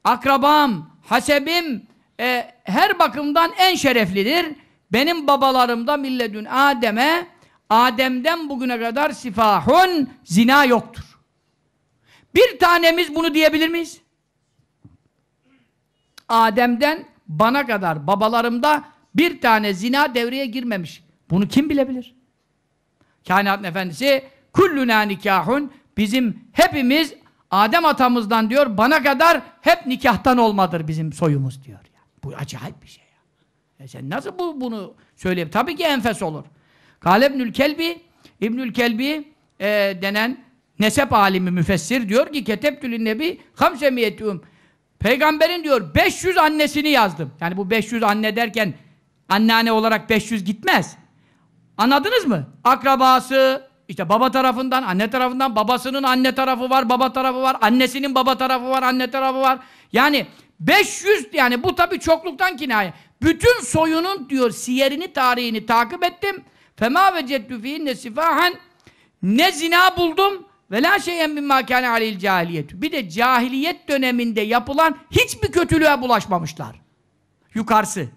akrabam, hasebim e, her bakımdan en şereflidir. Benim babalarımda milledün Adem'e Adem'den bugüne kadar sifahun zina yoktur. Bir tanemiz bunu diyebilir miyiz? Adem'den bana kadar babalarımda bir tane zina devreye girmemiş. Bunu kim bilebilir? Kainatın efendisi kulluna nikahun bizim hepimiz Adem atamızdan diyor bana kadar hep nikahtan olmadır bizim soyumuz diyor. Yani. Bu acayip bir şey. Ya. E sen nasıl bu, bunu söyleyip Tabii ki enfes olur. Kalebnül Kelbi İbnül Kelbi e, denen nesep alimi müfessir diyor ki Ketebtülün Nebi hamsemiyetüm Peygamberin diyor 500 annesini yazdım. Yani bu 500 anne derken anneanne olarak 500 gitmez. Anladınız mı? Akrabası, işte baba tarafından, anne tarafından, babasının anne tarafı var, baba tarafı var, annesinin baba tarafı var, anne tarafı var. Yani 500 yani bu tabii çokluktan kinaye. Bütün soyunun diyor siyerini, tarihini takip ettim. Fema ve ceddü ne sifahan ne zina buldum ve la şeyen min makane alil cahiliyet. Bir de cahiliyet döneminde yapılan hiçbir kötülüğe bulaşmamışlar. Yukarısı.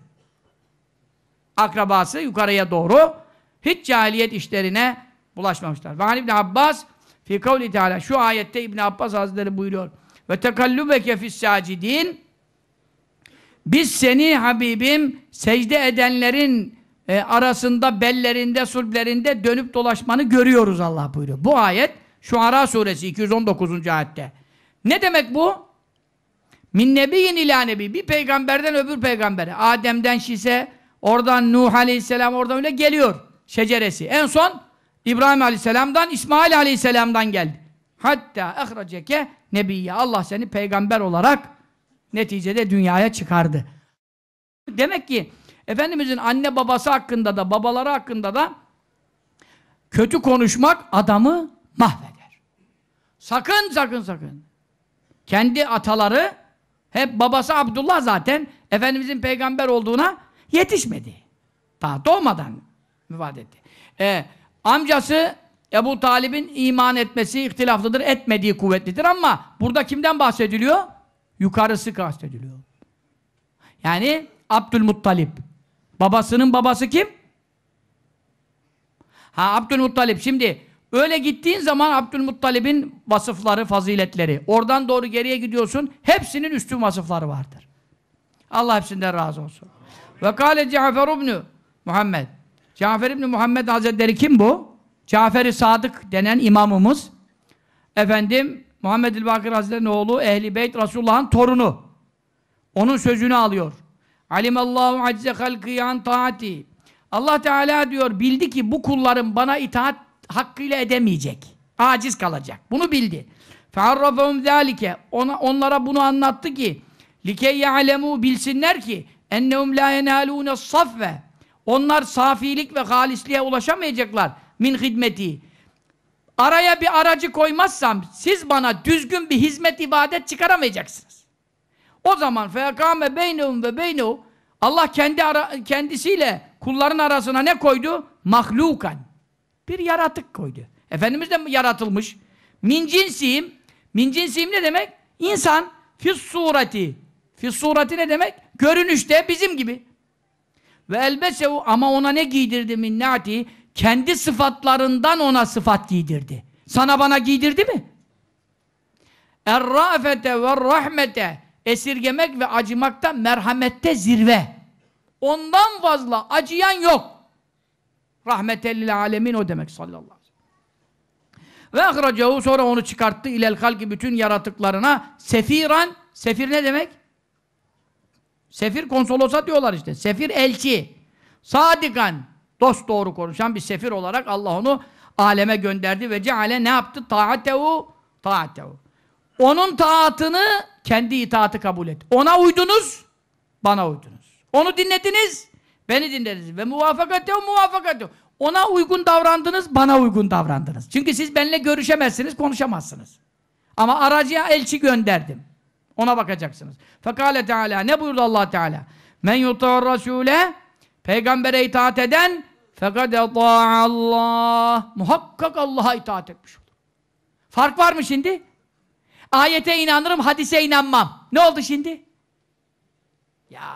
Akrabası yukarıya doğru hiç cahiliyet işlerine ulaşmamışlar. Ve hani İbn Abbas fi kavli teala şu ayette İbn Abbas Hazretleri buyuruyor. Ve tekallubeke fis sacidin biz seni Habibim secde edenlerin e, arasında, bellerinde, sulplerinde dönüp dolaşmanı görüyoruz Allah buyuruyor. Bu ayet şu Ara suresi 219. ayette. Ne demek bu? Min nebiyin ila nebi. Bir peygamberden öbür peygambere. Adem'den Şise, oradan Nuh aleyhisselam oradan öyle geliyor şeceresi. En son İbrahim aleyhisselamdan, İsmail aleyhisselamdan geldi. Hatta ahraceke nebiyye. Allah seni peygamber olarak neticede dünyaya çıkardı. Demek ki Efendimizin anne babası hakkında da babaları hakkında da kötü konuşmak adamı mahveder. Sakın sakın sakın. Kendi ataları hep babası Abdullah zaten Efendimizin peygamber olduğuna yetişmedi. Daha doğmadan müvaat etti. Ee, Amcası Ebu Talib'in iman etmesi ihtilaflıdır, etmediği kuvvetlidir ama burada kimden bahsediliyor? Yukarısı kastediliyor. Yani Abdülmuttalip. Babasının babası kim? Ha Abdülmuttalip. Şimdi öyle gittiğin zaman Abdülmuttalip'in vasıfları, faziletleri. Oradan doğru geriye gidiyorsun. Hepsinin üstün vasıfları vardır. Allah hepsinden razı olsun. Ve kâle Cafer Muhammed. Cafer İbni Muhammed Hazretleri kim bu? Cafer-i Sadık denen imamımız. Efendim Muhammed el Bakır Hazretleri'nin oğlu Ehli Beyt Resulullah'ın torunu. Onun sözünü alıyor. Alimallahu acze halkı an taati. Allah Teala diyor bildi ki bu kulların bana itaat hakkıyla edemeyecek. Aciz kalacak. Bunu bildi. Fe'arrafahum zalike. Ona, onlara bunu anlattı ki likey ya'lemu bilsinler ki ennehum la yenalune safve onlar safilik ve halisliğe ulaşamayacaklar. Min hizmeti. Araya bir aracı koymazsam siz bana düzgün bir hizmet ibadet çıkaramayacaksınız. O zaman fekame beynehum ve beynu. Allah kendi ara, kendisiyle kulların arasına ne koydu? Mahlukan. Bir yaratık koydu. Efendimiz de yaratılmış. Min cinsiyim. Min cinsiyim ne demek? İnsan fis surati. Fis surati ne demek? Görünüşte bizim gibi. Ve elbesehu ama ona ne giydirdi minnati? Kendi sıfatlarından ona sıfat giydirdi. Sana bana giydirdi mi? Errafete ve rahmete esirgemek ve acımakta merhamette zirve. Ondan fazla acıyan yok. Rahmetellil alemin o demek sallallahu aleyhi ve sellem. Ve ahracahu sonra onu çıkarttı ilel halki bütün yaratıklarına sefiran. Sefir ne demek? Sefir konsolosa diyorlar işte. Sefir elçi. sadıkan, Dost doğru konuşan bir sefir olarak Allah onu aleme gönderdi ve ceale ne yaptı? Taatehu. Taatehu. Onun taatını kendi itaati kabul et. Ona uydunuz, bana uydunuz. Onu dinlediniz, beni dinlediniz. Ve muvafakatehu muvafakatehu. Ona uygun davrandınız, bana uygun davrandınız. Çünkü siz benimle görüşemezsiniz, konuşamazsınız. Ama aracıya elçi gönderdim. Ona bakacaksınız. Fekale Teala ne buyurdu Allah Teala? Men yuta'ar rasule peygambere itaat eden fekad Allah muhakkak Allah'a itaat etmiş olur. Fark var mı şimdi? Ayete inanırım, hadise inanmam. Ne oldu şimdi? Ya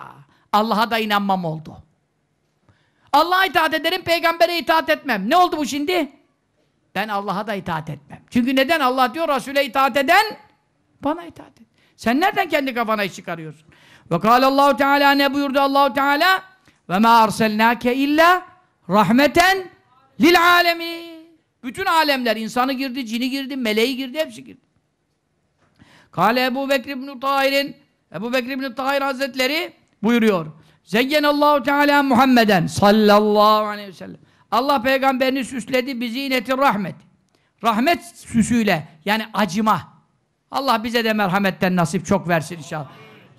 Allah'a da inanmam oldu. Allah'a itaat ederim, peygambere itaat etmem. Ne oldu bu şimdi? Ben Allah'a da itaat etmem. Çünkü neden? Allah diyor, Resul'e itaat eden bana itaat et. Sen nereden kendi kafana iş çıkarıyorsun? Ve Allahu Teala ne buyurdu Allahu Teala? Ve ma arselnake illa rahmeten lil alemi. Bütün alemler insanı girdi, cini girdi, meleği girdi, hepsi girdi. Kale Ebu Bekir ibn Tahir'in Ebu Bekir ibn Tahir Hazretleri buyuruyor. Zeyyenallahu Teala Muhammeden sallallahu aleyhi ve sellem. Allah peygamberini süsledi bizi inetin rahmet. Rahmet süsüyle yani acıma Allah bize de merhametten nasip çok versin inşallah.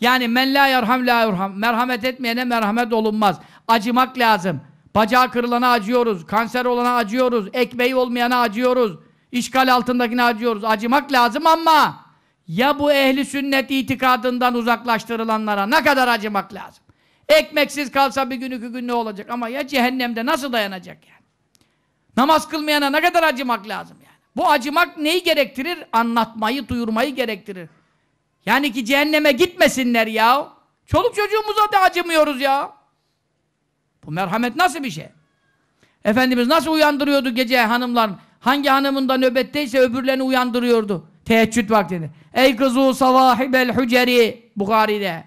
Yani men la yerham la yerham. Merhamet etmeyene merhamet olunmaz. Acımak lazım. Bacağı kırılana acıyoruz. Kanser olana acıyoruz. Ekmeği olmayana acıyoruz. İşgal altındakine acıyoruz. Acımak lazım ama ya bu ehli sünnet itikadından uzaklaştırılanlara ne kadar acımak lazım. Ekmeksiz kalsa bir gün iki gün ne olacak ama ya cehennemde nasıl dayanacak yani? Namaz kılmayana ne kadar acımak lazım? Bu acımak neyi gerektirir? Anlatmayı, duyurmayı gerektirir. Yani ki cehenneme gitmesinler ya. Çoluk çocuğumuza da acımıyoruz ya. Bu merhamet nasıl bir şey? Efendimiz nasıl uyandırıyordu gece hanımlar? Hangi hanımın da nöbetteyse öbürlerini uyandırıyordu. Teheccüd vaktinde. Ey kızı savahibel hüceri. Bukhari'de.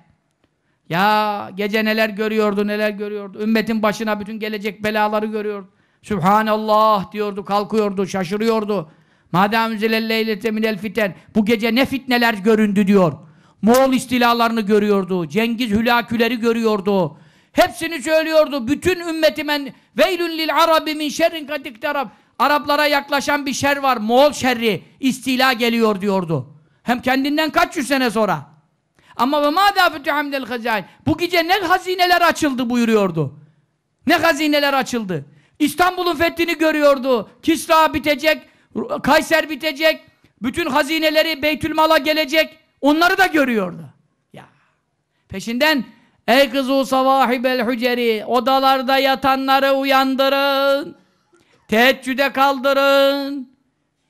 Ya gece neler görüyordu, neler görüyordu. Ümmetin başına bütün gelecek belaları görüyordu. Sübhanallah diyordu, kalkıyordu, şaşırıyordu. Madem üzüleylete minel fiten. Bu gece ne fitneler göründü diyor. Moğol istilalarını görüyordu. Cengiz Hülaküleri görüyordu. Hepsini söylüyordu. Bütün ümmetimen veylün lil arabi min şerrin kadiktarab. Araplara yaklaşan bir şer var. Moğol şerri. istila geliyor diyordu. Hem kendinden kaç yüz sene sonra. Ama ve mâdâ fütühamdel hazain. Bu gece ne hazineler açıldı buyuruyordu. Ne hazineler açıldı. İstanbul'un fethini görüyordu. Kisra bitecek. Kayser bitecek. Bütün hazineleri Beytülmal'a gelecek. Onları da görüyordu. Ya. Peşinden Ey kızı savahibel hüceri odalarda yatanları uyandırın. Teheccüde kaldırın.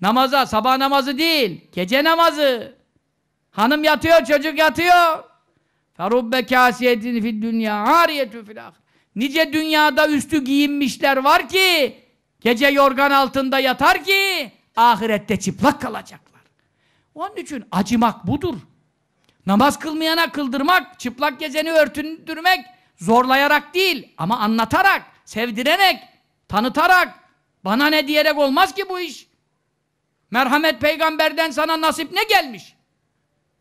Namaza, sabah namazı değil, gece namazı. Hanım yatıyor, çocuk yatıyor. Ferubbe kasiyetin fid dünya hariyetü fil Nice dünyada üstü giyinmişler var ki gece yorgan altında yatar ki ahirette çıplak kalacaklar. Onun için acımak budur. Namaz kılmayana kıldırmak, çıplak gezeni örtündürmek zorlayarak değil ama anlatarak, sevdirerek, tanıtarak, bana ne diyerek olmaz ki bu iş. Merhamet peygamberden sana nasip ne gelmiş?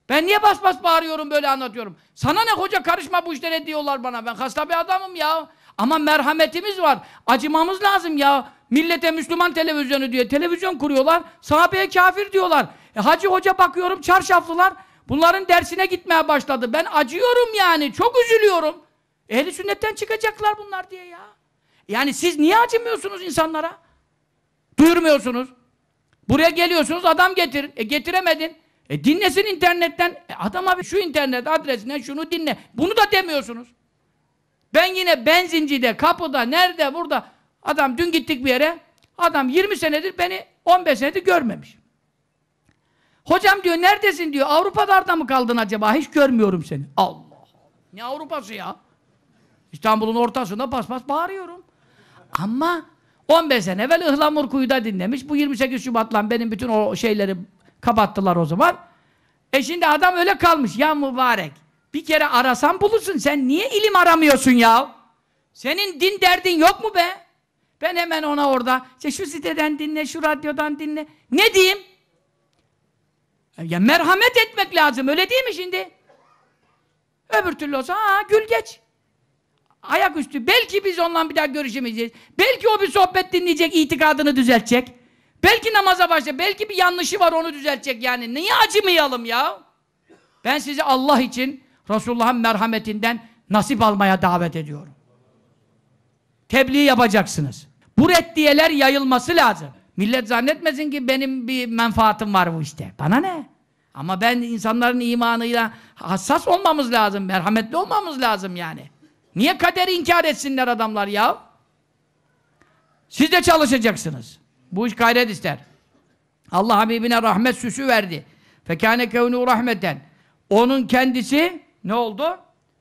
Ben niye bas bas bağırıyorum böyle anlatıyorum? Sana ne hoca karışma bu işlere diyorlar bana. Ben hasta bir adamım ya. Ama merhametimiz var. Acımamız lazım ya. Millete Müslüman televizyonu diyor, televizyon kuruyorlar. Sahabeye kafir diyorlar. E, Hacı Hoca bakıyorum çarşaflılar. Bunların dersine gitmeye başladı. Ben acıyorum yani. Çok üzülüyorum. Ehli sünnetten çıkacaklar bunlar diye ya. Yani siz niye acımıyorsunuz insanlara? Duyurmuyorsunuz. Buraya geliyorsunuz adam getir, E getiremedin. E dinlesin internetten. E abi şu internet adresinden şunu dinle. Bunu da demiyorsunuz. Ben yine benzincide, kapıda, nerede, burada Adam dün gittik bir yere. Adam 20 senedir beni 15 senedir görmemiş. Hocam diyor neredesin diyor. Avrupa'da mı kaldın acaba? Hiç görmüyorum seni. Allah Ne Avrupa'sı ya? İstanbul'un ortasında bas bas bağırıyorum. Ama 15 sene evvel Ihlamur Kuyu'da dinlemiş. Bu 28 Şubat'la benim bütün o şeyleri kapattılar o zaman. E şimdi adam öyle kalmış. Ya mübarek. Bir kere arasan bulursun. Sen niye ilim aramıyorsun ya? Senin din derdin yok mu be? Ben hemen ona orada, işte şu siteden dinle, şu radyodan dinle. Ne diyeyim? Ya merhamet etmek lazım, öyle değil mi şimdi? Öbür türlü olsa, ha gül geç. Ayaküstü, belki biz onunla bir daha görüşemeyeceğiz. Belki o bir sohbet dinleyecek, itikadını düzeltecek. Belki namaza başlayacak, belki bir yanlışı var onu düzeltecek yani. Niye acımayalım ya? Ben sizi Allah için Resulullah'ın merhametinden nasip almaya davet ediyorum. Tebliğ yapacaksınız. Bu reddiyeler yayılması lazım. Millet zannetmesin ki benim bir menfaatim var bu işte. Bana ne? Ama ben insanların imanıyla hassas olmamız lazım, merhametli olmamız lazım yani. Niye kaderi inkar etsinler adamlar ya? Siz de çalışacaksınız. Bu iş gayret ister. Allah Habibine rahmet süsü verdi. Fekâne kevnû rahmeten. Onun kendisi ne oldu?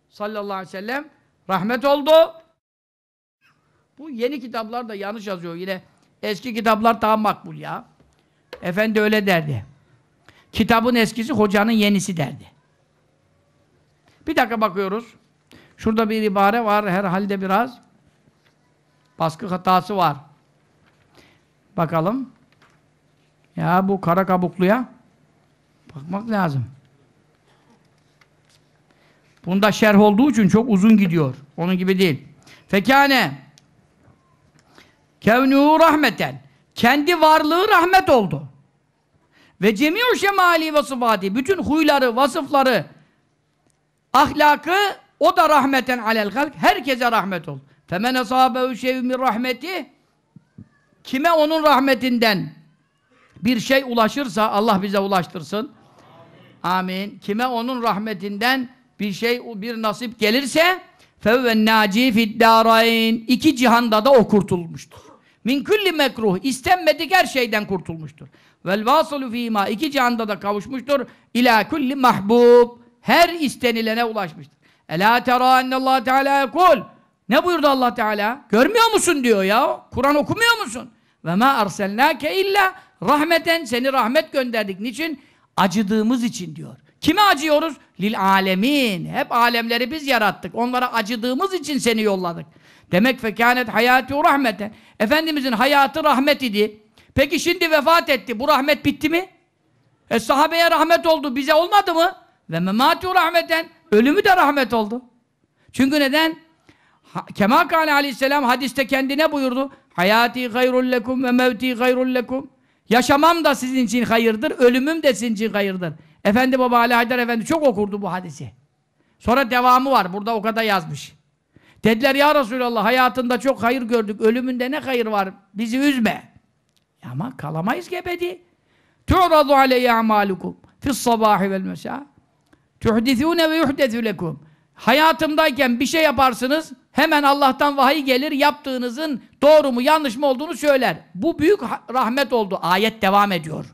Sallallahu aleyhi ve sellem rahmet oldu. Bu yeni kitaplar da yanlış yazıyor. Yine eski kitaplar daha makbul ya. Efendi öyle derdi. Kitabın eskisi hocanın yenisi derdi. Bir dakika bakıyoruz. Şurada bir ibare var. Herhalde biraz baskı hatası var. Bakalım. Ya bu kara kabukluya bakmak lazım. Bunda şerh olduğu için çok uzun gidiyor. Onun gibi değil. Fekane Kevnuhu rahmeten. Kendi varlığı rahmet oldu. Ve cemiyu şemali ve sıfati. Bütün huyları, vasıfları, ahlakı o da rahmeten alel halk. Herkese rahmet oldu. Femen esabehu şeyhü rahmeti. Kime onun rahmetinden bir şey ulaşırsa Allah bize ulaştırsın. Amin. Amin. Kime onun rahmetinden bir şey bir nasip gelirse fevven naci fid iki cihanda da o kurtulmuştur min külli mekruh istenmedik her şeyden kurtulmuştur. Vel vasılu fîmâ iki canda da kavuşmuştur. İlâ külli mahbub her istenilene ulaşmıştır. Ela tera ennallâh teala kul ne buyurdu Allah Teala? Görmüyor musun diyor ya. Kur'an okumuyor musun? Ve ma erselnâke illa rahmeten seni rahmet gönderdik. Niçin? Acıdığımız için diyor. Kime acıyoruz? Lil alemin. Hep alemleri biz yarattık. Onlara acıdığımız için seni yolladık. Demek fekânet hayatı rahmeten. Efendimizin hayatı rahmet idi. Peki şimdi vefat etti. Bu rahmet bitti mi? E sahabeye rahmet oldu. Bize olmadı mı? Ve memâtu rahmeten. Ölümü de rahmet oldu. Çünkü neden? Kemal Kale aleyhisselam hadiste kendine buyurdu. Hayati gayrul lekum ve mevti gayrul lekum. Yaşamam da sizin için hayırdır, ölümüm de sizin için hayırdır. Efendi Baba Ali Haydar Efendi çok okurdu bu hadisi. Sonra devamı var. Burada o kadar yazmış. Dediler ya Resulallah hayatında çok hayır gördük. Ölümünde ne hayır var? Bizi üzme. Ama kalamayız ki ebedi. Tu'radu aleyye amalukum fis sabahi vel mesa. Tuhdisune ve yuhdesu lekum. Hayatımdayken bir şey yaparsınız, hemen Allah'tan vahiy gelir, yaptığınızın doğru mu yanlış mı olduğunu söyler. Bu büyük rahmet oldu. Ayet devam ediyor.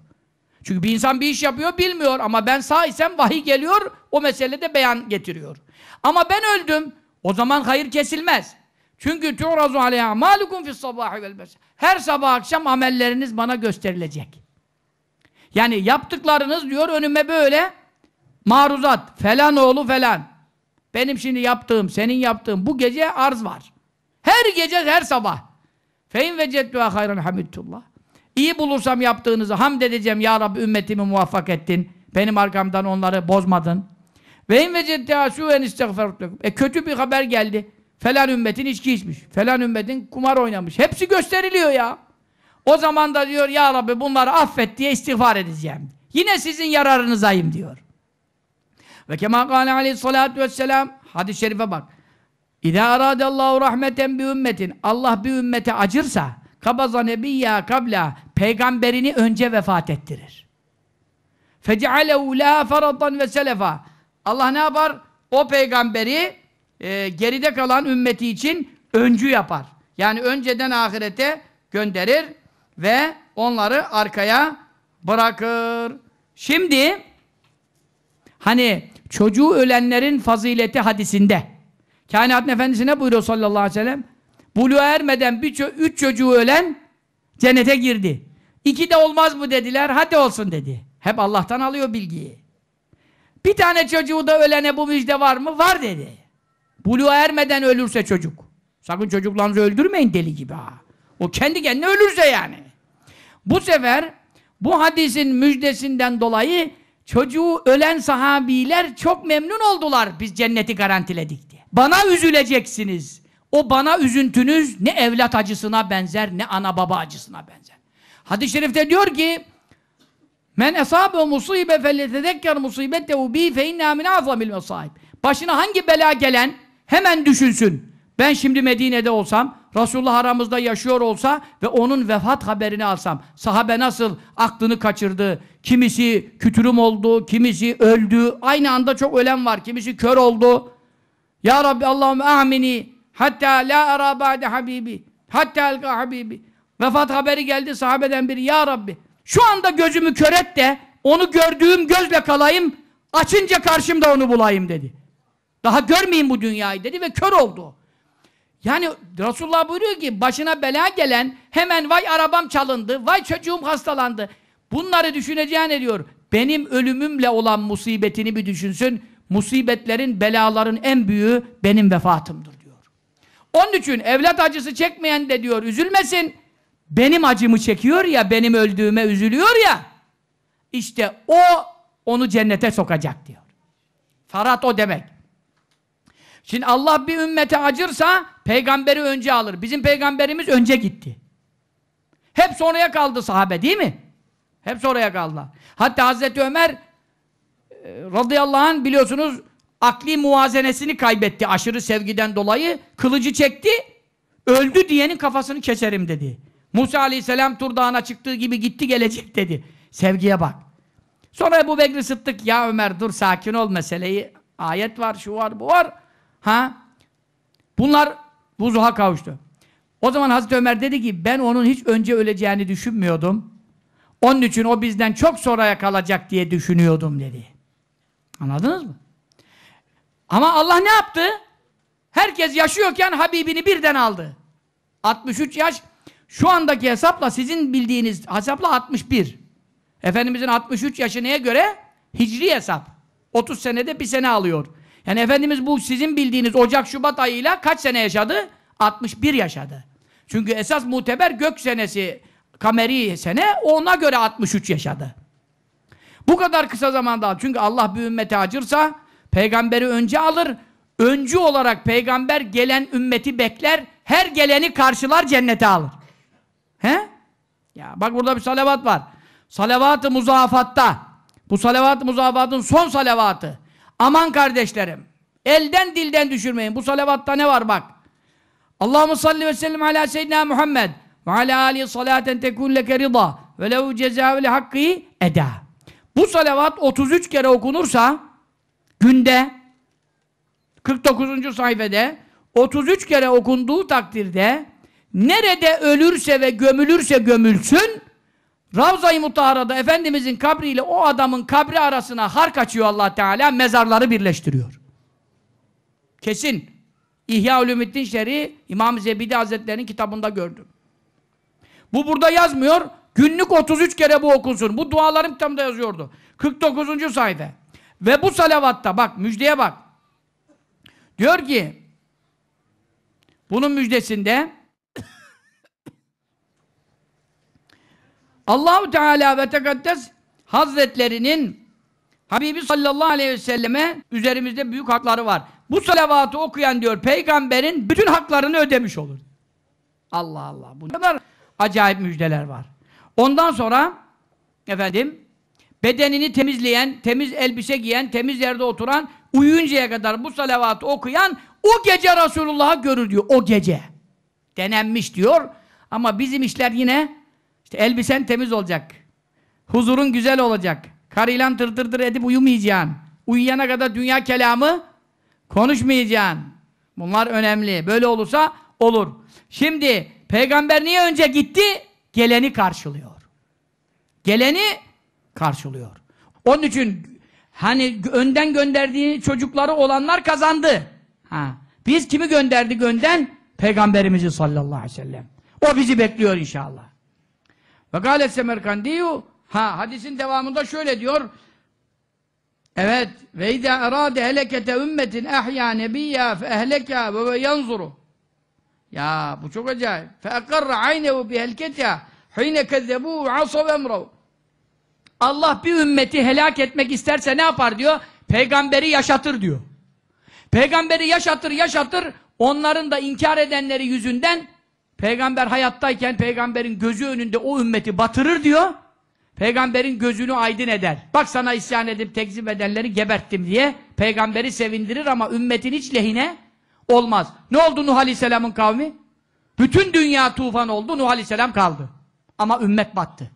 Çünkü bir insan bir iş yapıyor, bilmiyor ama ben sağ isem vahiy geliyor, o meselede beyan getiriyor. Ama ben öldüm, o zaman hayır kesilmez. Çünkü tu'razu aleyha malukum fis sabahi vel Her sabah akşam amelleriniz bana gösterilecek. Yani yaptıklarınız diyor önüme böyle maruzat falan oğlu falan. Benim şimdi yaptığım, senin yaptığın bu gece arz var. Her gece, her sabah. Fein ve ceddüha hayran hamidullah. İyi bulursam yaptığınızı hamd edeceğim. Ya Rabbi ümmetimi muvaffak ettin. Benim arkamdan onları bozmadın. Ve in veceddeha suven isteğferut lekum. E kötü bir haber geldi. Falan ümmetin içki içmiş. Falan ümmetin kumar oynamış. Hepsi gösteriliyor ya. O zaman da diyor ya Rabbi bunları affet diye istiğfar edeceğim. Yine sizin yararınızayım diyor. Ve kema kâle aleyhissalâtu vesselâm Hadis-i şerife bak. İzâ arâdallâhu rahmeten bi ümmetin Allah bir ümmete acırsa kabaza nebiyyâ kabla peygamberini önce vefat ettirir. Fecealehu lâ faradan ve selefa Allah ne yapar? O peygamberi e, geride kalan ümmeti için öncü yapar. Yani önceden ahirete gönderir ve onları arkaya bırakır. Şimdi hani çocuğu ölenlerin fazileti hadisinde kainatın efendisi ne buyuruyor sallallahu aleyhi ve sellem? Buluğa ermeden bir ço üç çocuğu ölen cennete girdi. İki de olmaz mı dediler. Hadi olsun dedi. Hep Allah'tan alıyor bilgiyi. Bir tane çocuğu da ölene bu müjde var mı? Var dedi. Buluğa ermeden ölürse çocuk. Sakın çocuklarınızı öldürmeyin deli gibi ha. O kendi kendine ölürse yani. Bu sefer bu hadisin müjdesinden dolayı çocuğu ölen sahabiler çok memnun oldular. Biz cenneti garantiledik diye. Bana üzüleceksiniz. O bana üzüntünüz ne evlat acısına benzer ne ana baba acısına benzer. Hadis-i şerifte diyor ki Men esabe musibe felletezekkar musibetehu bi fe inna min azamil mesaib. Başına hangi bela gelen hemen düşünsün. Ben şimdi Medine'de olsam, Resulullah aramızda yaşıyor olsa ve onun vefat haberini alsam, sahabe nasıl aklını kaçırdı, kimisi kütürüm oldu, kimisi öldü, aynı anda çok ölen var, kimisi kör oldu. Ya Rabbi Allahümme amini, hatta la ara ba'de habibi, hatta elka habibi. Vefat haberi geldi sahabeden biri, Ya Rabbi, şu anda gözümü kör et de onu gördüğüm gözle kalayım, açınca karşımda onu bulayım dedi. Daha görmeyeyim bu dünyayı dedi ve kör oldu. Yani Resulullah buyuruyor ki başına bela gelen hemen vay arabam çalındı, vay çocuğum hastalandı. Bunları düşüneceğine diyor. Benim ölümümle olan musibetini bir düşünsün. Musibetlerin, belaların en büyüğü benim vefatımdır diyor. Onun için evlat acısı çekmeyen de diyor üzülmesin benim acımı çekiyor ya, benim öldüğüme üzülüyor ya, işte o onu cennete sokacak diyor. Farat o demek. Şimdi Allah bir ümmete acırsa peygamberi önce alır. Bizim peygamberimiz önce gitti. Hep sonraya kaldı sahabe değil mi? Hep sonraya kaldılar. Hatta Hazreti Ömer e, radıyallahu anh biliyorsunuz akli muazenesini kaybetti aşırı sevgiden dolayı. Kılıcı çekti. Öldü diyenin kafasını keserim dedi. Musa aleyhisselam Tur Dağı'na çıktığı gibi gitti gelecek dedi. Sevgiye bak. Sonra bu Bekri Sıddık ya Ömer dur sakin ol meseleyi. Ayet var, şu var, bu var. Ha? Bunlar vuzuha kavuştu. O zaman Hazreti Ömer dedi ki ben onun hiç önce öleceğini düşünmüyordum. Onun için o bizden çok sonraya kalacak diye düşünüyordum dedi. Anladınız mı? Ama Allah ne yaptı? Herkes yaşıyorken Habibini birden aldı. 63 yaş şu andaki hesapla sizin bildiğiniz hesapla 61. Efendimizin 63 yaşı neye göre? Hicri hesap. 30 senede bir sene alıyor. Yani Efendimiz bu sizin bildiğiniz Ocak Şubat ayıyla kaç sene yaşadı? 61 yaşadı. Çünkü esas muteber gök senesi kameri sene ona göre 63 yaşadı. Bu kadar kısa zamanda çünkü Allah bir ümmeti acırsa peygamberi önce alır. Öncü olarak peygamber gelen ümmeti bekler. Her geleni karşılar cennete alır. He? Ya bak burada bir salavat var. Salavat-ı muzafatta. Bu salavat-ı muzafatın son salavatı. Aman kardeşlerim. Elden dilden düşürmeyin. Bu salavatta ne var bak. Allahu salli ve sellem ala seyyidina Muhammed ve ala alihi salaten tekun leke rida ve lehu cezaevli hakkı eda. Bu salavat 33 kere okunursa günde 49. sayfede 33 kere okunduğu takdirde nerede ölürse ve gömülürse gömülsün Ravza-i Mutahara'da Efendimizin kabriyle o adamın kabri arasına hark açıyor allah Teala mezarları birleştiriyor. Kesin. İhya Ulumiddin Şer'i İmam Zebidi Hazretleri'nin kitabında gördüm. Bu burada yazmıyor. Günlük 33 kere bu okunsun. Bu dualarım kitabında yazıyordu. 49. sayfa. Ve bu salavatta bak müjdeye bak. Diyor ki bunun müjdesinde Allahu Teala ve Tekaddes Hazretlerinin Habibi sallallahu aleyhi ve selleme üzerimizde büyük hakları var. Bu salavatı okuyan diyor peygamberin bütün haklarını ödemiş olur. Allah Allah. Bu kadar acayip müjdeler var. Ondan sonra efendim bedenini temizleyen, temiz elbise giyen, temiz yerde oturan, uyuyuncaya kadar bu salavatı okuyan o gece Resulullah'ı görür diyor. O gece. Denenmiş diyor. Ama bizim işler yine işte elbisen temiz olacak. Huzurun güzel olacak. Karıyla tırtırtır edip uyumayacaksın. Uyuyana kadar dünya kelamı konuşmayacaksın. Bunlar önemli. Böyle olursa olur. Şimdi peygamber niye önce gitti? Geleni karşılıyor. Geleni karşılıyor. Onun için hani önden gönderdiği çocukları olanlar kazandı. Ha. Biz kimi gönderdik önden? Peygamberimizi sallallahu aleyhi ve sellem. O bizi bekliyor inşallah. Ve gâle semerkandiyu Ha hadisin devamında şöyle diyor. Evet. Ve izâ erâde helekete ümmetin ehyâ nebiyyâ fe ehlekâ ve ve yanzuru. Ya bu çok acayip. Fe ekarra aynehu bi helketâ hîne kezzebû asav emrav. Allah bir ümmeti helak etmek isterse ne yapar diyor? Peygamberi yaşatır diyor. Peygamberi yaşatır yaşatır onların da inkar edenleri yüzünden Peygamber hayattayken peygamberin gözü önünde o ümmeti batırır diyor. Peygamberin gözünü aydın eder. Bak sana isyan edip tekzip edenleri geberttim diye peygamberi sevindirir ama ümmetin hiç lehine olmaz. Ne oldu Nuh Aleyhisselam'ın kavmi? Bütün dünya tufan oldu, Nuh Aleyhisselam kaldı. Ama ümmet battı.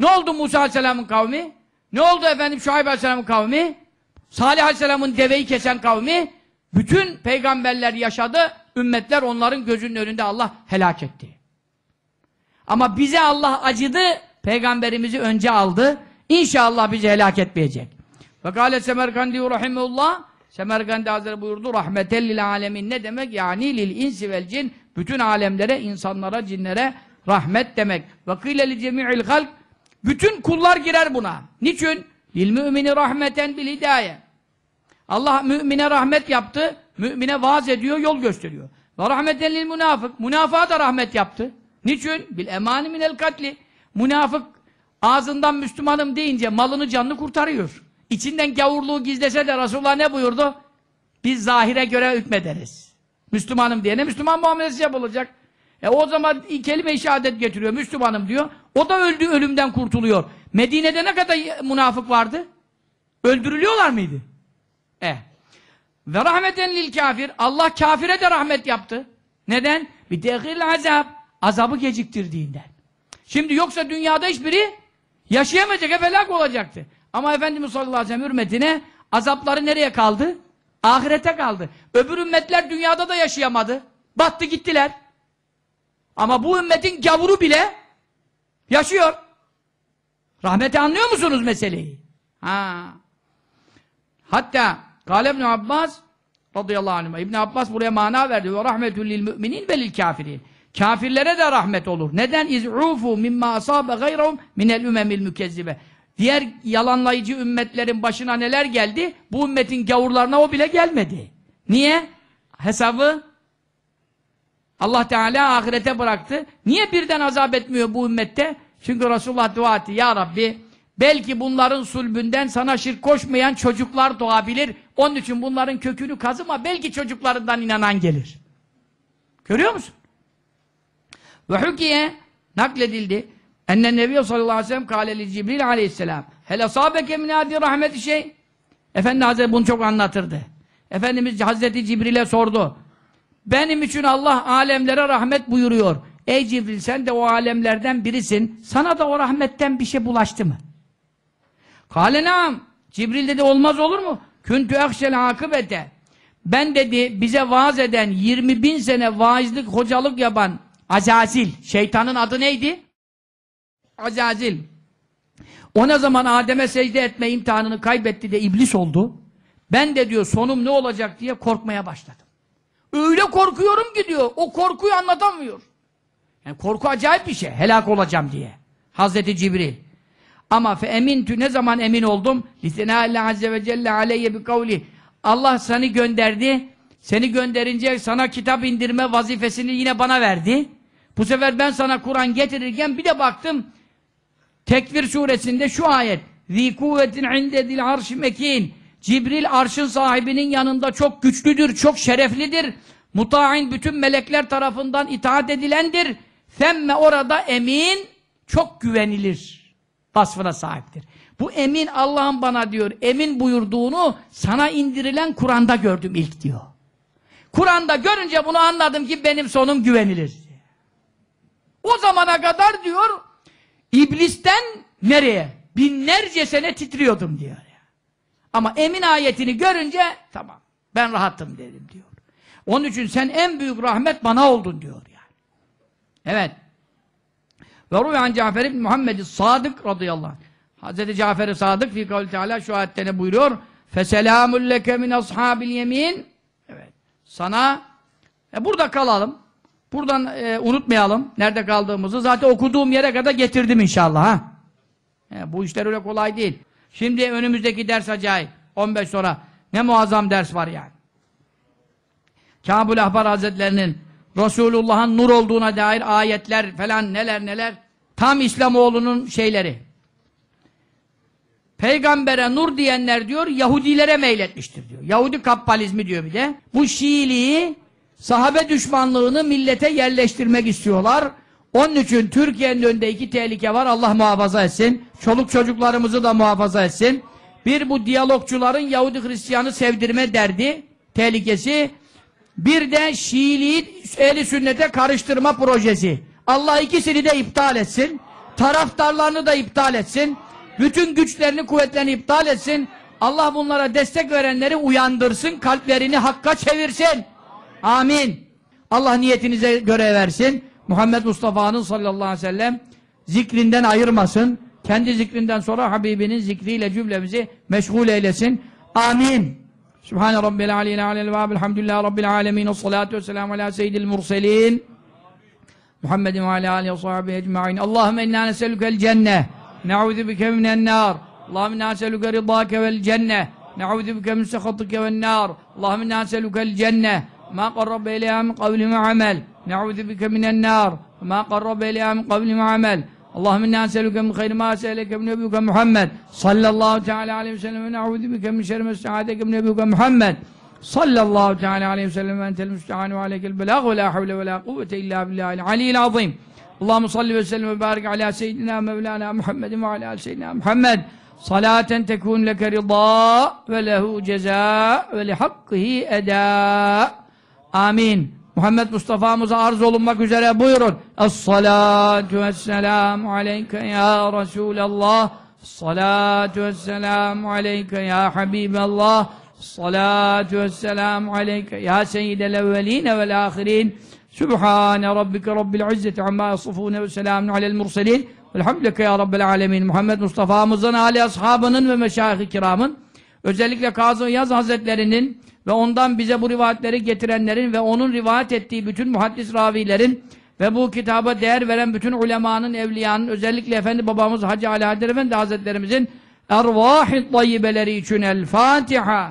Ne oldu Musa Aleyhisselam'ın kavmi? Ne oldu efendim Şuayb Aleyhisselam'ın kavmi? Salih Aleyhisselam'ın deveyi kesen kavmi? Bütün peygamberler yaşadı, ümmetler onların gözünün önünde Allah helak etti. Ama bize Allah acıdı, peygamberimizi önce aldı. İnşallah bizi helak etmeyecek. Ve gâle Semerkandi rahimullah Semerkandi Hazretleri buyurdu rahmetellil alemin ne demek? Yani lil insi vel cin bütün alemlere, insanlara, cinlere rahmet demek. Ve kîleli cemi'il halk bütün kullar girer buna. Niçin? Lil mümini rahmeten bil hidaye. Allah mümine rahmet yaptı. Mümine vaaz ediyor, yol gösteriyor. Ve rahmeten lil münafık. Münafığa da rahmet yaptı. Niçin? Bil emani minel katli. Münafık ağzından Müslümanım deyince malını canını kurtarıyor. İçinden gavurluğu gizlese de Resulullah ne buyurdu? Biz zahire göre hükmederiz. Müslümanım diye. Ne Müslüman muamelesi yapılacak? E o zaman kelime-i şehadet getiriyor. Müslümanım diyor. O da öldü ölümden kurtuluyor. Medine'de ne kadar münafık vardı? Öldürülüyorlar mıydı? Eh. Ve rahmeten lil kafir. Allah kafire de rahmet yaptı. Neden? Bir tehirli azap. Azabı geciktirdiğinden. Şimdi yoksa dünyada hiçbiri yaşayamayacak, felak olacaktı. Ama Efendimiz sallallahu aleyhi ve sellem hürmetine azapları nereye kaldı? Ahirete kaldı. Öbür ümmetler dünyada da yaşayamadı. Battı gittiler. Ama bu ümmetin gavuru bile yaşıyor. Rahmeti anlıyor musunuz meseleyi? Ha. Hatta Kale İbn Abbas radıyallahu anh. İbn Abbas buraya mana verdi. Ve rahmetül lil müminin velil kafirin. Kafirlere de rahmet olur. Neden? İz'ufu mimma asabe gayrahum minel ümemil mükezzibe. Diğer yalanlayıcı ümmetlerin başına neler geldi? Bu ümmetin gavurlarına o bile gelmedi. Niye? Hesabı Allah Teala ahirete bıraktı. Niye birden azap etmiyor bu ümmette? Çünkü Resulullah dua etti. Ya Rabbi Belki bunların sulbünden sana şirk koşmayan çocuklar doğabilir. Onun için bunların kökünü kazıma. Belki çocuklarından inanan gelir. Görüyor musun? Ve hükiye nakledildi. Enne Nebiye sallallahu aleyhi ve sellem kâleli Cibril aleyhisselam. Hele sâbeke minâdi rahmeti şey. Efendi Hazretleri bunu çok anlatırdı. Efendimiz Hazreti Cibril'e sordu. Benim için Allah alemlere rahmet buyuruyor. Ey Cibril sen de o alemlerden birisin. Sana da o rahmetten bir şey bulaştı mı? Kale nam. Cibril dedi olmaz olur mu? Küntü ekşel akıbete. Ben dedi bize vaaz eden 20 bin sene vaizlik hocalık yapan Azazil. Şeytanın adı neydi? Azazil. O ne zaman Adem'e secde etme imtihanını kaybetti de iblis oldu. Ben de diyor sonum ne olacak diye korkmaya başladım. Öyle korkuyorum ki diyor. O korkuyu anlatamıyor. Yani korku acayip bir şey. Helak olacağım diye. Hazreti Cibril. Ama fe emintü ne zaman emin oldum? Lisenâille azze ve celle aleyye bi kavli. Allah seni gönderdi. Seni gönderince sana kitap indirme vazifesini yine bana verdi. Bu sefer ben sana Kur'an getirirken bir de baktım Tekvir suresinde şu ayet ذِي kuvvetin عِنْدَ dil arş mekin Cibril arşın sahibinin yanında çok güçlüdür, çok şereflidir. Muta'in bütün melekler tarafından itaat edilendir. Femme orada emin, çok güvenilir vasfına sahiptir. Bu emin Allah'ın bana diyor, emin buyurduğunu sana indirilen Kur'an'da gördüm ilk diyor. Kur'an'da görünce bunu anladım ki benim sonum güvenilir. O zamana kadar diyor, iblisten nereye? Binlerce sene titriyordum diyor. Ama emin ayetini görünce tamam ben rahattım dedim diyor. Onun için sen en büyük rahmet bana oldun diyor yani. Evet. Ve ruhi an Cafer ibn Muhammed Sadık radıyallahu anh. Hazreti Cafer-i Sadık fi kavli teala şu ayette ne buyuruyor? Feselamul leke min ashabil yemin. Evet. Sana e, burada kalalım. Buradan e, unutmayalım nerede kaldığımızı. Zaten okuduğum yere kadar getirdim inşallah. Ha? E, bu işler öyle kolay değil. Şimdi önümüzdeki ders acayip. 15 sonra ne muazzam ders var yani. Kabul Ahbar Hazretlerinin Resulullah'ın nur olduğuna dair ayetler falan neler neler Tam İslamoğlu'nun şeyleri. Peygambere nur diyenler diyor, Yahudilere meyletmiştir diyor. Yahudi kappalizmi diyor bir de. Bu Şiiliği, sahabe düşmanlığını millete yerleştirmek istiyorlar. Onun için Türkiye'nin önünde iki tehlike var. Allah muhafaza etsin. Çoluk çocuklarımızı da muhafaza etsin. Bir bu diyalogçuların Yahudi Hristiyanı sevdirme derdi tehlikesi. Bir de Şiiliği ehli sünnete karıştırma projesi. Allah ikisini de iptal etsin. Taraftarlarını da iptal etsin. Bütün güçlerini, kuvvetlerini iptal etsin. Allah bunlara destek verenleri uyandırsın, kalplerini hakka çevirsin. Amin. Allah niyetinize göre versin. Muhammed Mustafa'nın sallallahu aleyhi ve sellem zikrinden ayırmasın. Kendi zikrinden sonra Habibinin zikriyle cümlemizi meşgul eylesin. Amin. Sübhane Rabbil Aleyhi Aleyhi ve Elhamdülillahi Rabbil Alemin. Salatu ve selamu ala seyyidil murselin. محمد وعلى آله وصحبه أجمعين اللهم إنا نسألك الجنة نعوذ بك من النار اللهم إنا نسألك رضاك والجنة نعوذ بك من سخطك والنار اللهم إنا نسألك الجنة ما قرب إليها من قول وعمل نعوذ بك من النار ما قرب إليها من قول وعمل اللهم إنا نسألك من خير ما سألك من نبيك محمد صلى الله تعالى عليه وسلم ونعوذ بك من شر ما استعاذك من نبيك محمد sallallahu teala aleyhi ve sellem ve entel müstehanu ve aleykel belag ve la havle ve la kuvvete illa billahil aliyil azim Allahu salli ve sellem ve barik ala seyyidina mevlana Muhammedin ve ala seyyidina Muhammed salaten tekun leke rida ve lehu ceza ve li hakkihi eda amin Muhammed Mustafa'mıza arz olunmak üzere buyurun Es-salatu vesselamu aleyke ya Resulallah Es-salatu vesselamu aleyke ya Habiballah Salatu vesselamu aleyke ya seyyidel evveline vel ahirin. Sübhane rabbike rabbil izzeti amma yasufune ve selamun alel murselin. Elhamdülillah ya rabbel alemin. Muhammed Mustafa'mızın, Ali ashabının ve meşayih kiramın özellikle Kazı Yaz Hazretlerinin ve ondan bize bu rivayetleri getirenlerin ve onun rivayet ettiği bütün muhaddis ravilerin ve bu kitaba değer veren bütün ulemanın, evliyanın, özellikle Efendi babamız Hacı Ali Hadir Efendi Hazretlerimizin ervah-ı için El Fatiha.